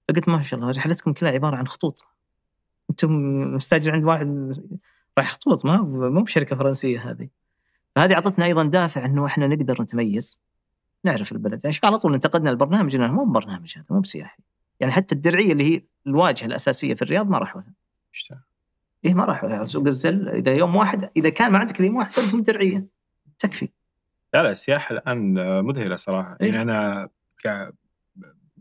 فقلت ما شاء الله رحلتكم كلها عباره عن خطوط انتم مستاجر عند واحد رايح خطوط ما مو بشركه فرنسيه هذه فهذه اعطتنا ايضا دافع انه احنا نقدر نتميز نعرف البلد يعني على طول انتقدنا البرنامج انه مو برنامج هذا مو بسياحي يعني حتى الدرعيه اللي هي الواجهه الاساسيه في الرياض ما راحوا لها ايه ما راحوا لها سوق الزل اذا يوم واحد اذا كان ما عندك يوم واحد انت الدرعيه تكفي لا لا السياحه الان مذهله صراحه يعني إيه؟ يعني انا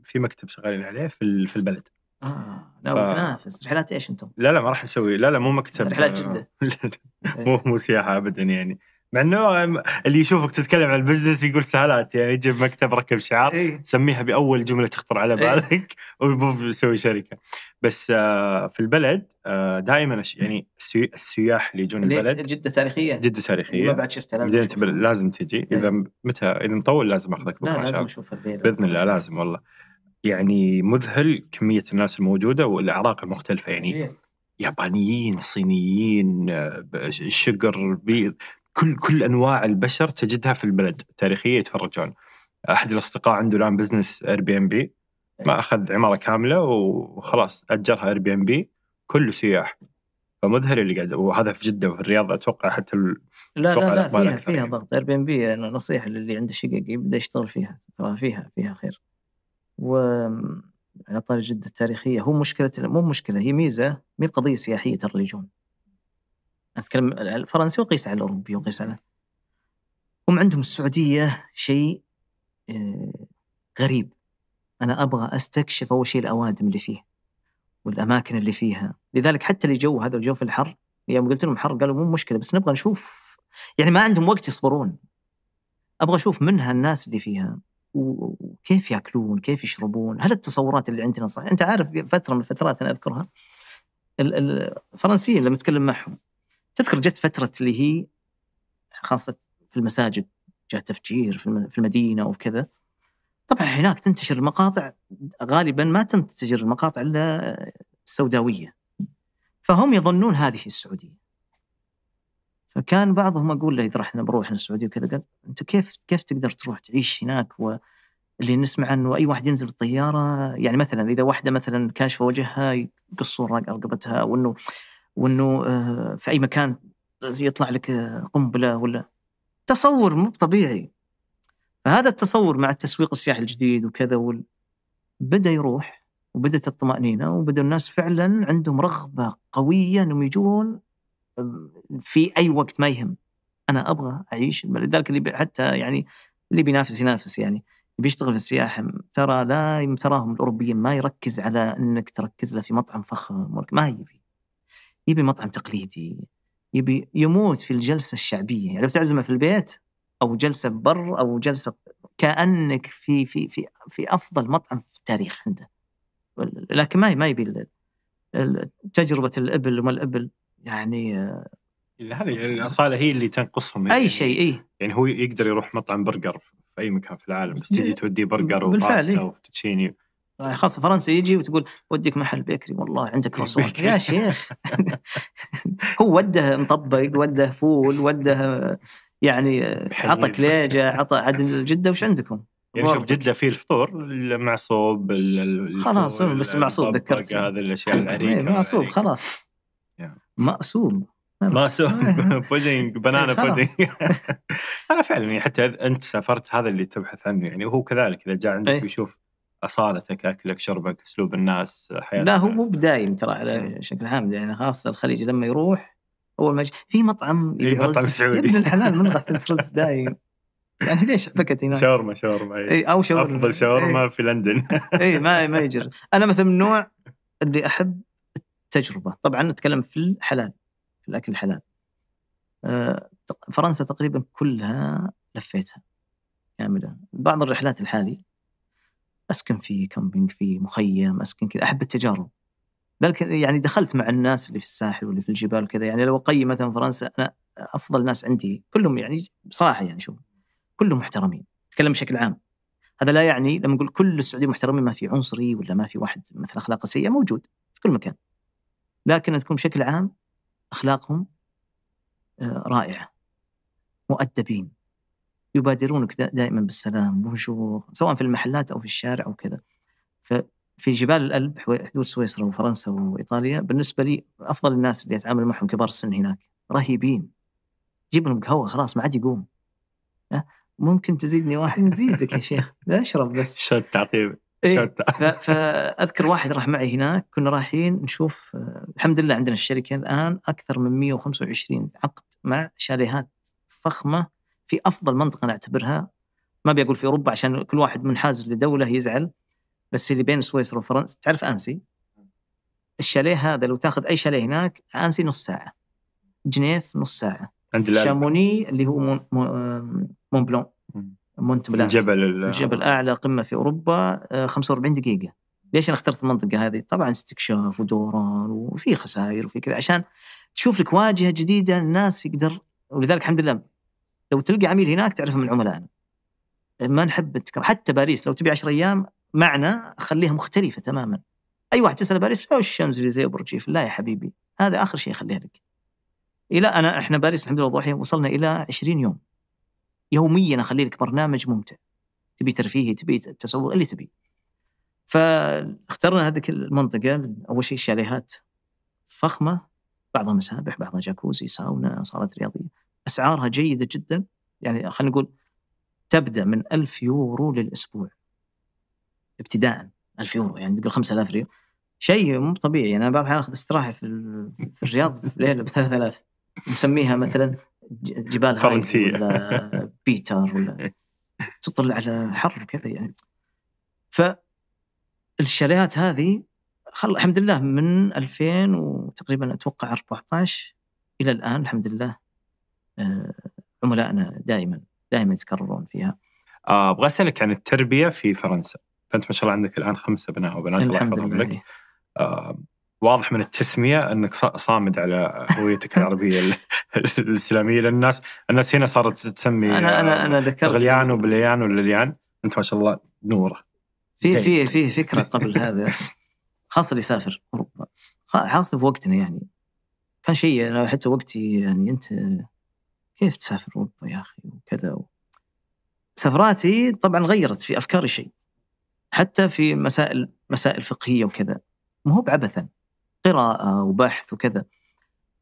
في مكتب شغالين عليه في البلد آه. لا ف... وتنافس رحلات ايش انتم؟ لا لا ما راح نسوي لا لا مو مكتب رحلات جده مو مو سياحه ابدا يعني مع انه اللي يشوفك تتكلم عن البزنس يقول سهلات يعني جيب مكتب ركب شعار إيه؟ سميها باول جمله تخطر على إيه. بالك إيه؟ وسوي شركه بس آه، في البلد آه، دائما يعني السياح اللي يجون البلد جده تاريخيه جده تاريخيه ما بعد شفتها لازم لازم تجي اذا إيه. متى اذا مطول لازم اخذك بكره لا لازم اشوف باذن الله لازم والله يعني مذهل كميه الناس الموجوده والاعراق المختلفه يعني يابانيين صينيين شقر بيض كل كل انواع البشر تجدها في البلد تاريخيه يتفرجون احد الاصدقاء عنده الان بزنس اير بي ام بي ما اخذ عماره كامله وخلاص اجرها اير بي ام بي كله سياح فمذهل اللي قاعد وهذا في جده وفي الرياض اتوقع حتى ال... لا لا لا فيها فيها يعني. ضغط اير بي ام بي نصيحه للي عنده شقق يبدا يشتغل فيها ترى فيها فيها خير وعلى طاري جدة التاريخية هو مشكلة مو مشكلة هي ميزة مي قضية سياحية ترى يجون أتكلم الفرنسي وقيس على الأوروبي وقيس على هم عندهم السعودية شيء آه، غريب أنا أبغى أستكشف أول شيء الأوادم اللي فيه والأماكن اللي فيها لذلك حتى اللي جو هذا الجو في الحر يوم قلت لهم حر قالوا مو مشكلة بس نبغى نشوف يعني ما عندهم وقت يصبرون أبغى أشوف منها الناس اللي فيها وكيف ياكلون كيف يشربون هل التصورات اللي عندنا صح انت عارف فتره من الفترات انا اذكرها الفرنسيين لما اتكلم معهم تذكر جت فتره اللي هي خاصه في المساجد جاء تفجير في المدينه وكذا طبعا هناك تنتشر المقاطع غالبا ما تنتشر المقاطع الا السوداويه فهم يظنون هذه السعوديه فكان بعضهم اقول له اذا رحنا بروح للسعوديه وكذا قال انت كيف كيف تقدر تروح تعيش هناك و اللي نسمع انه اي واحد ينزل الطياره يعني مثلا اذا واحده مثلا كاشفه وجهها يقصون رقبتها وانه وانه آه، في اي مكان يطلع لك قنبله ولا تصور مو طبيعي فهذا التصور مع التسويق السياحي الجديد وكذا وال... بدا يروح وبدت الطمأنينة وبدا الناس فعلا عندهم رغبة قوية انهم يجون في اي وقت ما يهم انا ابغى اعيش لذلك اللي حتى يعني اللي بينافس ينافس يعني بيشتغل في السياحة ترى لا تراهم الأوروبيين ما يركز على أنك تركز له في مطعم فخم ما يبي يبي مطعم تقليدي يبي يموت في الجلسة الشعبية يعني لو تعزمه في البيت أو جلسة بر أو جلسة كأنك في في في في أفضل مطعم في التاريخ عنده لكن ما ما يبي تجربه الإبل وما الإبل يعني هذه آه، الاصاله هي اللي تنقصهم يعني اي شيء اي يعني هو يقدر يروح مطعم برجر في اي مكان في العالم بس تجي توديه برجر وباستا وفتشيني آه، خاصة فرنسا يجي وتقول وديك محل بيكري والله عندك رسول يا شيخ هو وده مطبق وده فول وده يعني عطى كليجة عطى عاد جدة وش عندكم؟ يعني شوف جدة فيه الفطور المعصوب خلاص بس معصوب ذكرت هذه الاشياء العريقة معصوب خلاص مقسوم ماسوم إيه. بودينج إيه، بنانا بودينج انا فعلا يعني حتى انت سافرت هذا اللي تبحث عنه يعني وهو كذلك اذا جاء عندك بيشوف إيه. اصالتك اكلك شربك اسلوب الناس حياتك لا هو مو بدايم ترى على شكل عام يعني خاصه الخليج لما يروح اول ما في مطعم اي مطعم سعودي ابن الحلال منغث رز دايم يعني ليش فكت هناك؟ شاورما شاورما اي او شاورما افضل شاورما في لندن اي ما ما يجر انا مثلا من النوع اللي احب تجربه طبعا نتكلم في الحلال في الاكل الحلال آه، فرنسا تقريبا كلها لفيتها كامله بعض الرحلات الحالي اسكن في كامبينج في مخيم اسكن كذا احب التجارب ذلك يعني دخلت مع الناس اللي في الساحل واللي في الجبال وكذا يعني لو اقيم مثلا فرنسا انا افضل ناس عندي كلهم يعني بصراحه يعني شوف كلهم محترمين اتكلم بشكل عام هذا لا يعني لما نقول كل السعوديين محترمين ما في عنصري ولا ما في واحد مثلا اخلاقه سيئه موجود في كل مكان لكن أذكر بشكل عام أخلاقهم آه، رائعة مؤدبين يبادرونك دائما بالسلام بونجور سواء في المحلات أو في الشارع أو كذا ففي جبال الألب حدود سويسرا وفرنسا وإيطاليا بالنسبة لي أفضل الناس اللي أتعامل معهم كبار السن هناك رهيبين جيب لهم قهوة خلاص ما عاد يقوم ممكن تزيدني واحد نزيدك يا شيخ اشرب بس شو تعطيه إيه فاذكر واحد راح معي هناك كنا رايحين نشوف الحمد لله عندنا الشركه الان اكثر من 125 عقد مع شاليهات فخمه في افضل منطقه نعتبرها ما بيقول في اوروبا عشان كل واحد منحاز لدوله يزعل بس اللي بين سويسرا وفرنسا تعرف انسي الشاليه هذا لو تاخذ اي شاليه هناك انسي نص ساعه جنيف نص ساعه عند شاموني اللي هو مون بلون مونت بلانك الجبل الجبل اعلى قمه في اوروبا 45 آه، دقيقه ليش انا اخترت المنطقه هذه؟ طبعا استكشاف ودوران وفي خسائر وفي كذا عشان تشوف لك واجهه جديده الناس يقدر ولذلك الحمد لله لو تلقى عميل هناك تعرفه من عملائنا ما نحب التكرار حتى باريس لو تبي 10 ايام معنا خليها مختلفه تماما اي واحد تسال باريس او الشمس زي برج لا يا حبيبي هذا اخر شيء خليها لك الى انا احنا باريس الحمد لله وصلنا الى 20 يوم يوميا اخلي لك برنامج ممتع تبي ترفيهي تبي تسوق اللي تبي فاخترنا هذيك المنطقه اول شيء الشاليهات فخمه بعضها مسابح بعضها جاكوزي ساونا صالات رياضيه اسعارها جيده جدا يعني خلينا نقول تبدا من 1000 يورو للاسبوع ابتداء 1000 يورو يعني تقول 5000 ريال شيء مو طبيعي يعني انا بعض الاحيان اخذ استراحه في, في الرياض في ليله ب 3000 مسميها مثلا جبال فرنسيه ولا بيتر ولا تطل على حر وكذا يعني فالشاليهات هذه خل... الحمد لله من 2000 وتقريبا اتوقع 14 الى الان الحمد لله آه، عملائنا دائما دائما يتكررون فيها. آه، ابغى اسالك عن التربيه في فرنسا، فانت ما شاء الله عندك الان خمسه ابناء وبنات الله يحفظهم لك. آه، واضح من التسميه انك صامد على هويتك العربيه الاسلاميه لان الناس الناس هنا صارت تسمي انا انا انا آه، ذكرت غليان وبليان ولليان انت ما شاء الله نوره في في في فكره قبل هذا خاصه اللي يسافر اوروبا خاصه في وقتنا يعني كان شيء انا حتى وقتي يعني انت كيف تسافر اوروبا يا اخي وكذا و... سفراتي طبعا غيرت في افكاري شيء حتى في مسائل مسائل فقهيه وكذا مو هو بعبثا قراءه وبحث وكذا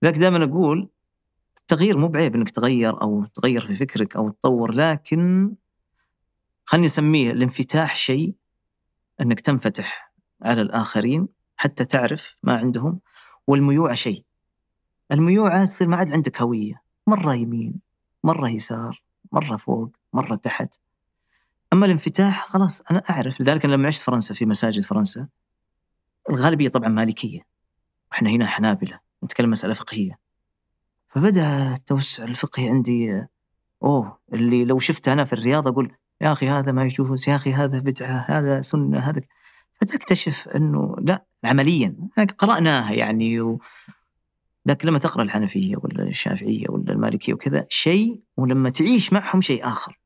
لذلك دائما اقول التغيير مو بعيب انك تغير او تغير في فكرك او تطور لكن خلني اسميه الانفتاح شيء انك تنفتح على الاخرين حتى تعرف ما عندهم والميوعه شيء الميوعه تصير ما عاد عندك هويه مره يمين مره يسار مره فوق مره تحت اما الانفتاح خلاص انا اعرف لذلك انا لما عشت فرنسا في مساجد فرنسا الغالبيه طبعا مالكيه احنا هنا حنابلة نتكلم مسألة فقهية فبدأ التوسع الفقهي عندي أوه اللي لو شفته أنا في الرياض أقول يا أخي هذا ما يجوز يا أخي هذا بدعة هذا سنة هذا فتكتشف أنه لا عمليا قرأناها يعني و... لكن لما تقرأ الحنفية ولا الشافعية ولا المالكية وكذا شيء ولما تعيش معهم شيء آخر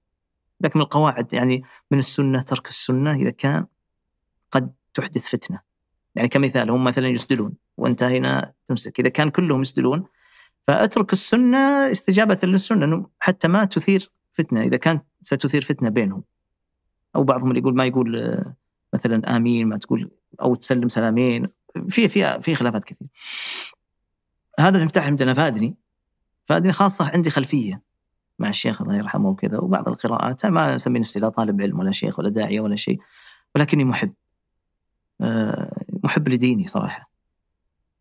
لكن من القواعد يعني من السنة ترك السنة إذا كان قد تحدث فتنة يعني كمثال هم مثلا يسدلون وانتهينا تمسك اذا كان كلهم يسدلون فاترك السنه استجابه للسنه انه حتى ما تثير فتنه اذا كانت ستثير فتنه بينهم او بعضهم اللي يقول ما يقول آه، مثلا امين ما تقول او تسلم سلامين في في في خلافات كثير هذا المفتاح عندنا فادني فادني خاصه عندي خلفيه مع الشيخ الله يرحمه وكذا وبعض القراءات انا ما اسمي نفسي لا طالب علم ولا شيخ ولا داعيه ولا شيء ولكني محب آه، محب لديني صراحه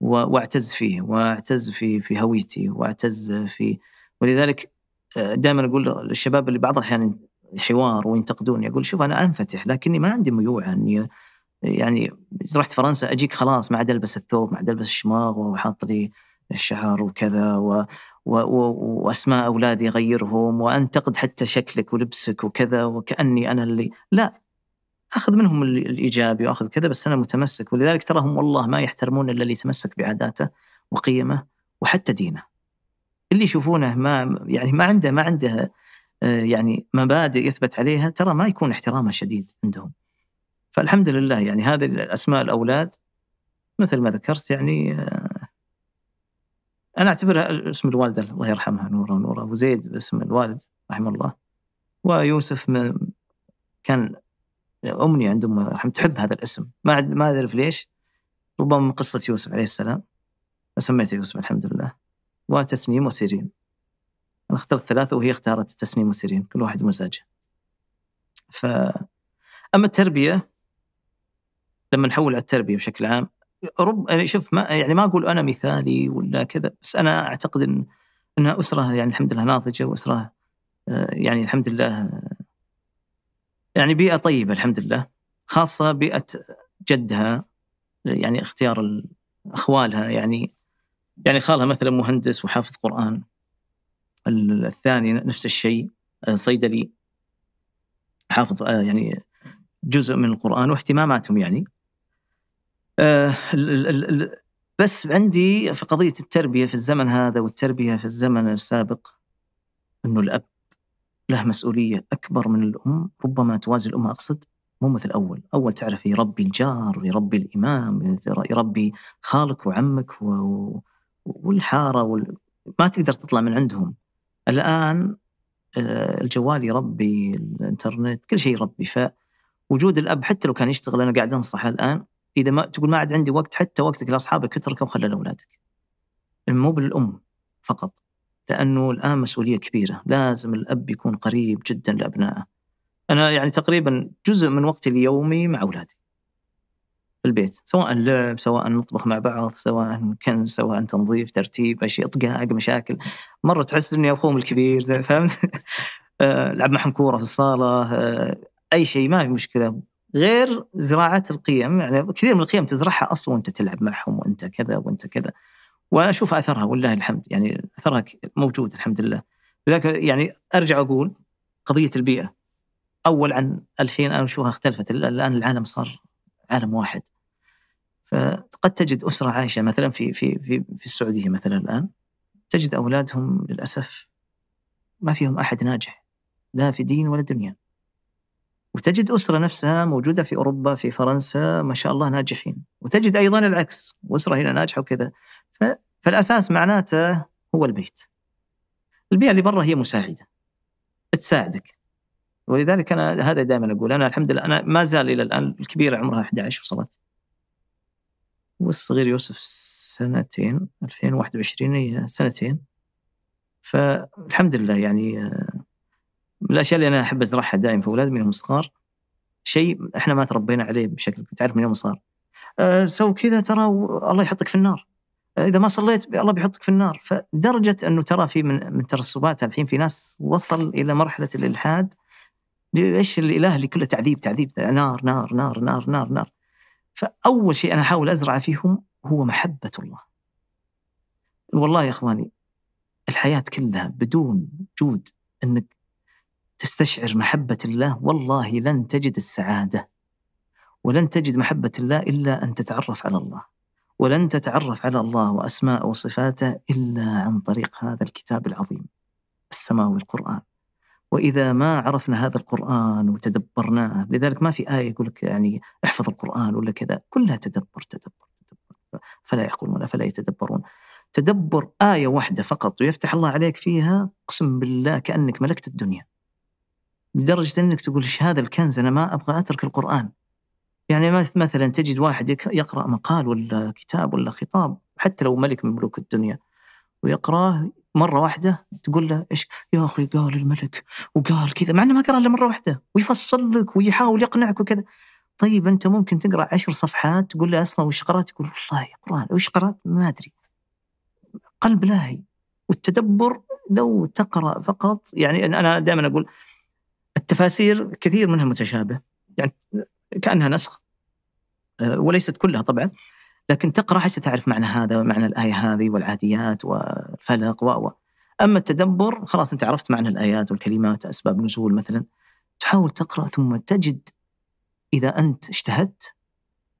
واعتز فيه واعتز في في هويتي واعتز في ولذلك آه، دائما اقول للشباب اللي بعض الاحيان حوار وينتقدوني اقول شوف انا انفتح لكني ما عندي ميوعه اني يعني رحت فرنسا اجيك خلاص ما عاد البس الثوب ما عاد البس الشماغ وحاط لي الشعر وكذا و و و واسماء اولادي اغيرهم وانتقد حتى شكلك ولبسك وكذا وكاني انا اللي لا اخذ منهم الايجابي واخذ كذا بس انا متمسك ولذلك تراهم والله ما يحترمون الا اللي يتمسك بعاداته وقيمه وحتى دينه. اللي يشوفونه ما يعني ما عنده ما عنده آه، يعني مبادئ يثبت عليها ترى ما يكون احترامه شديد عندهم. فالحمد لله يعني هذه الاسماء الاولاد مثل ما ذكرت يعني آه، انا اعتبرها اسم الوالده الله يرحمها نوره نوره وزيد باسم الوالد رحمه الله ويوسف كان يعني امنيه عند ام الرحم تحب هذا الاسم ما ما اعرف ليش ربما من قصه يوسف عليه السلام فسميته يوسف الحمد لله وتسنيم وسيرين انا اخترت ثلاثه وهي اختارت تسنيم وسيرين كل واحد مزاجه ف اما التربيه لما نحول على التربيه بشكل عام رب يعني شوف ما يعني ما اقول انا مثالي ولا كذا بس انا اعتقد ان انها اسره يعني الحمد لله ناضجه واسره آه، يعني الحمد لله آه، يعني بيئه طيبه الحمد لله خاصه بيئه جدها يعني اختيار اخوالها يعني يعني خالها مثلا مهندس وحافظ قران الثاني نفس الشيء آه، صيدلي حافظ آه، يعني جزء من القران واهتماماتهم يعني آه، بس عندي في قضيه التربيه في الزمن هذا والتربيه في الزمن السابق انه الاب له مسؤولية أكبر من الأم ربما توازي الأم أقصد مو مثل أول أول تعرف يربي الجار يربي الإمام يربي خالك وعمك و... والحارة وال... ما تقدر تطلع من عندهم الآن آه، الجوال يربي الانترنت كل شيء يربي فوجود الأب حتى لو كان يشتغل أنا قاعد أنصحه الآن إذا ما تقول ما عاد عندي وقت حتى وقتك لأصحابك اتركه وخلى لأولادك مو بالأم فقط لأنه الآن مسؤولية كبيرة لازم الأب يكون قريب جدا لأبنائه أنا يعني تقريبا جزء من وقتي اليومي مع أولادي في البيت سواء لعب سواء نطبخ مع بعض سواء كنز سواء تنظيف ترتيب أشياء إطقاق مشاكل مرة تحس إني أخوهم الكبير زي فهمت ألعب آه، معهم كورة في الصالة آه، أي شيء ما في مشكلة غير زراعة القيم يعني كثير من القيم تزرعها أصلا وأنت تلعب معهم وأنت كذا وأنت كذا واشوف اثرها والله الحمد يعني اثرها موجود الحمد لله لذلك يعني ارجع اقول قضيه البيئه اول عن الحين انا اشوفها اختلفت الان العالم صار عالم واحد فقد تجد اسره عايشه مثلا في في في في السعوديه مثلا الان تجد اولادهم للاسف ما فيهم احد ناجح لا في دين ولا دنيا وتجد أسرة نفسها موجودة في أوروبا في فرنسا ما شاء الله ناجحين وتجد أيضا العكس اسره هنا ناجحة وكذا فالأساس معناته هو البيت البيئة اللي برا هي مساعدة تساعدك ولذلك أنا هذا دائما أقول أنا الحمد لله أنا ما زال إلى الآن الكبيرة عمرها 11 وصلت والصغير يوسف سنتين 2021 إيه، سنتين فالحمد لله يعني من آه، الاشياء اللي انا احب ازرعها دائما في اولادي منهم صغار شيء احنا ما تربينا عليه بشكل تعرف من يوم صار آه، سو كذا ترى الله يحطك في النار اذا ما صليت الله بيحطك في النار فدرجه انه ترى في من من ترسبات الحين في ناس وصل الى مرحله الالحاد ايش الاله اللي كله تعذيب تعذيب نار نار نار نار نار نار فاول شيء انا احاول ازرع فيهم هو محبه الله والله يا اخواني الحياه كلها بدون جود انك تستشعر محبه الله والله لن تجد السعاده ولن تجد محبه الله الا ان تتعرف على الله ولن تتعرف على الله واسماءه وصفاته الا عن طريق هذا الكتاب العظيم السماوي القران واذا ما عرفنا هذا القران وتدبرناه لذلك ما في ايه يقول لك يعني احفظ القران ولا كذا كلها تدبر تدبر تدبر فلا يقولون فلا يتدبرون تدبر ايه واحده فقط ويفتح الله عليك فيها اقسم بالله كانك ملكت الدنيا لدرجه انك تقول ايش هذا الكنز انا ما ابغى اترك القران يعني مثلا تجد واحد يقرأ مقال ولا كتاب ولا خطاب حتى لو ملك من ملوك الدنيا ويقراه مره واحده تقول له ايش يا اخي قال الملك وقال كذا مع انه ما قرا الا مره واحده ويفصل لك ويحاول يقنعك وكذا طيب انت ممكن تقرا عشر صفحات تقول له اصلا وش قرات؟ يقول والله قران وش قرات؟ ما ادري قلب لاهي والتدبر لو تقرا فقط يعني انا دائما اقول التفاسير كثير منها متشابه يعني كانها نسخ آه، وليست كلها طبعا لكن تقرا حتى تعرف معنى هذا ومعنى الايه هذه والعاديات والفلق و اما التدبر خلاص انت عرفت معنى الايات والكلمات اسباب نزول مثلا تحاول تقرا ثم تجد اذا انت اجتهدت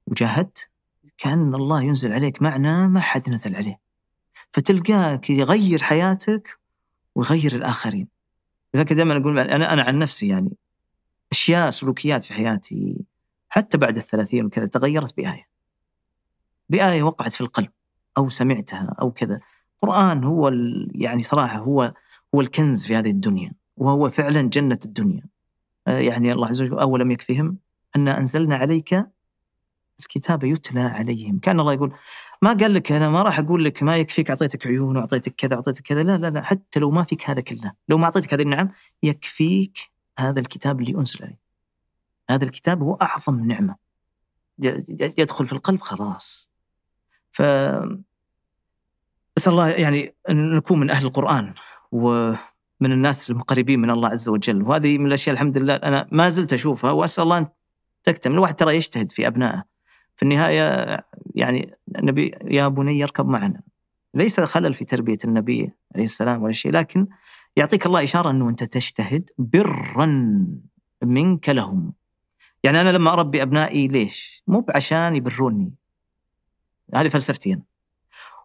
وجاهدت كان الله ينزل عليك معنى ما حد نزل عليه فتلقاك يغير حياتك ويغير الاخرين لذلك دائما اقول انا انا عن نفسي يعني اشياء سلوكيات في حياتي حتى بعد الثلاثين وكذا تغيرت بآية بآية وقعت في القلب أو سمعتها أو كذا القرآن هو يعني صراحة هو هو الكنز في هذه الدنيا وهو فعلا جنة الدنيا آه، يعني الله عز وجل أولم يكفهم أن أنزلنا عليك الكتاب يتلى عليهم كان الله يقول ما قال لك أنا ما راح أقول لك ما يكفيك أعطيتك عيون وأعطيتك كذا أعطيتك كذا لا لا لا حتى لو ما فيك هذا كله لو ما أعطيتك هذه النعم يكفيك هذا الكتاب اللي أنزل عليك هذا الكتاب هو أعظم نعمة يدخل في القلب خلاص ف بس الله يعني أن نكون من أهل القرآن ومن الناس المقربين من الله عز وجل وهذه من الأشياء الحمد لله أنا ما زلت أشوفها وأسأل الله أن تكتمل الواحد ترى يجتهد في أبنائه في النهاية يعني النبي يا بني يركب معنا ليس خلل في تربية النبي عليه السلام ولا شيء لكن يعطيك الله إشارة أنه أنت تجتهد برا منك لهم يعني انا لما اربي ابنائي ليش؟ مو عشان يبروني هذه فلسفتي انا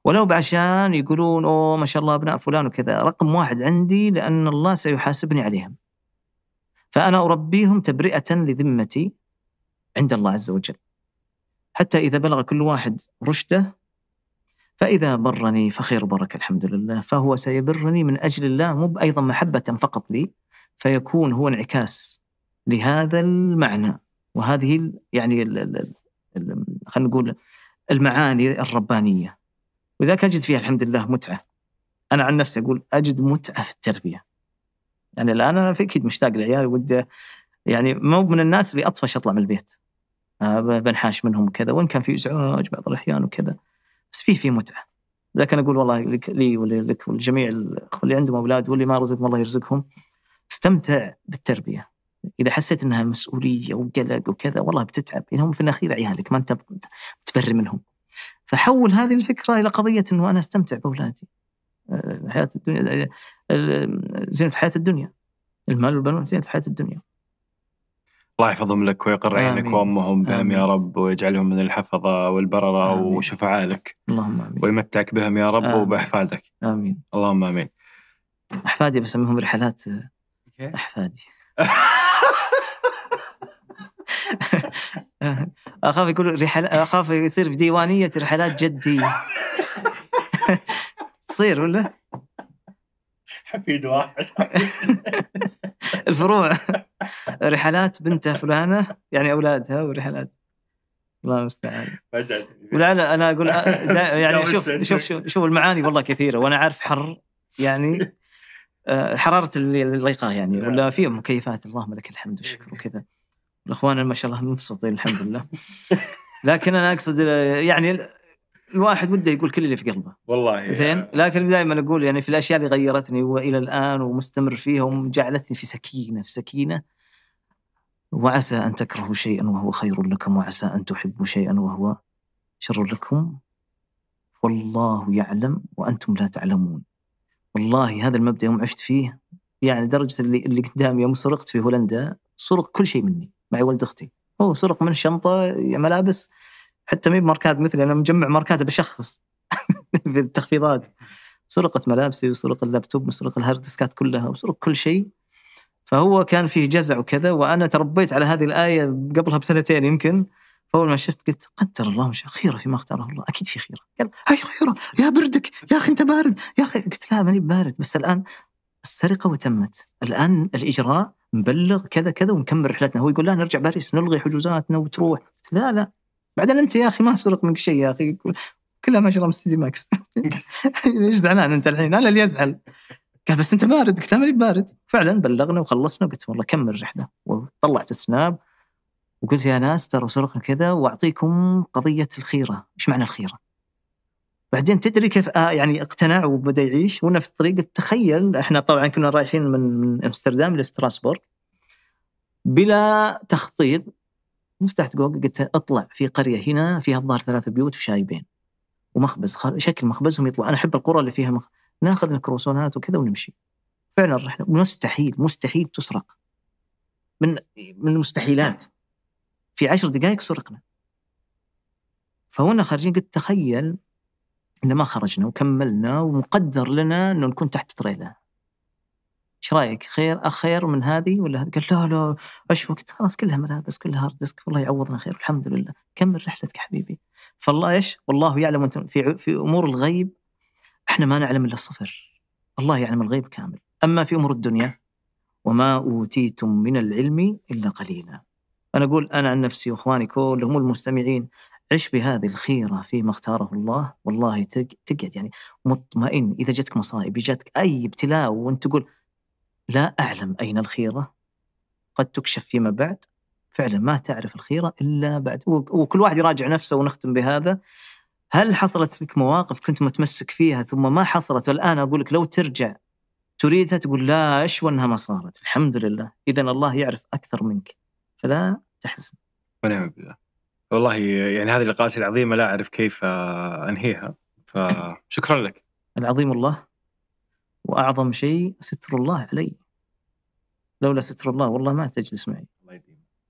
ولو بعشان يقولون اوه ما شاء الله ابناء فلان وكذا رقم واحد عندي لان الله سيحاسبني عليهم فانا اربيهم تبرئه لذمتي عند الله عز وجل حتى اذا بلغ كل واحد رشده فإذا برني فخير بركة الحمد لله فهو سيبرني من أجل الله مو أيضا محبة فقط لي فيكون هو انعكاس لهذا المعنى وهذه يعني خلينا نقول المعاني الربانيه ولذلك اجد فيها الحمد لله متعه انا عن نفسي اقول اجد متعه في التربيه يعني الان انا في اكيد مشتاق لعيالي ودي يعني مو من الناس اللي اطفش اطلع من البيت آه، بنحاش منهم كذا وان كان في ازعاج بعض الاحيان وكذا بس فيه في متعه لذلك انا اقول والله لك لي ولك ولجميع اللي عندهم اولاد واللي ما رزقهم الله يرزقهم استمتع بالتربيه اذا حسيت انها مسؤوليه وقلق وكذا والله بتتعب يعني هم في الاخير عيالك ما انت تبري منهم فحول هذه الفكره الى قضيه انه انا استمتع باولادي آه، حياه الدنيا آه، زينه حياه الدنيا المال والبنون زينه حياه الدنيا الله يحفظهم لك ويقر عينك وامهم بهم يا رب ويجعلهم من الحفظه والبرره وشفعاء لك اللهم امين ويمتعك بهم يا رب آمين. وباحفادك امين اللهم امين احفادي بسميهم رحلات آه، احفادي اخاف يقول رحل اخاف يصير في ديوانيه رحلات جدي تصير ولا؟ حفيد واحد الفروع رحلات بنته فلانه يعني اولادها ورحلات الله المستعان ولا لا انا اقول آه، يعني شوف شوف شوف, شوف المعاني والله كثيره وانا عارف حر يعني آه، حراره اللقاء يعني نعم. ولا في مكيفات اللهم لك الحمد والشكر وكذا الاخوان ما شاء الله مبسوطين الحمد لله لكن انا اقصد يعني الواحد وده يقول كل اللي في قلبه والله زين لكن دائما اقول يعني في الاشياء اللي غيرتني والى الان ومستمر فيها وجعلتني في سكينه في سكينه وعسى ان تكرهوا شيئا وهو خير لكم وعسى ان تحبوا شيئا وهو شر لكم والله يعلم وانتم لا تعلمون والله هذا المبدا يوم عشت فيه يعني درجه اللي اللي قدامي يوم سرقت في هولندا سرق كل شيء مني معي ولد اختي هو سرق من شنطه ملابس حتى ما بماركات مثلي انا مجمع ماركات بشخص في التخفيضات سرقت ملابسي وسرق اللابتوب وسرق الهارد ديسكات كلها وسرق كل شيء فهو كان فيه جزع وكذا وانا تربيت على هذه الايه قبلها بسنتين يمكن فاول ما شفت قلت قدر الله مش خيره فيما اختاره الله اكيد في خيره قال هاي خيره يا بردك يا اخي انت بارد يا اخي قلت لا ماني بارد بس الان السرقه وتمت الان الاجراء نبلغ كذا كذا ونكمل رحلتنا هو يقول لا نرجع باريس نلغي حجوزاتنا وتروح لا لا بعدين انت يا اخي ما سرق منك شيء يا اخي كلها ما شاء الله من ستيدي ماكس ليش زعلان انت الحين انا اللي ازعل قال بس انت بارد قلت انا بارد فعلا بلغنا وخلصنا وقلت والله كمل الرحله وطلعت السناب وقلت يا ناس ترى سرقنا كذا واعطيكم قضيه الخيره ايش معنى الخيره بعدين تدري كيف آه يعني اقتنع وبدا يعيش وانا في الطريق تخيل احنا طبعا كنا رايحين من من امستردام لستراسبورغ بلا تخطيط فتحت جوجل قلت اطلع في قريه هنا فيها الظاهر ثلاث بيوت وشايبين ومخبز خل... شكل مخبزهم يطلع انا احب القرى اللي فيها مخ... ناخذ الكروسونات وكذا ونمشي فعلا رحنا مستحيل مستحيل تسرق من من المستحيلات في عشر دقائق سرقنا فهنا خارجين قلت تخيل انه ما خرجنا وكملنا ومقدر لنا انه نكون تحت تريلا ايش رايك خير اخير من هذه ولا هذه؟ قال لا لا ايش وقت خلاص كلها ملابس كلها هارد ديسك والله يعوضنا خير الحمد لله كمل رحلتك حبيبي فالله ايش والله يعلم انت في في امور الغيب احنا ما نعلم الا الصفر الله يعلم الغيب كامل اما في امور الدنيا وما اوتيتم من العلم الا قليلا انا اقول انا عن نفسي واخواني كلهم المستمعين عش بهذه الخيرة فيما اختاره الله والله تقعد يعني مطمئن إذا جتك مصائب جاتك أي ابتلاء وأنت تقول لا أعلم أين الخيرة قد تكشف فيما بعد فعلا ما تعرف الخيرة إلا بعد وكل واحد يراجع نفسه ونختم بهذا هل حصلت لك مواقف كنت متمسك فيها ثم ما حصلت والآن أقول لك لو ترجع تريدها تقول لا أشوى أنها ما صارت الحمد لله إذا الله يعرف أكثر منك فلا تحزن ونعم بالله والله يعني هذه اللقاءات العظيمه لا اعرف كيف آه، انهيها فشكرا لك العظيم الله واعظم شيء ستر الله علي لولا ستر الله والله ما تجلس معي الله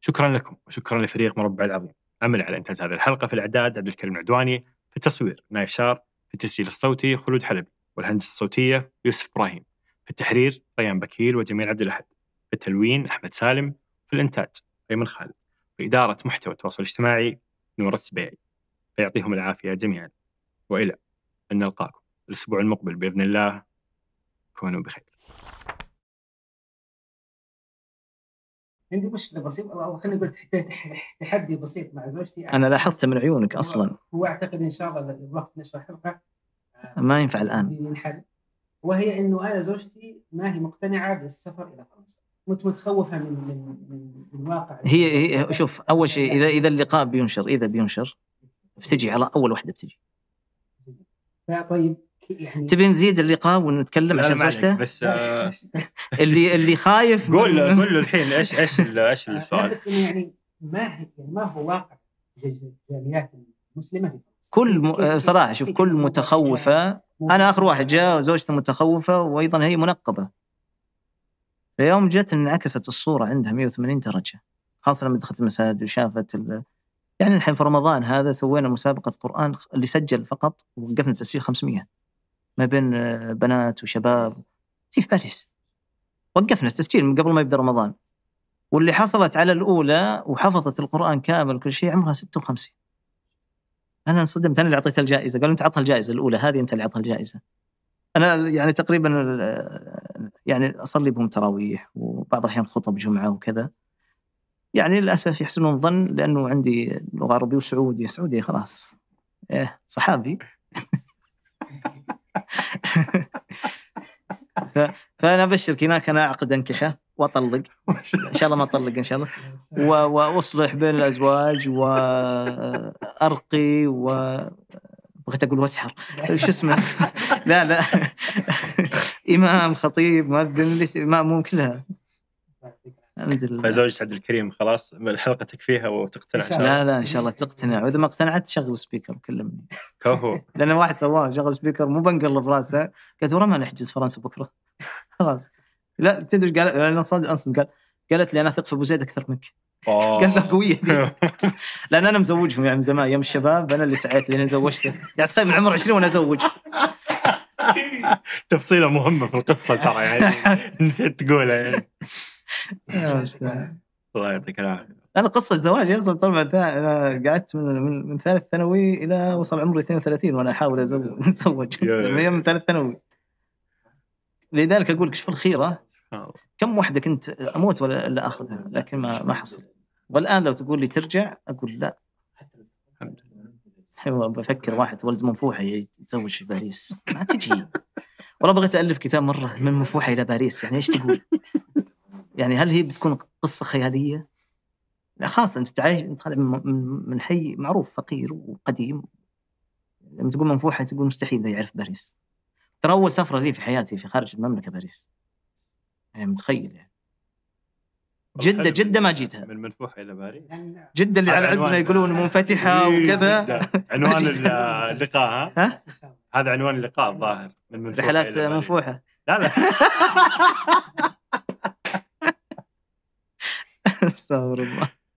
شكرا لكم وشكرا لفريق مربع العظيم عمل على انتاج هذه الحلقه في الاعداد عبد الكريم العدواني في التصوير نايف شار في التسجيل الصوتي خلود حلبي والهندسه الصوتيه يوسف ابراهيم في التحرير ريان بكيل وجميل عبد الاحد في التلوين احمد سالم في الانتاج ايمن خالد وإدارة محتوى التواصل الاجتماعي نور السبيعي فيعطيهم العافية جميعا وإلى أن نلقاكم الأسبوع المقبل بإذن الله كونوا بخير عندي مشكله بسيطه او خلينا نقول تحدي بسيط مع زوجتي انا لاحظته من عيونك اصلا هو اعتقد ان شاء الله الوقت نشر الحلقه آه، ما ينفع الان ينحل وهي انه انا زوجتي ما هي مقتنعه بالسفر الى فرنسا متخوفه من من من الواقع هي هي شوف اول شيء اذا اذا اللقاء بينشر اذا بينشر بتجي على اول وحده بتجي طيب يعني تبي نزيد اللقاء ونتكلم عشان زوجته؟ بس آه اللي اللي خايف قول له قول له الحين ايش ايش ايش آه، السؤال؟ بس انه يعني ما يعني ما هو واقع الجاليات المسلمه في كل بصراحه صراحه شوف كل متخوفه انا اخر واحد جاء زوجته متخوفه وايضا هي منقبه فيوم جت انعكست الصوره عندها 180 درجه خاصه لما دخلت المساجد وشافت ال... يعني الحين في رمضان هذا سوينا مسابقه قران اللي سجل فقط ووقفنا تسجيل 500 ما بين آه، بنات وشباب في باريس وقفنا التسجيل من قبل ما يبدا رمضان واللي حصلت على الاولى وحفظت القران كامل كل شيء عمرها 56 انا انصدمت انا اللي اعطيتها الجائزه قالوا انت عطها الجائزه الاولى هذه انت اللي عطها الجائزه انا يعني تقريبا يعني اصلي بهم تراويح وبعض الاحيان خطب جمعه وكذا يعني للاسف يحسنون الظن لانه عندي لغه عربيه وسعودي سعودي خلاص ايه صحابي فانا ابشرك هناك انا اعقد انكحه واطلق ان شاء الله ما اطلق ان شاء الله واصلح بين الازواج وارقي آه، و بغيت اقول واسحر شو اسمه لا لا امام خطيب مؤذن مو كلها الحمد لله فزوجة عبد الكريم خلاص الحلقه تكفيها وتقتنع لا لا ان شاء الله تقتنع واذا ما اقتنعت شغل سبيكر وكلمني كفو لان واحد سواه شغل سبيكر مو بنقلب راسه قالت ورا ما نحجز فرنسا بكره خلاص لا تدري قال لان صادق انصدم قال قالت لي انا اثق في ابو زيد اكثر منك قال له قويه دي لان انا مزوجهم يعني من زمان يوم الشباب انا اللي سعيت لاني زوجته يعني تخيل من عمر 20 وانا ازوج تفصيله مهمه في القصه ترى يعني نسيت تقولها يعني الله يعطيك العافيه انا قصه زواجي اصلا طبعا قعدت من من, من ثالث ثانوي الى وصل عمري 32 وانا احاول اتزوج من ثالث ثانوي لذلك اقول لك شوف الخيره كم واحده كنت اموت ولا اخذها لكن ما ما حصل والان لو تقول لي ترجع اقول لا بفكر واحد ولد منفوحه يتزوج في باريس ما تجي والله بغيت الف كتاب مره من منفوحه الى باريس يعني ايش تقول؟ يعني هل هي بتكون قصه خياليه؟ لا خلاص انت تعيش انت طالع من حي معروف فقير وقديم لما تقول منفوحه تقول مستحيل ده يعرف باريس ترى اول سفره لي في حياتي في خارج المملكه باريس يعني متخيل يعني جدة جدة ما جيتها من منفوح إلى باريس جدة اللي على عزنا يقولون منفتحة إيه، وكذا عنوان اللقاء ها؟ هذا عنوان اللقاء الظاهر من منفوح رحلات منفوحة لا لا استغفر الله